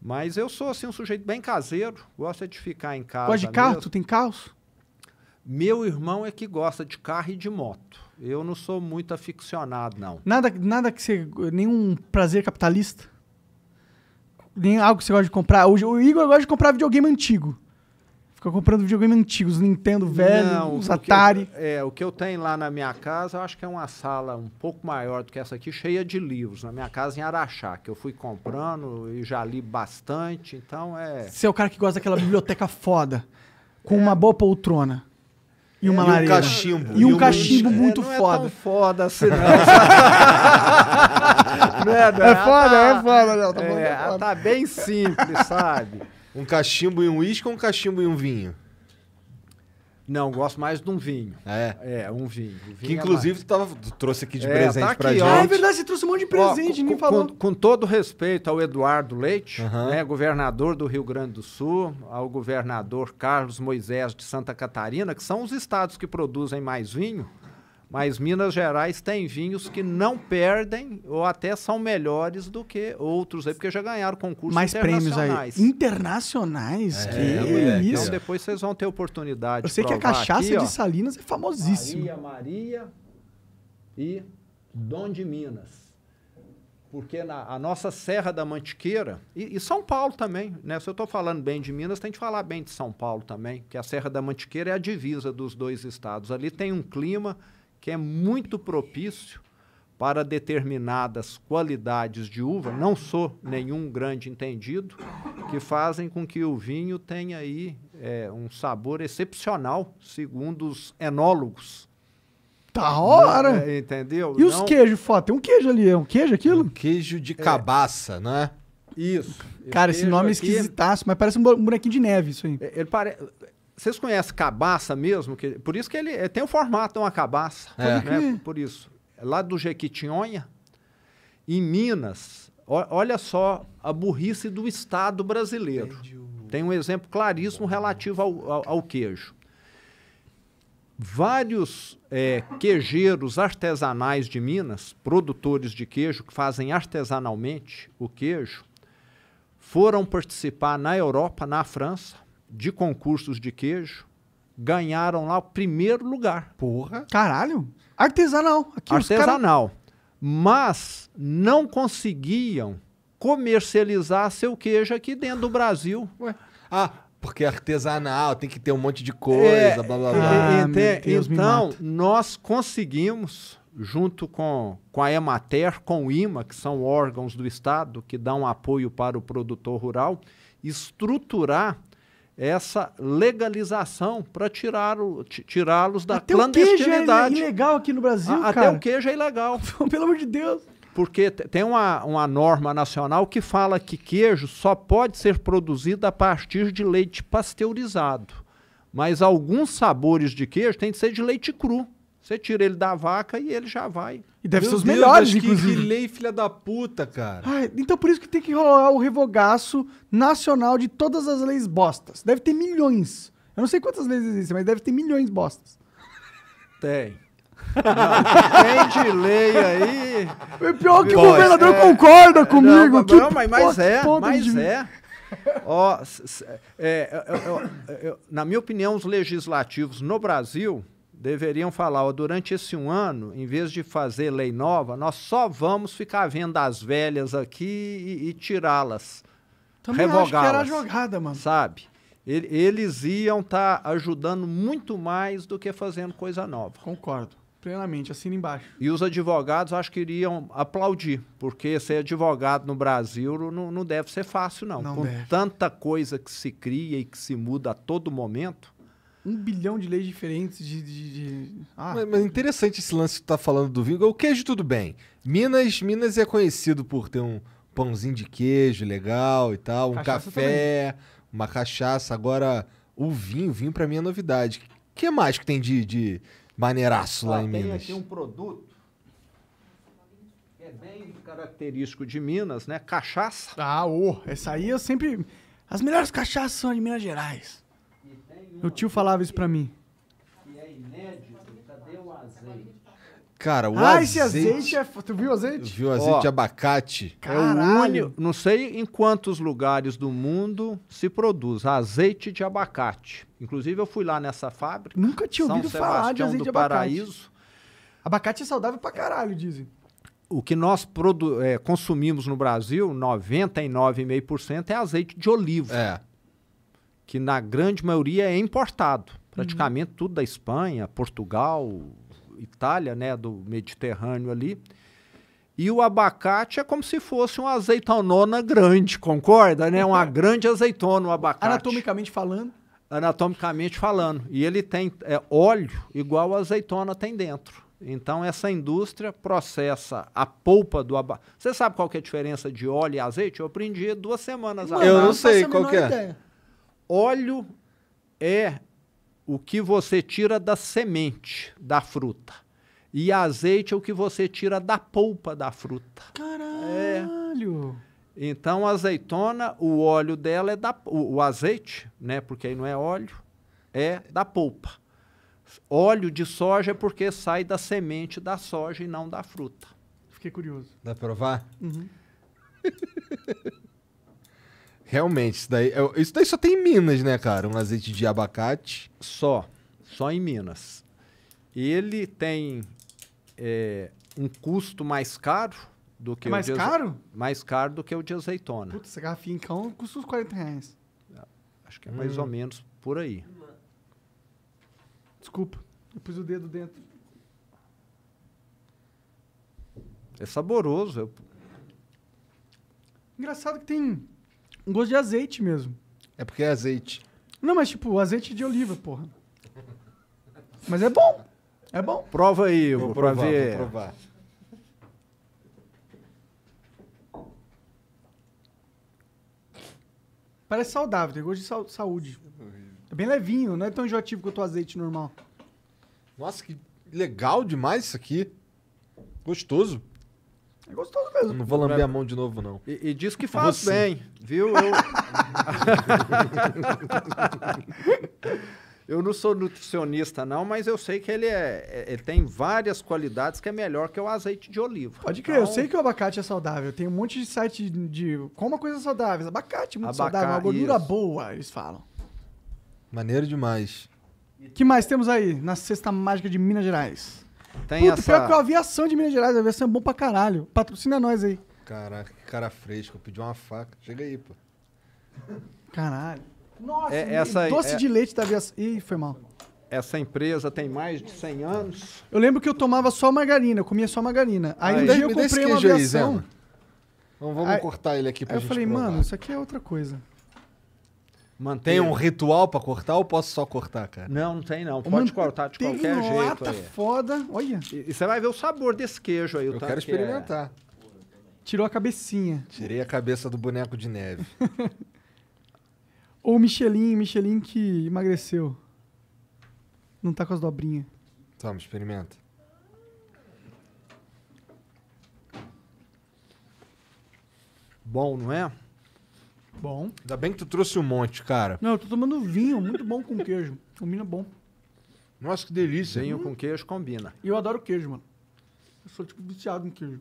Speaker 2: Mas eu sou, assim, um sujeito bem caseiro, gosto é de ficar em casa. Gosta de carro? Mesmo. Tu
Speaker 1: tem carros?
Speaker 2: Meu irmão é que gosta de carro e de moto. Eu não sou muito aficionado, não.
Speaker 1: Nada, nada que você. Nenhum prazer capitalista? Nem algo que você gosta de comprar. O, o Igor gosta de comprar videogame antigo. Fica comprando videogame antigo, os Nintendo velho, Não, os Atari.
Speaker 2: Eu, é, o que eu tenho lá na minha casa, eu acho que é uma sala um pouco maior do que essa aqui, cheia de livros. Na minha casa em Araxá, que eu fui comprando e já li bastante, então é.
Speaker 1: Você é o cara que gosta daquela biblioteca foda, com é. uma boa poltrona. E uma lareira. É. E um cachimbo. E um, e cachimbo é, muito não foda. É tão foda assim, não. não é, não. é foda, é tá foda, não. Tá, é, tá foda. tá bem simples, sabe?
Speaker 3: Um cachimbo e um uísque ou um cachimbo e um vinho? Não, gosto mais de um vinho.
Speaker 2: É? É, um vinho. vinho
Speaker 1: que é inclusive é tu, tava, tu
Speaker 2: trouxe aqui de é, presente tá pra gente. Ah, é verdade,
Speaker 1: você trouxe um monte de presente, Ó, com, falou.
Speaker 2: Com, com, todo respeito ao Eduardo Leite, uhum. né, governador do Rio Grande do Sul, ao governador Carlos Moisés de Santa Catarina, que são os estados que produzem mais vinho, mas Minas Gerais tem vinhos que não perdem ou até são melhores do que outros aí, porque já ganharam concursos Mais prêmios aí.
Speaker 1: Internacionais? É, que é, isso. Então, então
Speaker 2: depois vocês vão ter oportunidade. Eu sei que a cachaça aqui, de Salinas é famosíssima. Maria, Maria e Dom de Minas. Porque na, a nossa Serra da Mantiqueira, e, e São Paulo também, né? Se eu estou falando bem de Minas, tem que falar bem de São Paulo também, que a Serra da Mantiqueira é a divisa dos dois estados. Ali tem um clima que é muito propício para determinadas qualidades de uva, não sou nenhum grande entendido, que fazem com que o vinho tenha aí é, um sabor excepcional, segundo os enólogos. Da hora! Não, né, entendeu? E não... os queijos,
Speaker 1: Fó? Tem um queijo ali, é um
Speaker 2: queijo aquilo? Um queijo de cabaça, é. né? Isso. Cara, esse nome é esquisitaço,
Speaker 1: mas parece um bonequinho de neve isso aí. É, ele parece...
Speaker 2: Vocês conhecem cabaça mesmo? Que, por isso que ele tem o formato de uma cabaça. É. Né? Por isso. É lá do Jequitinhonha, em Minas, o, olha só a burrice do Estado brasileiro. Tem um exemplo claríssimo relativo ao, ao, ao queijo. Vários é, queijeiros artesanais de Minas, produtores de queijo, que fazem artesanalmente o queijo, foram participar na Europa, na França, de concursos de queijo ganharam lá o primeiro lugar. Porra. Caralho. Artesanal. Aqui Artesanal. Cara... Mas não conseguiam comercializar seu queijo aqui dentro do Brasil. Ué. Ah, porque é artesanal, tem que ter um monte de é, coisa, é, blá blá blá. Ah, Ente, então, nós conseguimos, junto com, com a Emater, com o IMA, que são órgãos do Estado que dão apoio para o produtor rural, estruturar essa legalização para tirá-los da até clandestinidade. Até o queijo é
Speaker 1: ilegal aqui no Brasil, a, Até o queijo é ilegal. Pelo amor de Deus.
Speaker 2: Porque tem uma, uma norma nacional que fala que queijo só pode ser produzido a partir de leite pasteurizado. Mas alguns sabores de queijo têm que ser de leite cru. Você tira ele da vaca e ele já vai. E deve Meu ser os Deus, melhores, que, inclusive. Que lei
Speaker 1: filha da puta, cara. Ai, então por isso que tem que rolar o revogaço nacional de todas as leis bostas. Deve ter milhões. Eu não sei quantas leis existem, mas deve ter milhões bostas. Tem. Não, tem de lei aí. É pior que o governador é, concorda comigo. Não, que não, mas, mas é, mas é.
Speaker 2: Ó, é, é, na minha opinião, os legislativos no Brasil deveriam falar: ó, durante esse um ano, em vez de fazer lei nova, nós só vamos ficar vendo as velhas aqui e, e tirá-las. Revogá-las. era a jogada, mano. Sabe? Eles iam estar tá ajudando muito mais do que fazendo coisa nova.
Speaker 1: Concordo. Plenamente, assina
Speaker 2: embaixo. E os advogados acho que iriam aplaudir, porque ser advogado no Brasil não, não deve ser fácil, não. não Com deve. tanta coisa que se cria e que se muda a todo momento,
Speaker 1: um bilhão de leis diferentes de. de, de... Ah. Mas,
Speaker 3: mas, é interessante esse lance que tu tá falando do vinho. O queijo, tudo bem. Minas, Minas é conhecido por ter um pãozinho de queijo legal e tal, um cachaça café, também. uma cachaça. Agora, o vinho, o vinho para mim é novidade. O que mais que tem de, de maneiraço ah, lá em tem Minas? Tem
Speaker 2: um produto que é bem
Speaker 1: característico de Minas, né? Cachaça. Ah, ô, oh, essa aí eu sempre. As melhores cachaças são de Minas Gerais. Meu tio falava isso pra mim. Cara, o ah, azeite... esse azeite é... Tu viu o azeite? Viu o azeite
Speaker 2: de abacate? Caralho! É Não sei em quantos lugares do mundo se produz azeite de abacate. Inclusive, eu fui lá nessa fábrica. Nunca tinha ouvido São falar de azeite do de Paraíso.
Speaker 1: abacate. Abacate é saudável pra caralho, dizem. O que nós
Speaker 2: produ... é, consumimos no Brasil, 99,5% é azeite de oliva. É que na grande maioria é importado. Uhum. Praticamente uhum. tudo da Espanha, Portugal, Itália, né, do Mediterrâneo ali. E o abacate é como se fosse uma azeitonona grande, concorda, né? Uma grande azeitona, o abacate. Anatomicamente falando? Anatomicamente falando. E ele tem é, óleo igual a azeitona tem dentro. Então, essa indústria processa a polpa do abacate. Você sabe qual que é a diferença de óleo e azeite? Eu aprendi duas semanas atrás. Eu não sei qual é. Ideia. Óleo é o que você tira da semente da fruta. E azeite é o que você tira da polpa da fruta.
Speaker 1: Caralho! É.
Speaker 2: Então, a azeitona, o óleo dela é da. O, o, azeite, né? Porque aí não é óleo, é da polpa. Óleo de soja é porque sai da semente da soja e não da fruta. Fiquei curioso.
Speaker 3: Dá pra provar?
Speaker 1: Uhum.
Speaker 3: Realmente, isso daí, é isso daí só tem em Minas, né, cara? Um azeite de abacate. Só.
Speaker 2: Só em Minas. Ele tem é, um custo mais caro do que é mais o Mais caro? Mais caro do que o de azeitona.
Speaker 1: Putz, essa garrafinha custa uns 40 reais. É,
Speaker 2: acho que é hum. mais ou hum. menos por aí.
Speaker 1: Desculpa, eu pus o dedo dentro.
Speaker 2: É saboroso. Eu...
Speaker 1: Engraçado que tem um gosto de azeite mesmo. É porque é azeite. Não, mas tipo, azeite de oliva, porra. Mas é bom.
Speaker 2: É bom. Prova aí, eu vou, vou provar, ver. Vou provar.
Speaker 1: Parece saudável, tem gosto de sa saúde. É bem levinho, não é tão enjoativo quanto o azeite normal.
Speaker 3: Nossa, que legal demais isso
Speaker 1: aqui. Gostoso. É gostoso mesmo.
Speaker 2: Não vou lamber a mão de novo, não. E, e diz que faz Você. bem, viu? Eu... eu não sou nutricionista, não, mas eu sei que ele, é, é, ele tem várias qualidades que é melhor que o azeite de oliva. Pode crer, então... eu sei que
Speaker 1: o abacate é saudável. Tem um monte de site de. coma coisas saudáveis. Abacate, muito saudável. Uma gordura isso. boa, eles falam. Maneiro demais. que mais temos aí na cesta mágica de Minas Gerais? Tem Puta, essa... pior que a aviação de Minas Gerais, a aviação é bom pra caralho. Patrocina nós aí.
Speaker 3: Caraca, que cara fresco. Pediu uma faca. Chega aí, pô.
Speaker 1: Caralho. Nossa, é, essa, aí, doce é... de leite da aviação. Ih, foi mal.
Speaker 2: Essa empresa tem mais de
Speaker 1: 100 anos. Eu lembro que eu tomava só margarina, eu comia só margarina. Aí, aí um dia eu comprei uma aviação. Aí, vamos, vamos cortar ele aqui pra aí gente eu falei, provar. mano, isso aqui é outra coisa.
Speaker 3: Mantém um ritual pra cortar ou posso só cortar, cara?
Speaker 2: Não,
Speaker 1: não tem não. Pode cortar de qualquer
Speaker 2: jeito. aí. foda. Olha. E, e você vai ver o sabor desse queijo aí. Eu quero que é. experimentar.
Speaker 1: Tirou a cabecinha.
Speaker 3: Tirei a cabeça do boneco de neve.
Speaker 1: Ou Michelin, Michelin que emagreceu. Não tá com as dobrinhas.
Speaker 3: Toma, experimenta. Bom, não é? Bom. Ainda bem que tu trouxe um monte,
Speaker 2: cara.
Speaker 1: Não, eu tô tomando vinho, muito bom com queijo. Combina é bom.
Speaker 2: Nossa, que delícia. Vinho hum. com queijo combina.
Speaker 1: E eu adoro queijo, mano. Eu sou, tipo, viciado em queijo.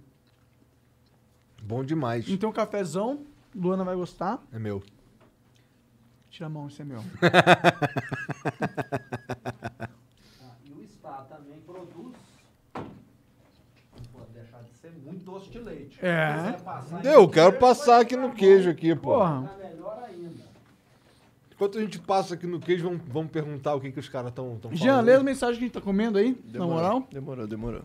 Speaker 2: Bom demais. Então,
Speaker 1: cafezão, Luana vai gostar. É meu. Tira a mão, isso é meu. ah, e o spa também produz
Speaker 2: ser muito doce de leite. É. Eu quero queijo, passar aqui no queijo aqui, pô. Tá melhor ainda.
Speaker 3: Enquanto a gente passa aqui no queijo, vamos, vamos perguntar o que, que os caras estão falando. Jean, lê
Speaker 1: as mensagens que a gente tá comendo aí, demorou, na moral. Demorou, demorou.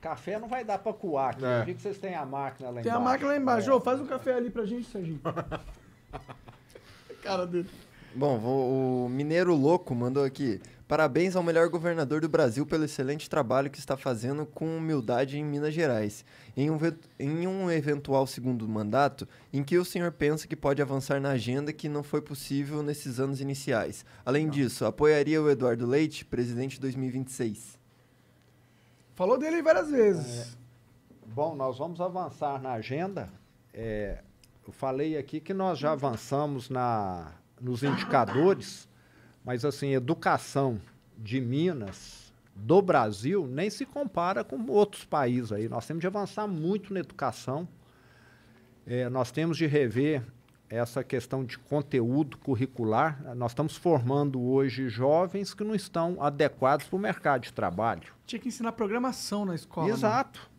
Speaker 1: Café não vai dar pra
Speaker 2: coar aqui. É. Eu vi que vocês têm a máquina lá Tem embaixo. Tem a máquina lá embaixo.
Speaker 1: É. faz um café ali pra gente, Serginho.
Speaker 2: cara dele.
Speaker 3: Bom, vou, o Mineiro Louco mandou aqui. Parabéns ao melhor governador do Brasil pelo excelente trabalho que está fazendo com humildade em Minas Gerais. Em um, em um eventual segundo mandato, em que o senhor pensa que pode avançar na agenda que não foi possível nesses anos iniciais? Além não. disso, apoiaria o Eduardo
Speaker 2: Leite, presidente 2026?
Speaker 1: Falou dele várias vezes.
Speaker 2: É, bom, nós vamos avançar na agenda. É, eu falei aqui que nós já avançamos na, nos indicadores mas assim, educação de Minas, do Brasil, nem se compara com outros países aí. Nós temos de avançar muito na educação. É, nós temos de rever essa questão de conteúdo curricular. Nós estamos formando hoje jovens que não estão adequados para o mercado de trabalho.
Speaker 1: Tinha que ensinar programação na escola. Né? Exato.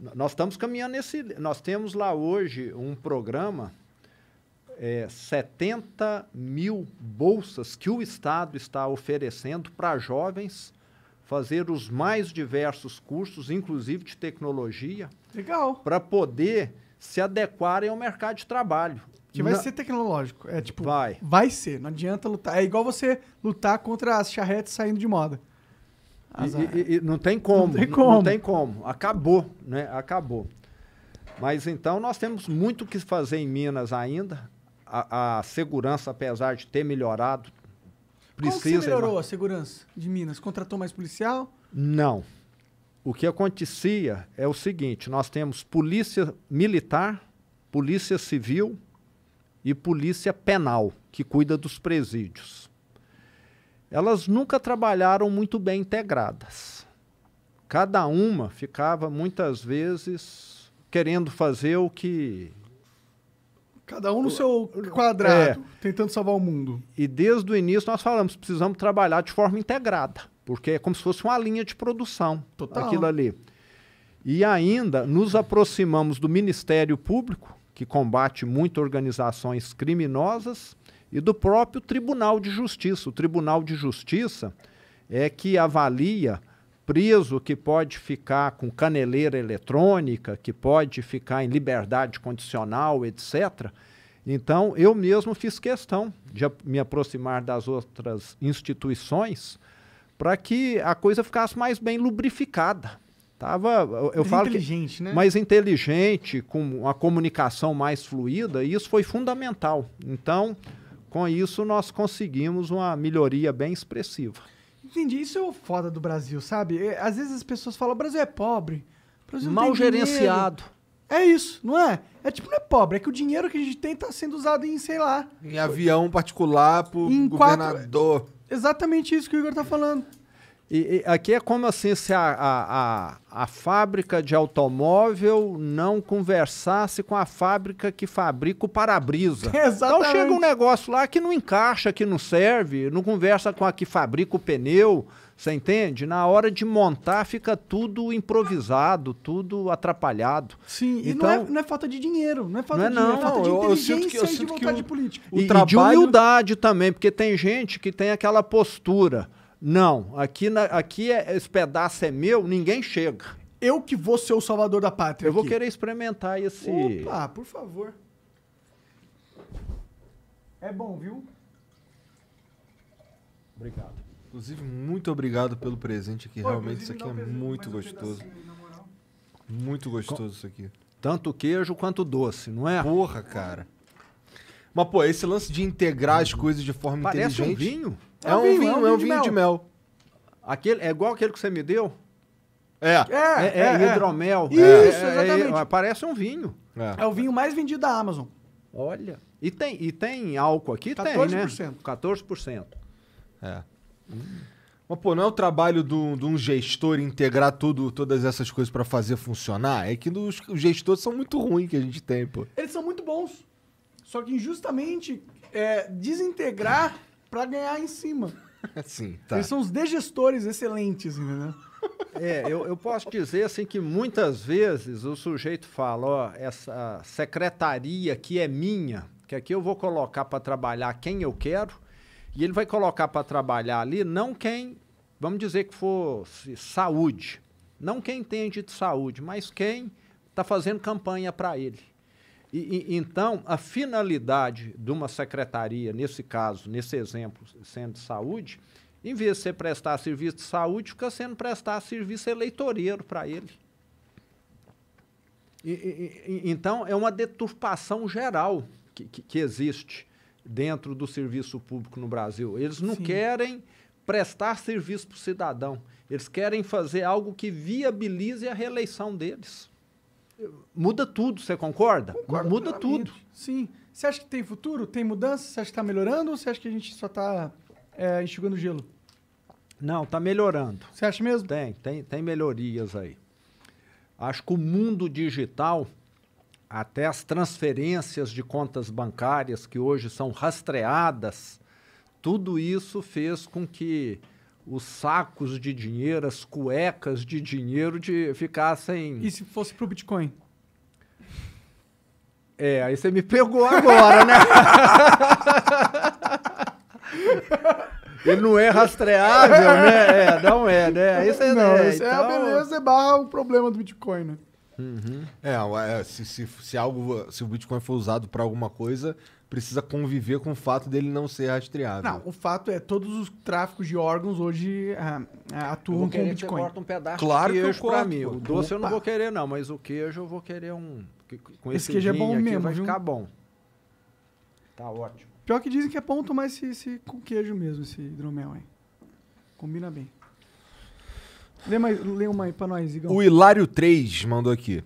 Speaker 2: Né? Nós estamos caminhando nesse. Nós temos lá hoje um programa é, 70 mil bolsas que o Estado está oferecendo para jovens fazer os mais diversos cursos, inclusive de tecnologia.
Speaker 1: Legal. Para poder se adequarem ao mercado de trabalho. Que vai Na... ser tecnológico. É tipo. Vai. Vai ser. Não adianta lutar. É igual você lutar contra as charretes saindo de moda. E, e, e não tem como. Não tem como. Não, não tem como. Acabou,
Speaker 2: né? Acabou. Mas então nós temos muito o que fazer em Minas ainda a, a segurança, apesar de ter melhorado, precisa. Como melhorou a
Speaker 1: segurança de Minas? Contratou mais policial?
Speaker 2: Não. O que acontecia é o seguinte: nós temos polícia militar, polícia civil e polícia penal, que cuida dos presídios. Elas nunca trabalharam muito bem integradas. Cada uma ficava muitas vezes querendo fazer o que Cada um no seu quadrado, é. tentando salvar o mundo. E desde o início nós falamos, precisamos trabalhar de forma integrada, porque é como se fosse uma linha de produção, Total. aquilo ali. E ainda nos aproximamos do Ministério Público, que combate muito organizações criminosas, e do próprio Tribunal de Justiça. O Tribunal de Justiça é que avalia preso que pode ficar com caneleira eletrônica, que pode ficar em liberdade condicional, etc. Então, eu mesmo fiz questão de me aproximar das outras instituições para que a coisa ficasse mais bem lubrificada. Tava, eu, eu falo inteligente, que, né? Mais inteligente, com uma comunicação mais fluida, e isso foi fundamental. Então, com isso, nós conseguimos uma melhoria bem expressiva.
Speaker 1: Entendi. Isso é o foda do Brasil, sabe? É, às vezes as pessoas falam: o Brasil é pobre. Brasil Mal gerenciado. É isso, não é? É tipo, não é pobre, é que o dinheiro que a gente tem tá sendo usado em, sei lá.
Speaker 2: Em avião particular pro em
Speaker 1: governador. Quatro... Exatamente isso que o Igor tá falando.
Speaker 2: E, e, aqui é como assim se a, a, a, a, fábrica de automóvel não conversasse com a fábrica que fabrica o para-brisa. Então chega um negócio lá que não encaixa, que não serve, não conversa com a que fabrica o pneu, você entende? Na hora de montar fica tudo improvisado, tudo atrapalhado. Sim, então, e não é, então
Speaker 1: não é falta de dinheiro, não é falta não é de dinheiro, não, é falta de inteligência eu, sinto que, eu e de vontade política. E, trabalho... e de
Speaker 2: humildade também, porque tem gente que tem aquela postura não, aqui, na, aqui é, esse pedaço é meu, ninguém chega. Eu que vou ser o salvador da pátria. Eu aqui. vou querer experimentar esse. Opa,
Speaker 1: por favor. É bom, viu?
Speaker 3: Obrigado. Inclusive, muito obrigado pelo presente aqui. Pô, Realmente, isso aqui é presente, muito gostoso. muito gostoso Com... isso aqui. Tanto queijo quanto doce, não é? Porra, cara. Mas, pô, esse lance de integrar as coisas de forma Parece inteligente. Parece um vinho. É, um ah, vinho, vinho, é um é vinho, vinho de, mel. de mel.
Speaker 2: Aquele, é igual aquele que você me deu? É. É, é, é, é hidromel. Isso, exatamente. parece um vinho. É.
Speaker 1: o vinho mais vendido da Amazon. Olha. E tem,
Speaker 2: e tem álcool aqui? 14%. Tem, né? 14%. É. Hum.
Speaker 3: Mas, pô, não é o trabalho de um gestor integrar tudo, todas essas coisas para fazer funcionar? É que os, os gestores são muito ruins que a gente tem, pô.
Speaker 1: Eles são muito bons. Só que injustamente é, desintegrar para ganhar em cima. Sim, tá. Eles são os digestores excelentes, entendeu?
Speaker 2: É, eu, eu, posso dizer assim que muitas vezes o sujeito fala, ó, essa secretaria que é minha, que aqui eu vou colocar para trabalhar quem eu quero, e ele vai colocar para trabalhar ali não quem, vamos dizer que fosse saúde, não quem entende de saúde, mas quem está fazendo campanha para ele. E, e, então, a finalidade de uma secretaria, nesse caso, nesse exemplo, sendo de saúde, em vez de você prestar serviço de saúde, fica sendo prestar serviço eleitoreiro para ele. E, e, então, é uma deturpação geral que, que, que, existe dentro do serviço público no Brasil. Eles não Sim. querem prestar serviço para o cidadão. Eles querem fazer algo que viabilize a reeleição deles.
Speaker 1: Muda tudo, você concorda? Concordo Muda tudo. Sim. Você acha que tem futuro? Tem mudança? Você acha que está melhorando ou você acha que a gente só está é, enxugando gelo?
Speaker 2: Não, está melhorando. Você acha mesmo? Tem, tem, tem melhorias aí. Acho que o mundo digital, até as transferências de contas bancárias que hoje são rastreadas, tudo isso fez com que os sacos de dinheiro, as cuecas de dinheiro de ficassem. E
Speaker 1: se fosse pro Bitcoin?
Speaker 2: É, aí você me pegou agora, né?
Speaker 1: Ele não é rastreável,
Speaker 2: né? É, não é, né? Isso é, não, isso Então... é a então beleza
Speaker 1: barra o problema do Bitcoin, né?
Speaker 3: Uhum. É, se, se, se, algo, se o Bitcoin for usado para alguma coisa, precisa conviver com o fato dele não ser rastreável. Não,
Speaker 1: o fato é todos os tráficos de órgãos hoje uh, atuam com o Bitcoin. Corta um pedaço
Speaker 2: claro de queijo para mim. O doce Opa. eu não vou querer não, mas o queijo eu vou querer um com esse, esse queijo é bom aqui mesmo, vai viu?
Speaker 1: ficar bom. Tá ótimo. Pior que dizem que é ponto, mas se com queijo mesmo, esse hidromel, hein? Combina bem. Lê, mais, lê uma aí pra nós, Igão. O Hilário
Speaker 3: 3 mandou aqui.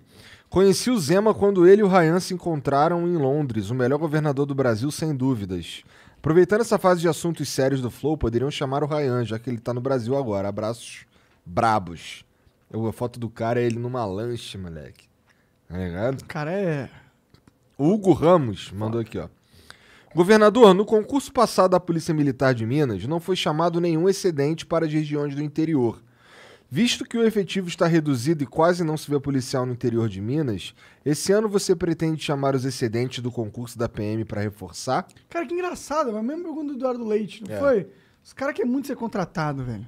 Speaker 3: Conheci o Zema quando ele e o Ryan se encontraram em Londres, o melhor governador do Brasil, sem dúvidas. Aproveitando essa fase de assuntos sérios do Flow, poderiam chamar o Ryan, já que ele tá no Brasil agora. Abraços brabos. Eu, a foto do cara é ele numa lanche, moleque. Tá ligado? O cara é. Hugo Ramos mandou aqui, ó. Governador, no concurso passado da Polícia Militar de Minas, não foi chamado nenhum excedente para as regiões do interior. Visto que o efetivo está reduzido e quase não se vê policial no interior de Minas, esse ano você pretende chamar os excedentes do concurso da PM para reforçar?
Speaker 1: Cara, que engraçado, mas é mesmo pergunta do Eduardo Leite, não é. foi? Os caras querem é muito ser contratado, velho.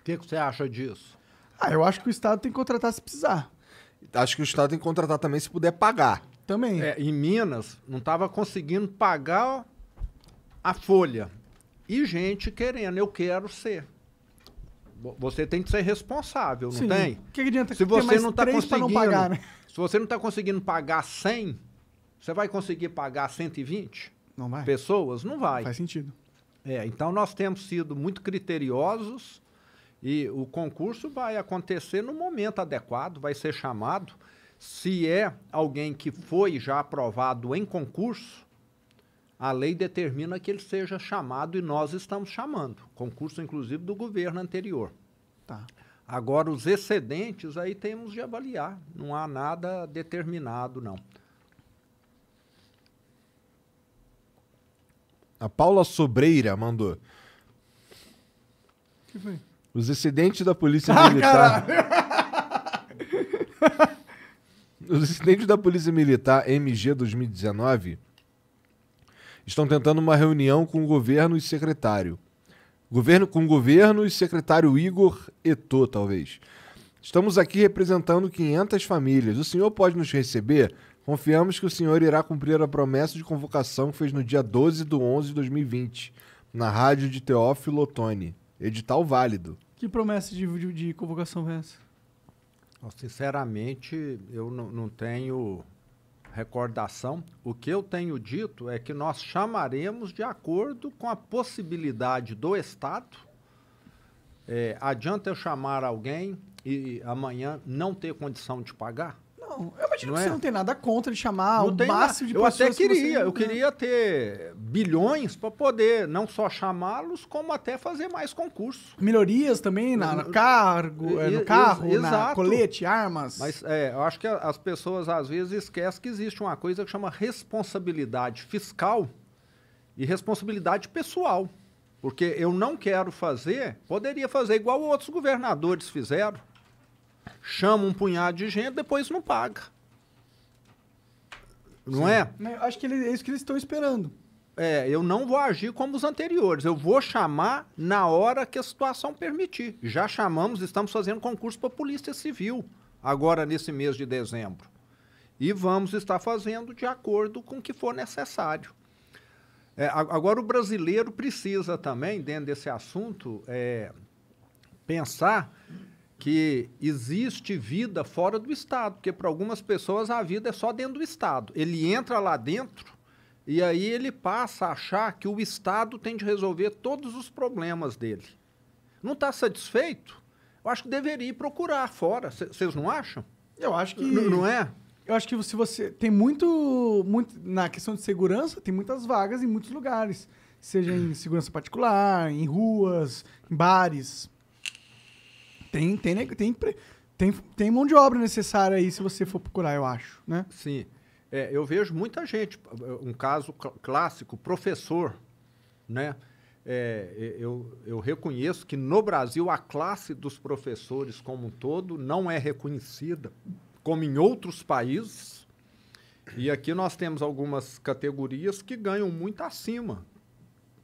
Speaker 1: O que, que você acha disso? Ah, eu acho que o Estado tem que contratar se
Speaker 3: precisar. Acho que o Estado tem que contratar também se puder pagar. Também. É, em Minas, não estava
Speaker 2: conseguindo pagar a folha. E gente querendo, eu quero ser. Você tem que ser responsável, não Sim. tem? O que, adianta tá né? se você não tá conseguindo, não pagar, né? Se você não está conseguindo pagar 100, você vai conseguir pagar 120? Não vai. Pessoas? Não vai. Faz sentido. É, então nós temos sido muito criteriosos e o concurso vai acontecer no momento adequado, vai ser chamado. Se é alguém que foi já aprovado em concurso, a lei determina que ele seja chamado e nós estamos chamando. Concurso, inclusive, do governo anterior. Tá. Agora, os excedentes aí temos de avaliar. Não há nada determinado, não.
Speaker 3: A Paula Sobreira mandou. que foi? Os excedentes da Polícia ah, Militar. Os excedentes da Polícia Militar MG 2019 estão tentando uma reunião com o governo e secretário. Governo com o governo e secretário Igor Etô, talvez. Estamos aqui representando 500 famílias. O senhor pode nos receber? Confiamos que o senhor irá cumprir a promessa de convocação que fez no dia 12 de 11 de 2020, na rádio de Teófilo Otoni. Edital válido.
Speaker 1: Que promessa de, de, de convocação é essa?
Speaker 2: Sinceramente, eu não tenho recordação, o que eu tenho dito é que nós chamaremos de acordo com a possibilidade do Estado. É, adianta eu chamar alguém e amanhã não ter condição de pagar? Não, eu imagino não que é? você não
Speaker 1: tem nada contra de chamar não o máximo de eu pessoas. Eu até né? queria, que eu
Speaker 2: queria ter bilhões para poder não só chamá-los, como até fazer mais
Speaker 1: concursos. Melhorias também na, no cargo, é, no carro, ex na colete, armas. Mas
Speaker 2: é, eu acho que as pessoas às vezes esquecem que existe uma coisa que chama responsabilidade fiscal e responsabilidade pessoal. Porque eu não quero fazer, poderia fazer igual outros governadores fizeram chama um punhado de gente, depois não paga. Não Sim. é? Acho que ele, é isso que eles estão esperando. É, eu não vou agir como os anteriores. Eu vou chamar na hora que a situação permitir. Já chamamos, estamos fazendo concurso para a Polícia Civil, agora nesse mês de dezembro. E vamos estar fazendo de acordo com o que for necessário. É, agora, o brasileiro precisa também, dentro desse assunto, é, pensar que existe vida fora do Estado, porque para algumas pessoas a vida é só dentro do Estado. Ele entra lá dentro e aí ele passa a achar que o Estado tem de resolver todos os problemas dele. Não está satisfeito? Eu acho que deveria procurar fora. Vocês não acham?
Speaker 1: Eu acho que. N não é? Eu acho que se você. Tem muito, muito. Na questão de segurança, tem muitas vagas em muitos lugares. Seja em segurança particular, em ruas, em bares. Tem, tem, tem, tem, tem mão de obra necessária aí se você for procurar, eu acho, né? Sim.
Speaker 2: É, eu vejo muita gente, um caso cl clássico, professor, né? É, eu, eu reconheço que no Brasil a classe dos professores como um todo não é reconhecida como em outros países. E aqui nós temos algumas categorias que ganham muito acima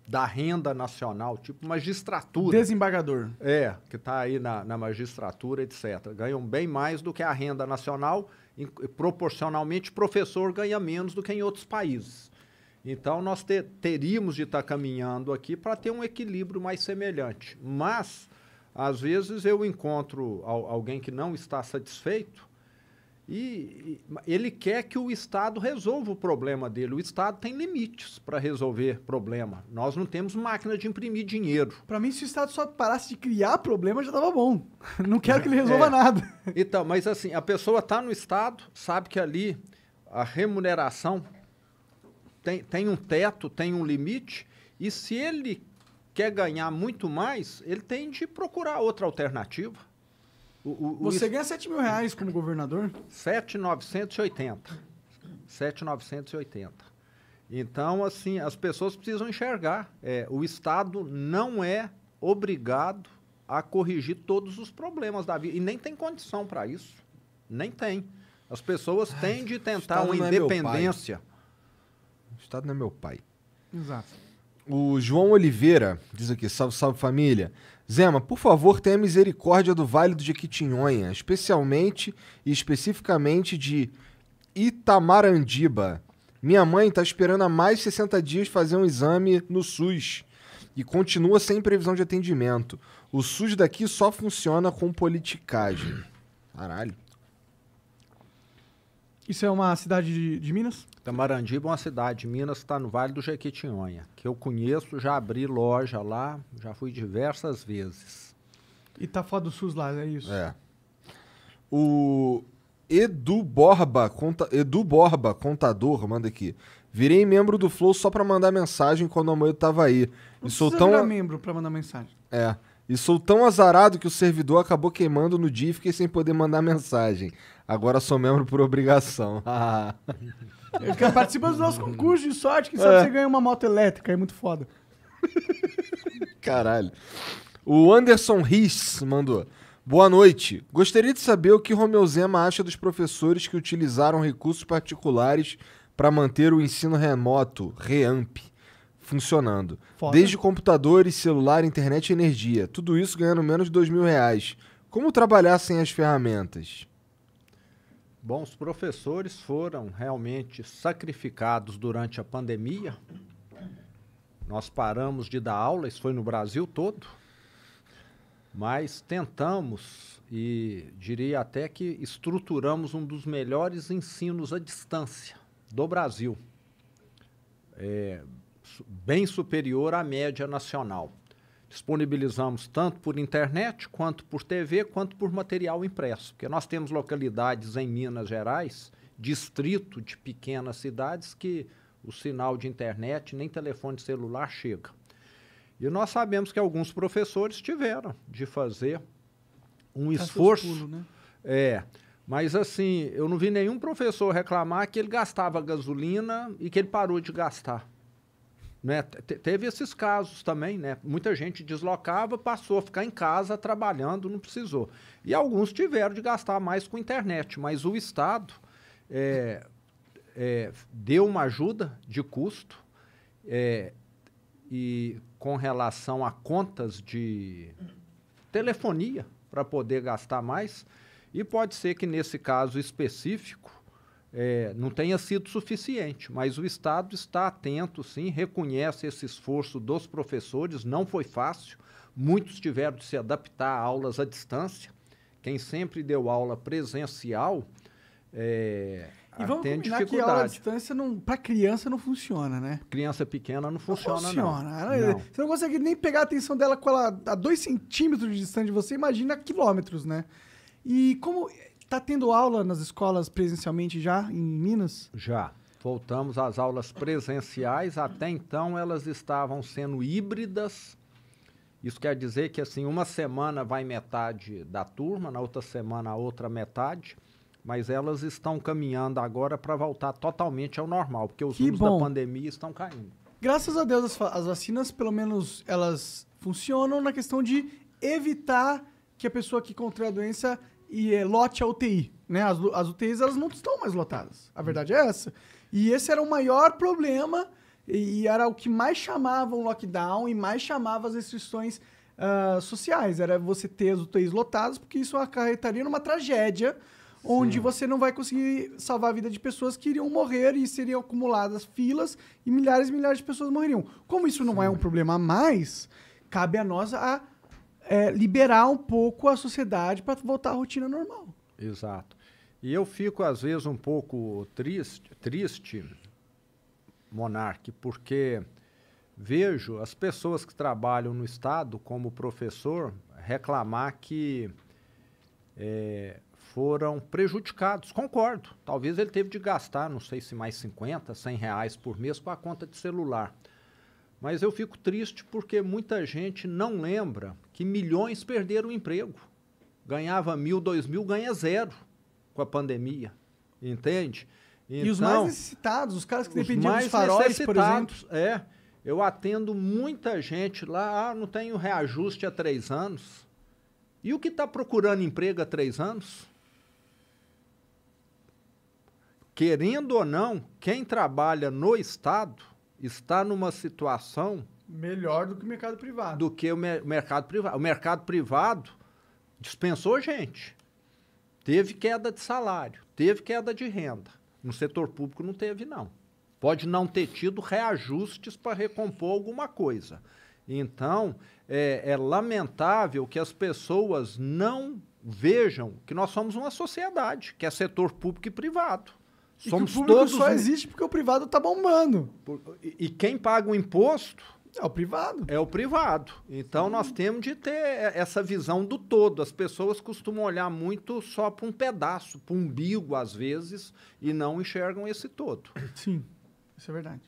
Speaker 2: da renda nacional, tipo magistratura.
Speaker 1: Desembargador.
Speaker 2: É, que está aí na, na, magistratura, etc. Ganham bem mais do que a renda nacional. E, proporcionalmente, professor ganha menos do que em outros países. Então, nós te, teríamos de estar tá caminhando aqui para ter um equilíbrio mais semelhante. Mas, às vezes, eu encontro al, alguém que não está satisfeito e ele quer que o Estado resolva o problema dele. O Estado tem limites para resolver problema. Nós não temos máquina de imprimir dinheiro. Para mim, se o Estado
Speaker 1: só parasse de criar problema, já estava bom. Não quero que ele resolva é. nada.
Speaker 2: Então, mas assim, a pessoa está no Estado, sabe que ali a remuneração tem, tem um teto, tem um limite. E se ele quer ganhar muito mais, ele tem de procurar outra alternativa. O, o, Você o... ganha 7 mil reais como governador? 7,980. 7,980. Então, assim, as pessoas precisam enxergar. É, o Estado não é obrigado a corrigir todos os problemas da vida. E nem tem condição para isso. Nem tem. As pessoas têm de tentar uma é independência. É o
Speaker 3: Estado não é meu pai. Exato. O João Oliveira diz aqui: salve, salve família. Zema, por favor, tenha misericórdia do Vale do Jequitinhonha, especialmente e especificamente de Itamarandiba. Minha mãe está esperando há mais de 60 dias fazer um exame no SUS e continua sem previsão de atendimento. O SUS daqui só funciona com politicagem. Caralho.
Speaker 2: Isso é uma cidade de, de Minas? Tamarandiba é uma cidade de Minas que está no Vale do Jequitinhonha, que eu conheço, já abri loja lá, já fui diversas vezes.
Speaker 1: E tá fora do SUS lá, é isso?
Speaker 3: É.
Speaker 2: O
Speaker 3: Edu Borba, conta, Edu Borba, contador, manda aqui. Virei membro do Flow só para mandar mensagem quando o Amoedo tava aí. Não e sou tão virar
Speaker 1: membro para mandar mensagem.
Speaker 3: É. E sou tão azarado que o servidor acabou queimando no dia e fiquei sem poder mandar mensagem. Agora sou membro por obrigação.
Speaker 1: É participa dos nossos concursos de sorte, que sabe é. você ganha uma moto elétrica, é muito foda.
Speaker 3: Caralho. O Anderson Riz mandou. Boa noite. Gostaria de saber o que Romeu Zema acha dos professores que utilizaram recursos particulares para manter o ensino remoto, REAMP, funcionando. Foda. Desde computadores, celular, internet e energia. Tudo isso ganhando menos de dois mil reais. Como trabalhar sem as ferramentas?
Speaker 2: Bons professores foram realmente sacrificados durante a pandemia. Nós paramos de dar aula, isso foi no Brasil todo, mas tentamos e diria até que estruturamos um dos melhores ensinos à distância do Brasil, é, bem superior à média nacional. Disponibilizamos tanto por internet, quanto por TV, quanto por material impresso. Porque nós temos localidades em Minas Gerais, distrito de pequenas cidades, que o sinal de internet, nem telefone celular chega. E nós sabemos que alguns professores tiveram de fazer um Caça esforço. Pulo, né? É. Mas assim, eu não vi nenhum professor reclamar que ele gastava gasolina e que ele parou de gastar. Né? Teve esses casos também, né? Muita gente deslocava, passou a ficar em casa trabalhando, não precisou. E alguns tiveram de gastar mais com internet, mas o Estado é, é, deu uma ajuda de custo é, e com relação a contas de telefonia para poder gastar mais. E pode ser que nesse caso específico é, não tenha sido suficiente, mas o Estado está atento, sim, reconhece esse esforço dos professores, não foi fácil, muitos tiveram de se adaptar a aulas à distância, quem sempre deu aula presencial é, e vamos tem dificuldade. que aula à
Speaker 1: distância para criança não funciona, né?
Speaker 2: Criança pequena não funciona, não. Funciona. Não. não.
Speaker 1: Você não consegue nem pegar a atenção dela com ela a dois centímetros de distância de você, imagina quilômetros, né? E como Tá tendo aula nas escolas presencialmente já em Minas?
Speaker 2: Já. Voltamos às aulas presenciais. Até então elas estavam sendo híbridas. Isso quer dizer que assim, uma semana vai metade da turma, na outra semana a outra metade, mas elas estão caminhando agora para voltar totalmente ao normal, porque os que números bom. da pandemia estão caindo.
Speaker 1: Graças a Deus as, as vacinas, pelo menos elas funcionam na questão de evitar que a pessoa que contrai a doença e é, lote a UTI. Né? As, as UTIs elas não estão mais lotadas. A verdade é essa. E esse era o maior problema e, e era o que mais chamava o lockdown e mais chamava as restrições uh, sociais. Era você ter as UTIs lotadas, porque isso acarretaria numa tragédia onde Sim. você não vai conseguir salvar a vida de pessoas que iriam morrer e seriam acumuladas filas e milhares e milhares de pessoas morreriam. Como isso não Sim. é um problema a mais, cabe a nós a é, liberar um pouco a sociedade para voltar à rotina normal.
Speaker 2: Exato. E eu fico, às vezes, um pouco triste, triste Monarque, porque vejo as pessoas que trabalham no Estado, como professor, reclamar que é, foram prejudicados. Concordo. Talvez ele teve de gastar, não sei se mais 50, 100 reais por mês com a conta de celular. Mas eu fico triste porque muita gente não lembra que milhões perderam o emprego. Ganhava mil, dois mil, ganha zero com a pandemia. Entende? Então, e os então, mais
Speaker 1: necessitados, os caras que dependiam dos faróis, por exemplo.
Speaker 2: É. Eu atendo muita gente lá, ah, não tenho reajuste há três anos. E o que está procurando emprego há três anos? Querendo ou não, quem trabalha no Estado está numa situação Melhor do que o mercado privado. Do que o, mer mercado privado. O mercado privado dispensou gente. Teve queda de salário, teve queda de renda. No setor público não teve, não. Pode não ter tido reajustes para recompor alguma coisa. Então, é, é, lamentável que as pessoas não vejam que nós somos uma sociedade, que é setor público e privado. E somos que o público todos só existe
Speaker 1: porque o privado está bombando. Por,
Speaker 2: e, e quem paga o imposto é o privado. É o privado. Então Sim. nós temos de ter essa visão do todo. As pessoas costumam olhar muito só para um pedaço, para um umbigo às vezes, e não enxergam esse todo.
Speaker 1: Sim, isso é verdade.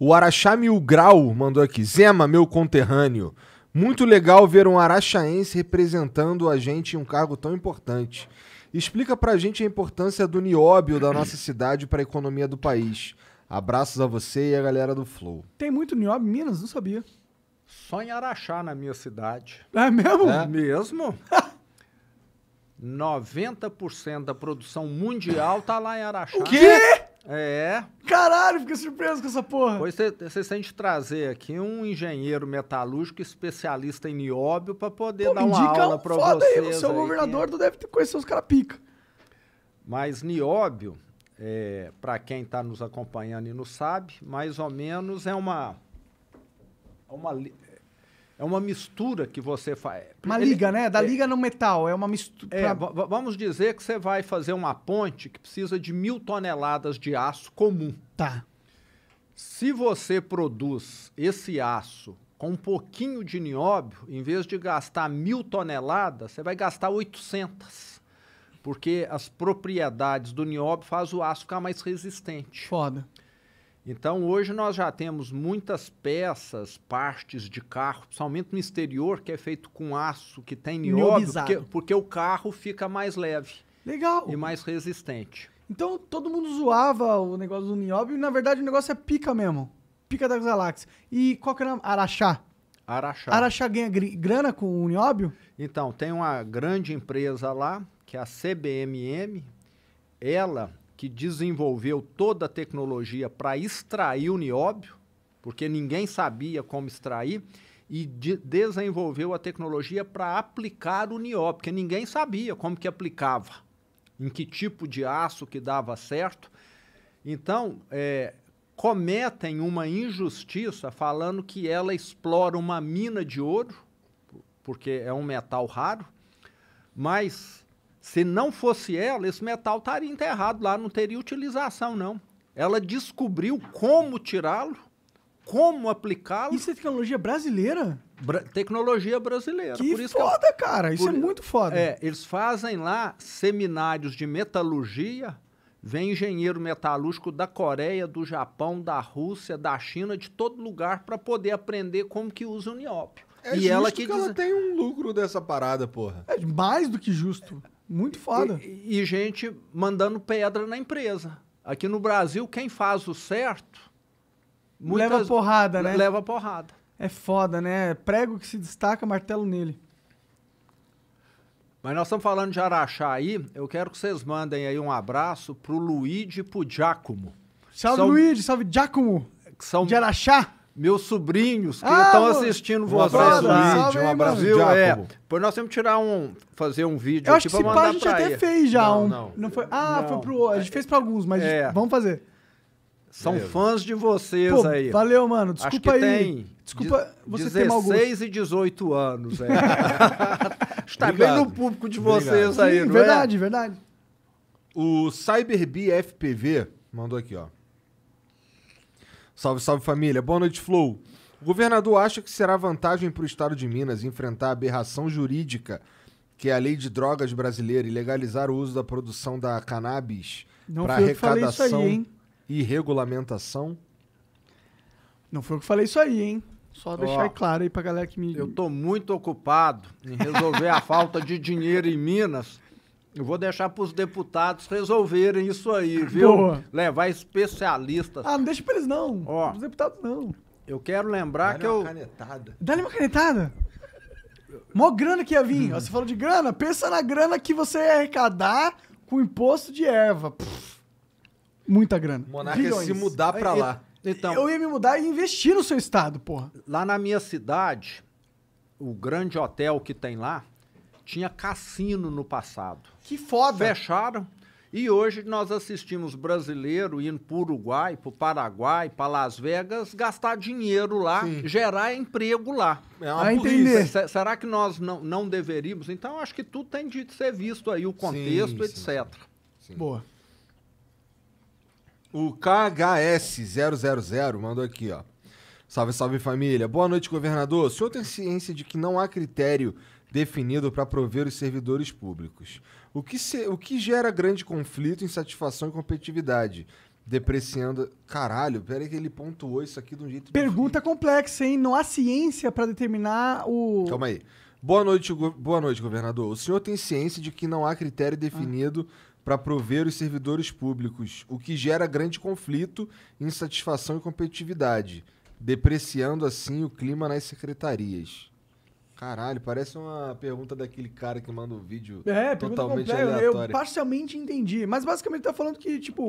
Speaker 3: O Araxá Mil Grau mandou aqui. Zema, meu conterrâneo. Muito legal ver um araxaense representando a gente em um cargo tão importante. Explica para a gente a importância do nióbio da nossa cidade para a economia do país. Abraços a você
Speaker 1: e a galera do Flow. Tem muito Niobe Minas, não sabia. Só em
Speaker 2: Araxá, na minha cidade. É mesmo? É. Mesmo. 90% da produção mundial tá lá em Araxá. O quê? É. Caralho, fiquei surpreso com essa porra. Pois vocês sente trazer aqui um engenheiro metalúrgico especialista em nióbio
Speaker 1: para poder Pô, dar uma aula um para vocês. É aí, o né? seu governador é. deve ter conhecido os caras pica.
Speaker 2: Mas nióbio é, para quem está nos acompanhando e não sabe, mais ou menos é uma. É uma é uma mistura que você faz. É, uma liga, né? Da é, liga
Speaker 1: no metal. É uma mistura. É, pra...
Speaker 2: Vamos dizer que você vai fazer uma ponte que precisa de mil toneladas de aço
Speaker 1: comum. Tá.
Speaker 2: Se você produz esse aço com um pouquinho de nióbio, em vez de gastar mil toneladas, você vai gastar 800. Porque as propriedades do nióbio faz o aço ficar mais resistente. Foda. Então, hoje nós já temos muitas peças, partes de carro, principalmente no exterior, que é feito com aço, que tem nióbio, porque, porque, o carro fica mais leve. Legal. E mais resistente.
Speaker 1: Então, todo mundo zoava o negócio do nióbio, e na verdade o negócio é pica mesmo. Pica da galáxia. E qual que o nome? Araxá. Araxá. Araxá ganha grana
Speaker 2: com o nióbio? Então, tem uma grande empresa lá, que é a CBMM, ela que desenvolveu toda a tecnologia para extrair o nióbio, porque ninguém sabia como extrair, e de desenvolveu a tecnologia para aplicar o nióbio, porque ninguém sabia como que aplicava, em que tipo de aço que dava certo. Então, é, cometem uma injustiça falando que ela explora uma mina de ouro, porque é um metal raro, mas se não fosse ela, esse metal estaria enterrado lá, não teria utilização, não. Ela descobriu como tirá-lo, como aplicá-lo. Isso é tecnologia brasileira? Bra tecnologia brasileira.
Speaker 1: Que por isso foda, que eu, cara. Isso é por, é muito foda. É,
Speaker 2: eles fazem lá seminários de metalurgia. Vem engenheiro metalúrgico da Coreia, do Japão, da Rússia, da China, de todo lugar, para poder aprender como que usa o niópio. É e ela que, que diz... ela tem
Speaker 3: um lucro dessa parada, porra.
Speaker 2: É mais do que justo. É. Muito foda. E, e gente mandando pedra na empresa. Aqui no Brasil, quem faz o certo. Leva porrada, né? Leva
Speaker 1: porrada. É foda, né? É prego que se destaca, martelo nele.
Speaker 2: Mas nós estamos falando de Araxá aí. Eu quero que vocês mandem aí um abraço pro Luigi e pro Giacomo. Salve, são... Luigi.
Speaker 1: Salve, Giacomo.
Speaker 2: São... De Araxá meus sobrinhos que ah, estão ah, assistindo vocês. Um abraço, lá, vídeo, um abraço, É, pois nós temos que tirar um, fazer um vídeo Eu acho que pra mandar pá, a gente até fez já não, um. Não,
Speaker 1: não foi, ah, não. foi pro, a gente fez para alguns, mas é. vamos fazer. São Beleza. fãs de vocês Pô, aí. Valeu, mano. Desculpa aí. Tem Desculpa você tem ter mau e
Speaker 2: 18 anos, é.
Speaker 1: Está bem no público de Obrigado. vocês aí, Sim, não verdade, é? Verdade, verdade.
Speaker 3: O CyberBFPV mandou aqui, ó. Salve, salve família. Boa noite, Flow. O governador acha que será vantagem para o estado de Minas enfrentar a aberração jurídica que é a lei de drogas brasileira e legalizar o uso da produção da cannabis para arrecadação aí, e regulamentação?
Speaker 1: Não foi eu que falei isso aí, hein? Só deixar claro aí pra galera que me. Eu tô muito
Speaker 2: ocupado em resolver a falta de dinheiro em Minas eu vou deixar para os deputados resolverem isso aí, viu? Boa. Levar especialistas. Ah, não deixa
Speaker 1: para eles não. Ó, os deputados não. Eu quero lembrar que eu... Dá-lhe uma canetada. Dá-lhe uma canetada? Mó grana que ia vir. Hum. você falou de grana, pensa na grana que você ia arrecadar com imposto de erva. muita grana. Monarca Bilhões. se mudar para lá. Então, eu ia me mudar e investir no seu estado, porra.
Speaker 2: Lá na minha cidade, o grande hotel que tem lá, tinha cassino no passado. Que foda! Fecharam. E hoje nós assistimos brasileiro indo para o Uruguai, para o Paraguai, para Las Vegas, gastar dinheiro lá, Sim. gerar emprego lá. É uma entender. Será que nós não, não deveríamos? Então, acho que tudo tem de ser visto aí, o contexto, Sim, etc.
Speaker 1: Sim. Boa.
Speaker 3: O KHS000 mandou aqui, ó. Salve, salve família. Boa noite, governador. O senhor tem ciência de que não há critério definido para prover os servidores públicos. O que, se, o que gera grande conflito, insatisfação e competitividade, depreciando. Caralho, peraí que ele pontuou isso aqui de um jeito.
Speaker 1: Pergunta difícil. complexa, hein? Não há ciência para determinar o. Calma
Speaker 3: aí. Boa noite, go... boa noite, governador. O senhor tem ciência de que não há critério definido ah. para prover os servidores públicos, o que gera grande conflito, insatisfação e competitividade, depreciando assim o clima nas secretarias. Caralho, parece uma pergunta daquele cara que manda um vídeo é, totalmente aleatório. Eu
Speaker 1: parcialmente entendi, mas basicamente tá falando que, tipo,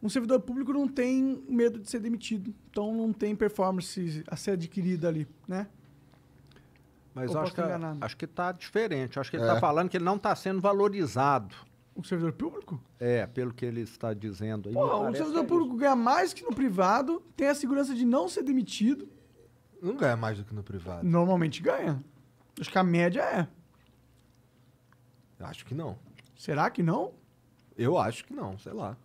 Speaker 1: um, servidor público não tem medo de ser demitido, então não tem performance a ser adquirida ali, né?
Speaker 2: Mas acho que, tá, acho que tá diferente. Acho que ele é. tá falando que ele não tá sendo valorizado.
Speaker 1: O servidor público?
Speaker 2: É, pelo que ele está dizendo aí. Pô, o servidor é
Speaker 1: público isso. ganha mais que no privado, tem a segurança de não ser demitido não ganha mais do que no privado. Normalmente ganha. Acho que a média é. Eu acho que não. Será que não?
Speaker 3: Eu acho que não, sei lá.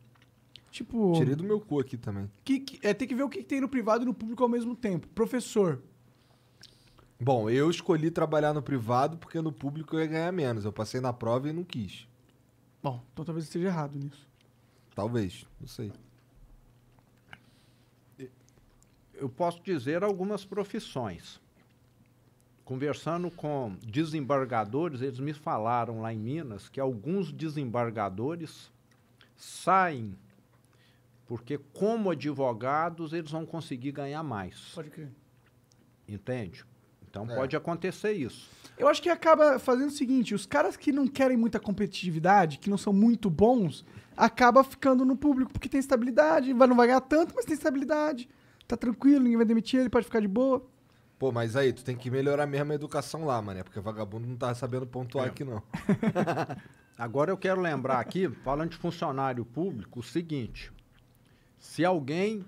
Speaker 3: Tipo. Tirei do meu cu aqui também. Que, que- é, tem que ver o que que tem no privado e no público ao mesmo tempo. Professor, Bom, eu escolhi trabalhar no privado porque no público eu ia ganhar menos. Eu passei na prova e não quis.
Speaker 1: Bom, então talvez eu esteja errado nisso.
Speaker 2: Talvez, não sei. eu posso dizer algumas profissões. Conversando com desembargadores, eles me falaram lá em Minas que alguns desembargadores saem porque como advogados eles vão conseguir ganhar mais. Pode crer. Entende? Então é. pode acontecer isso.
Speaker 1: Eu acho que acaba fazendo o seguinte: os caras que não querem muita competitividade, que não são muito bons, acaba ficando no público porque tem estabilidade, não vai ganhar tanto, mas tem estabilidade tá tranquilo, ninguém vai demitir ele, pode ficar de boa.
Speaker 3: Pô, mas aí, tu tem que melhorar mesmo a educação lá, mané,
Speaker 2: porque vagabundo não tá sabendo pontuar é. aqui, não. Agora eu quero lembrar aqui, falando de funcionário público, o seguinte: se alguém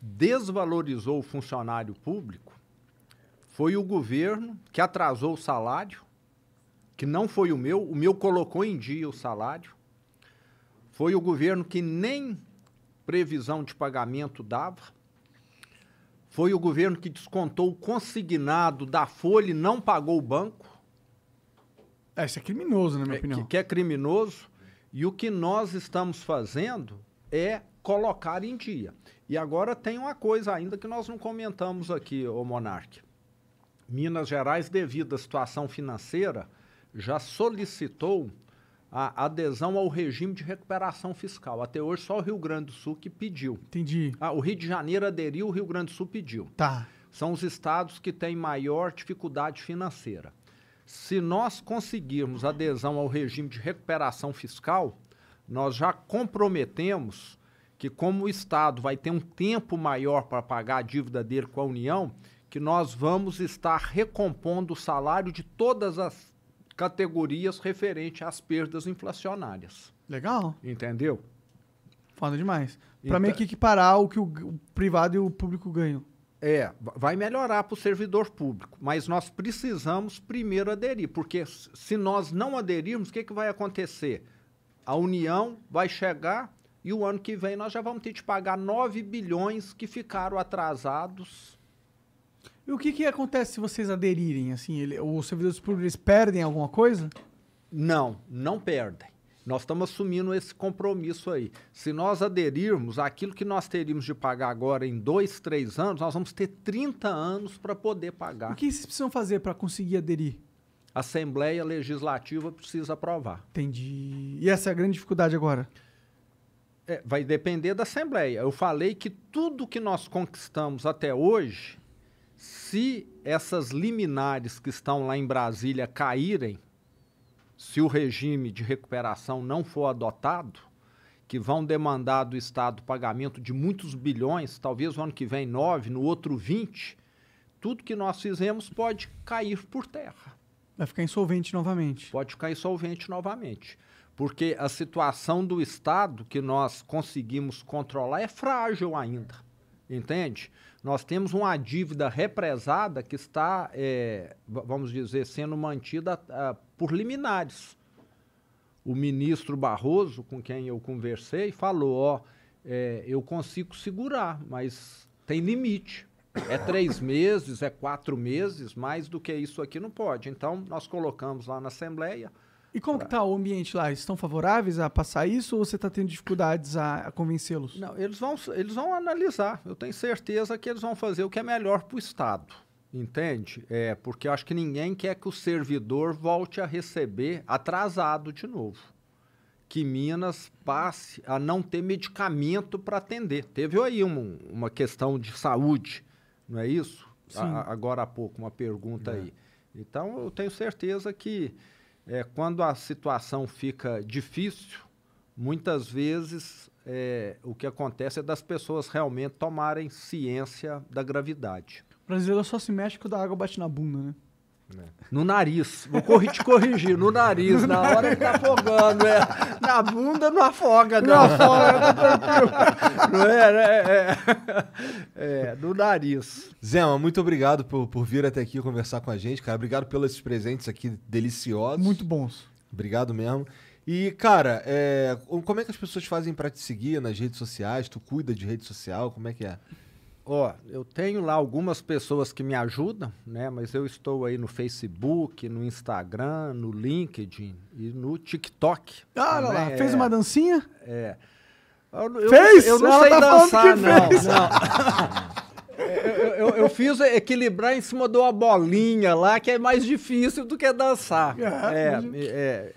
Speaker 2: desvalorizou o funcionário público, foi o governo que atrasou o salário, que não foi o meu, o meu colocou em dia o salário, foi o governo que nem previsão de pagamento dava, foi o governo que descontou o consignado da Folha e não pagou o banco. É, isso é criminoso, na minha é, opinião. Que, que é criminoso. E o que nós estamos fazendo é colocar em dia. E agora tem uma coisa ainda que nós não comentamos aqui, o Monarque. Minas Gerais, devido à situação financeira, já solicitou a adesão ao regime de recuperação fiscal. Até hoje, só o Rio Grande do Sul que pediu. Entendi. Ah, o Rio de Janeiro aderiu, o Rio Grande do Sul pediu. Tá. São os estados que têm maior dificuldade financeira. Se nós conseguirmos adesão ao regime de recuperação fiscal, nós já comprometemos que, como o Estado vai ter um tempo maior para pagar a dívida dele com a União, que nós vamos estar recompondo o salário de todas as categorias referente às perdas inflacionárias.
Speaker 1: Legal. Entendeu? Foda demais. Então, para meio que equiparar o que o privado e o público ganham.
Speaker 2: É, vai melhorar para o servidor público, mas nós precisamos primeiro aderir, porque se nós não aderirmos, o que, que vai acontecer? A União vai chegar e o ano que vem nós já vamos ter de pagar 9 bilhões que ficaram atrasados
Speaker 1: e o que, que acontece se vocês aderirem? Assim, ele, os servidores públicos perdem alguma coisa? Não, não perdem. Nós estamos assumindo
Speaker 2: esse compromisso aí. Se nós aderirmos aquilo que nós teríamos de pagar agora em dois, três anos, nós vamos ter 30 anos para poder pagar. O que
Speaker 1: vocês precisam fazer para conseguir aderir?
Speaker 2: A Assembleia Legislativa precisa aprovar.
Speaker 1: Entendi. E essa é a grande dificuldade agora?
Speaker 2: É, vai depender da Assembleia. Eu falei que tudo que nós conquistamos até hoje se essas liminares que estão lá em Brasília caírem, se o regime de recuperação não for adotado, que vão demandar do Estado pagamento de muitos bilhões, talvez no ano que vem nove, no outro vinte, tudo que nós fizemos pode cair por terra. Vai ficar insolvente novamente. Pode ficar insolvente novamente. Porque a situação do Estado que nós conseguimos controlar é frágil ainda entende? Nós temos uma dívida represada que está, é, vamos dizer, sendo mantida a, ah, por liminares. O ministro Barroso, com quem eu conversei, falou: ó, é, eu consigo segurar, mas tem limite. É três meses, é quatro meses, mais do que isso aqui não pode. Então, nós colocamos lá na Assembleia
Speaker 1: e como tá. que tá o ambiente lá? Estão favoráveis a passar isso ou você está tendo dificuldades a, a convencê-los?
Speaker 2: Não, eles vão, eles vão analisar. Eu tenho certeza que eles vão fazer o que é melhor para o Estado. Entende? É, porque eu acho que ninguém quer que o servidor volte a receber atrasado de novo. Que Minas passe a não ter medicamento para atender. Teve aí uma questão de saúde, não é isso? A, agora há pouco, uma pergunta é. aí. Então, eu tenho certeza que é, quando a situação fica difícil, muitas vezes é, o que acontece é das pessoas realmente tomarem ciência da gravidade.
Speaker 1: O brasileiro é só se mexe quando a água bate na bunda, né? Né. No
Speaker 2: nariz. Vou corrigir te corrigir. No nariz. na hora que
Speaker 1: tá afogando. É. Na bunda
Speaker 2: não afoga, não. Não afoga, tá Não é, né? é,
Speaker 3: é, no nariz. Zema, muito obrigado por, por vir até aqui conversar com a gente, cara. Obrigado pelos presentes aqui deliciosos. Muito bons. Obrigado mesmo. E, cara, é, como é que as pessoas fazem para te seguir nas redes sociais? Tu cuida de rede social? Como é que é?
Speaker 2: ó, eu tenho lá algumas pessoas que me ajudam, né? Mas eu estou aí no Facebook, no Instagram, no LinkedIn e no TikTok. Ah, né, lá, lá. É. Fez é, uma dancinha? É. Eu, fez? Eu, não Ela sei tá dançar, não. Fez. não. Eu, eu, eu, fiz equilibrar em cima de uma bolinha lá, que é mais difícil do que dançar. É, é, é.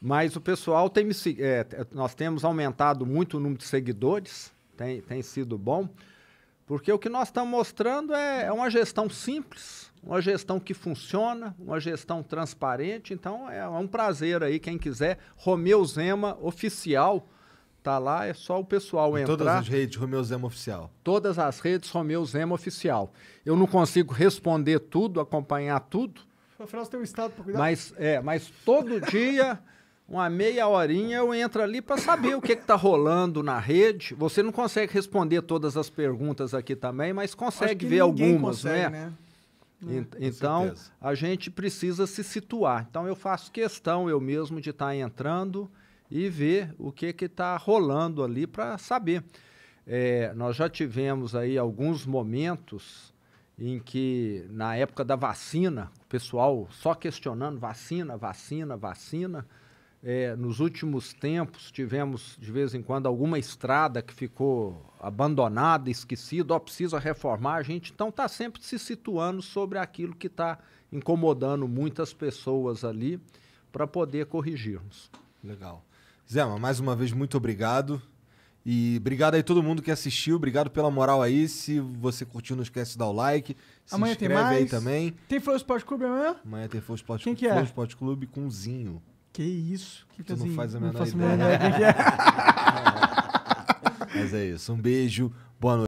Speaker 2: mas o pessoal tem me. É, nós temos aumentado muito o número de seguidores, tem, tem sido bom. Porque o que nós estamos mostrando é, é uma gestão simples, uma gestão que funciona, uma gestão transparente. Então é, é um prazer aí, quem quiser, Romeu Zema Oficial tá lá, é só o pessoal em entrar. Todas as redes Romeu Zema Oficial. Todas as redes Romeu Zema Oficial. Eu não consigo responder tudo, acompanhar tudo.
Speaker 1: Afinal, você tem um estado para cuidar. Mas,
Speaker 2: é, mas todo dia uma meia horinha eu entro ali para saber o que está rolando na rede. Você não consegue responder todas as perguntas aqui também, mas consegue ver algumas, consegue, né? né? É. então, a gente precisa se situar. Então, eu faço questão eu mesmo de estar tá entrando e ver o que está rolando ali para saber. É, nós já tivemos aí alguns momentos em que, na época da vacina, o pessoal só questionando vacina, vacina, vacina. É, nos últimos tempos, tivemos de vez em quando alguma estrada que ficou abandonada, esquecida, ó, precisa reformar a gente. Então, está sempre se situando sobre aquilo que está incomodando muitas pessoas ali para poder corrigirmos. Legal. Zema, mais uma
Speaker 3: vez, muito obrigado. E obrigado aí todo mundo que assistiu, obrigado pela moral aí. Se você curtiu, não esquece de dar o like. Se amanhã inscreve aí também.
Speaker 1: Tem Flow Sport Clube amanhã?
Speaker 3: Amanhã tem Flow Sport Clube. Quem que é? Flow Sport Clube com Zinho que isso? Que tu assim, não faz a menor A menor ideia. Mas é isso. Um beijo. Boa noite.